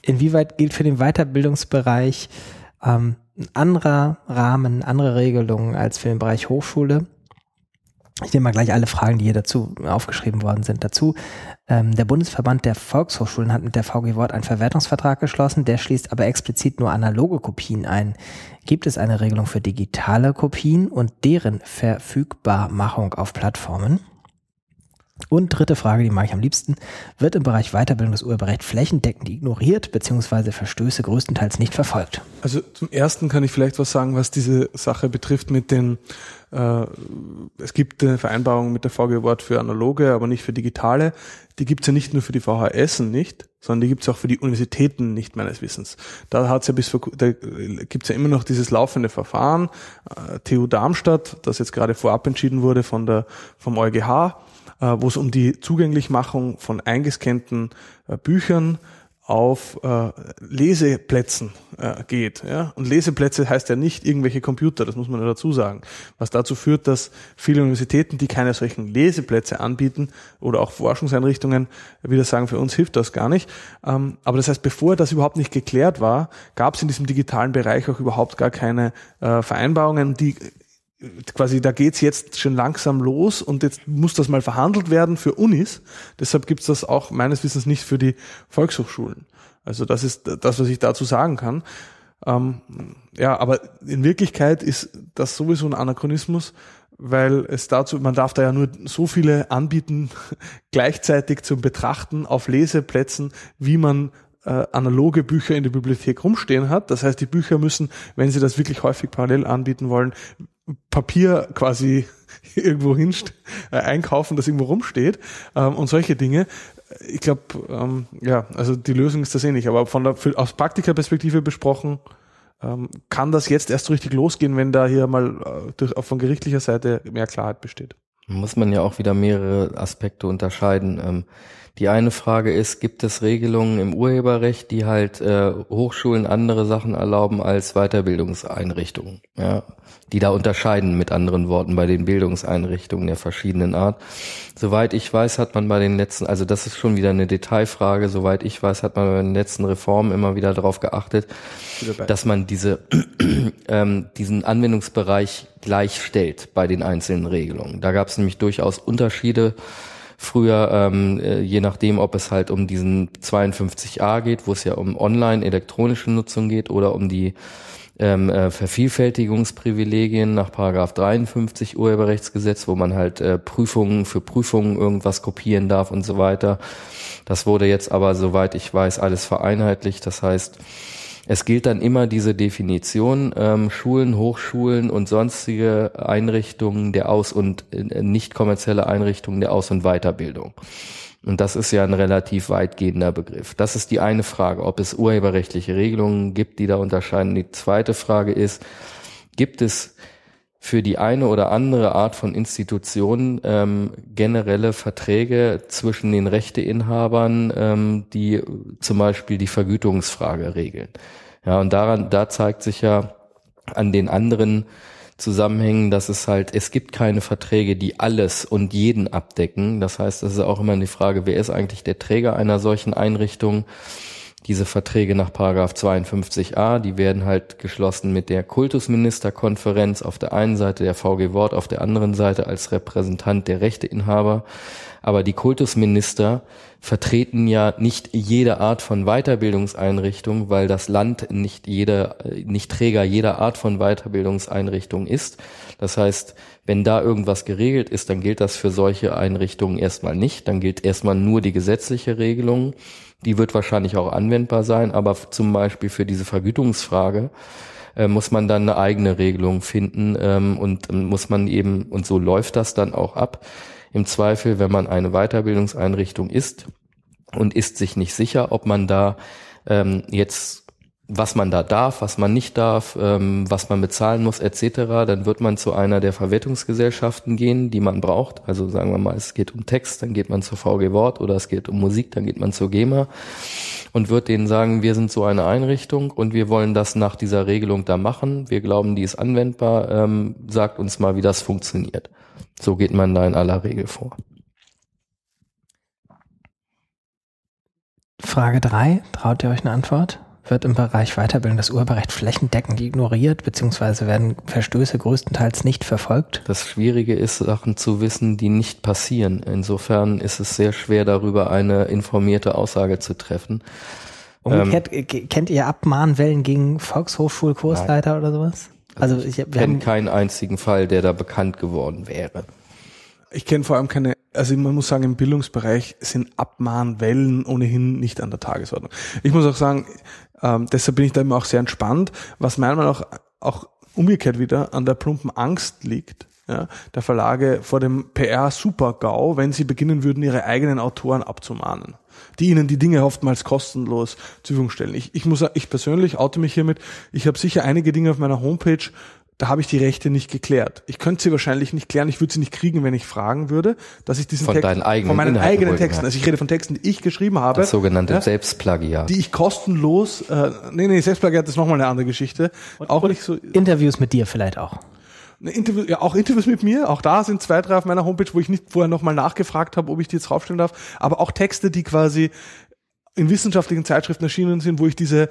Inwieweit gilt für den Weiterbildungsbereich ähm, ein anderer Rahmen, andere Regelungen als für den Bereich Hochschule. Ich nehme mal gleich alle Fragen, die hier dazu aufgeschrieben worden sind, dazu. Ähm, der Bundesverband der Volkshochschulen hat mit der VG Wort einen Verwertungsvertrag geschlossen, der schließt aber explizit nur analoge Kopien ein. Gibt es eine Regelung für digitale Kopien und deren Verfügbarmachung auf Plattformen? Und dritte Frage, die mag ich am liebsten, wird im Bereich Weiterbildung des Urheberrechts flächendeckend ignoriert bzw. Verstöße größtenteils nicht verfolgt? Also zum Ersten kann ich vielleicht was sagen, was diese Sache betrifft mit den, äh, es gibt eine Vereinbarung mit der VG Wort für analoge, aber nicht für digitale. Die gibt es ja nicht nur für die VHS nicht, sondern die gibt es auch für die Universitäten nicht meines Wissens. Da hat's ja bis vor, da gibt's ja immer noch dieses laufende Verfahren, äh, TU Darmstadt, das jetzt gerade vorab entschieden wurde von der, vom EuGH äh, wo es um die Zugänglichmachung von eingescannten äh, Büchern auf äh, Leseplätzen geht. Ja? Und Leseplätze heißt ja nicht irgendwelche Computer, das muss man ja dazu sagen. Was dazu führt, dass viele Universitäten, die keine solchen Leseplätze anbieten oder auch Forschungseinrichtungen wieder sagen, für uns hilft das gar nicht. Ähm, aber das heißt, bevor das überhaupt nicht geklärt war, gab es in diesem digitalen Bereich auch überhaupt gar keine Vereinbarungen, die quasi da geht's jetzt schon langsam los und jetzt muss das mal verhandelt werden für Unis. Deshalb gibt's das auch meines Wissens nicht für die Volkshochschulen. Also das ist das, was ich dazu sagen kann. Ähm, ja, aber in Wirklichkeit ist das sowieso ein Anachronismus, weil es dazu, man darf da ja nur so viele anbieten, gleichzeitig zum Betrachten auf Leseplätzen, wie man äh, analoge Bücher in der Bibliothek rumstehen hat. Das heißt, die Bücher müssen, wenn sie das wirklich häufig parallel anbieten wollen, Papier quasi irgendwo hin äh, einkaufen, das irgendwo rumsteht ähm, und solche Dinge. Ich glaube, ähm, ja, also die Lösung ist das ähnlich, eh aber von der aus Praktikerperspektive besprochen ähm, kann das jetzt erst so richtig losgehen, wenn da hier mal äh, durch, von gerichtlicher Seite mehr Klarheit besteht. Muss man ja auch wieder mehrere Aspekte unterscheiden. Ähm, die eine Frage ist, gibt es Regelungen im Urheberrecht, die halt äh, Hochschulen andere Sachen erlauben als Weiterbildungseinrichtungen, ja? die da unterscheiden mit anderen Worten bei den Bildungseinrichtungen der verschiedenen Art. Soweit ich weiß, hat man bei den letzten, also das ist schon wieder eine Detailfrage, soweit ich weiß, hat man bei den letzten Reformen immer wieder darauf geachtet, dass man diese, ähm, diesen Anwendungsbereich gleichstellt bei den einzelnen Regelungen. Da gab es nämlich durchaus Unterschiede Früher, ähm, äh, je nachdem, ob es halt um diesen 52a geht, wo es ja um online elektronische Nutzung geht oder um die ähm, äh, Vervielfältigungsprivilegien nach Paragraph 53 Urheberrechtsgesetz, wo man halt äh, Prüfungen für Prüfungen irgendwas kopieren darf und so weiter. Das wurde jetzt aber, soweit ich weiß, alles vereinheitlicht. Das heißt, es gilt dann immer diese Definition, ähm, Schulen, Hochschulen und sonstige Einrichtungen der Aus- und äh, nicht kommerzielle Einrichtungen der Aus- und Weiterbildung. Und das ist ja ein relativ weitgehender Begriff. Das ist die eine Frage, ob es urheberrechtliche Regelungen gibt, die da unterscheiden. Die zweite Frage ist, gibt es für die eine oder andere Art von Institution ähm, generelle Verträge zwischen den Rechteinhabern, ähm, die zum Beispiel die Vergütungsfrage regeln. Ja, und daran, da zeigt sich ja an den anderen Zusammenhängen, dass es halt, es gibt keine Verträge, die alles und jeden abdecken. Das heißt, es ist auch immer die Frage, wer ist eigentlich der Träger einer solchen Einrichtung? diese Verträge nach Paragraph 52a, die werden halt geschlossen mit der Kultusministerkonferenz auf der einen Seite, der VG Wort auf der anderen Seite als Repräsentant der Rechteinhaber. Aber die Kultusminister vertreten ja nicht jede Art von Weiterbildungseinrichtung, weil das Land nicht jeder, nicht Träger jeder Art von Weiterbildungseinrichtung ist. Das heißt, wenn da irgendwas geregelt ist, dann gilt das für solche Einrichtungen erstmal nicht. Dann gilt erstmal nur die gesetzliche Regelung. Die wird wahrscheinlich auch anwendbar sein, aber zum Beispiel für diese Vergütungsfrage äh, muss man dann eine eigene Regelung finden ähm, und ähm, muss man eben, und so läuft das dann auch ab, im Zweifel, wenn man eine Weiterbildungseinrichtung ist und ist sich nicht sicher, ob man da ähm, jetzt was man da darf, was man nicht darf, ähm, was man bezahlen muss, etc., dann wird man zu einer der Verwertungsgesellschaften gehen, die man braucht. Also sagen wir mal, es geht um Text, dann geht man zur VG Wort oder es geht um Musik, dann geht man zur GEMA und wird denen sagen, wir sind so eine Einrichtung und wir wollen das nach dieser Regelung da machen. Wir glauben, die ist anwendbar. Ähm, sagt uns mal, wie das funktioniert. So geht man da in aller Regel vor. Frage drei, traut ihr euch eine Antwort? wird im Bereich Weiterbildung das Urheberrecht flächendeckend ignoriert, beziehungsweise werden Verstöße größtenteils nicht verfolgt? Das Schwierige ist, Sachen zu wissen, die nicht passieren. Insofern ist es sehr schwer, darüber eine informierte Aussage zu treffen. Umgekehrt, ähm, kennt ihr Abmahnwellen gegen Volkshochschulkursleiter oder sowas? Also, also ich, ich kenne keinen einzigen Fall, der da bekannt geworden wäre. Ich kenne vor allem keine, also man muss sagen, im Bildungsbereich sind Abmahnwellen ohnehin nicht an der Tagesordnung. Ich muss auch sagen, ähm, deshalb bin ich da immer auch sehr entspannt, was meiner Meinung nach auch, auch umgekehrt wieder an der plumpen Angst liegt. Ja, der Verlage vor dem PR-Super-GAU, wenn sie beginnen würden, ihre eigenen Autoren abzumahnen, die ihnen die Dinge oftmals kostenlos zur Verfügung stellen. Ich, ich muss, ich persönlich oute mich hiermit, ich habe sicher einige Dinge auf meiner Homepage da habe ich die Rechte nicht geklärt. Ich könnte sie wahrscheinlich nicht klären, ich würde sie nicht kriegen, wenn ich fragen würde, dass ich diesen von Text von meinen Inhalten eigenen Texten, also ich rede von Texten, die ich geschrieben habe, das sogenannte ja, Selbstplagiat, die ich kostenlos, äh, nee, nee, Selbstplagiat ist nochmal eine andere Geschichte, und, auch und nicht so Interviews mit dir vielleicht auch. Ne, Interview, ja, auch Interviews mit mir, auch da sind zwei, drei auf meiner Homepage, wo ich nicht vorher nochmal nachgefragt habe, ob ich die jetzt draufstellen darf, aber auch Texte, die quasi in wissenschaftlichen Zeitschriften erschienen sind, wo ich diese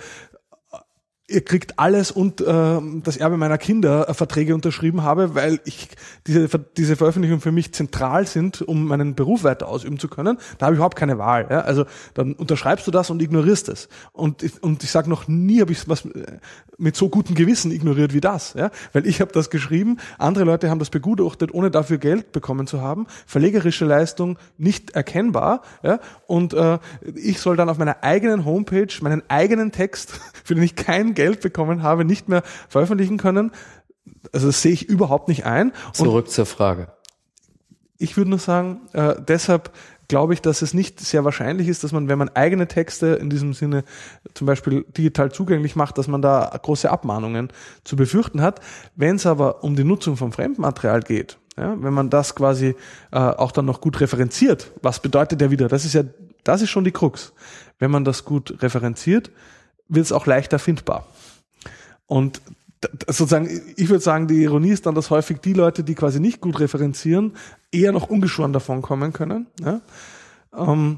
ihr kriegt alles und äh, das Erbe meiner Kinder äh, Verträge unterschrieben habe, weil ich diese, diese Veröffentlichungen für mich zentral sind, um meinen Beruf weiter ausüben zu können. Da habe ich überhaupt keine Wahl. Ja? Also dann unterschreibst du das und ignorierst es. Und, und ich sage noch nie habe ich was äh, mit so gutem Gewissen ignoriert wie das. Ja? Weil ich habe das geschrieben, andere Leute haben das begutachtet, ohne dafür Geld bekommen zu haben, verlegerische Leistung nicht erkennbar. Ja? Und äh, ich soll dann auf meiner eigenen Homepage meinen eigenen Text, für den ich kein Geld bekommen habe, nicht mehr veröffentlichen können. Also das sehe ich überhaupt nicht ein. Und Zurück zur Frage. Ich würde nur sagen, äh, deshalb glaube ich, dass es nicht sehr wahrscheinlich ist, dass man, wenn man eigene Texte in diesem Sinne zum Beispiel digital zugänglich macht, dass man da große Abmahnungen zu befürchten hat. Wenn es aber um die Nutzung von Fremdmaterial geht, ja, wenn man das quasi äh, auch dann noch gut referenziert, was bedeutet der wieder? Das ist ja, das ist schon die Krux. Wenn man das gut referenziert, wird es auch leichter findbar. Und sozusagen, ich würde sagen, die Ironie ist dann, dass häufig die Leute, die quasi nicht gut referenzieren, eher noch ungeschoren davon kommen können. Ja? Ähm,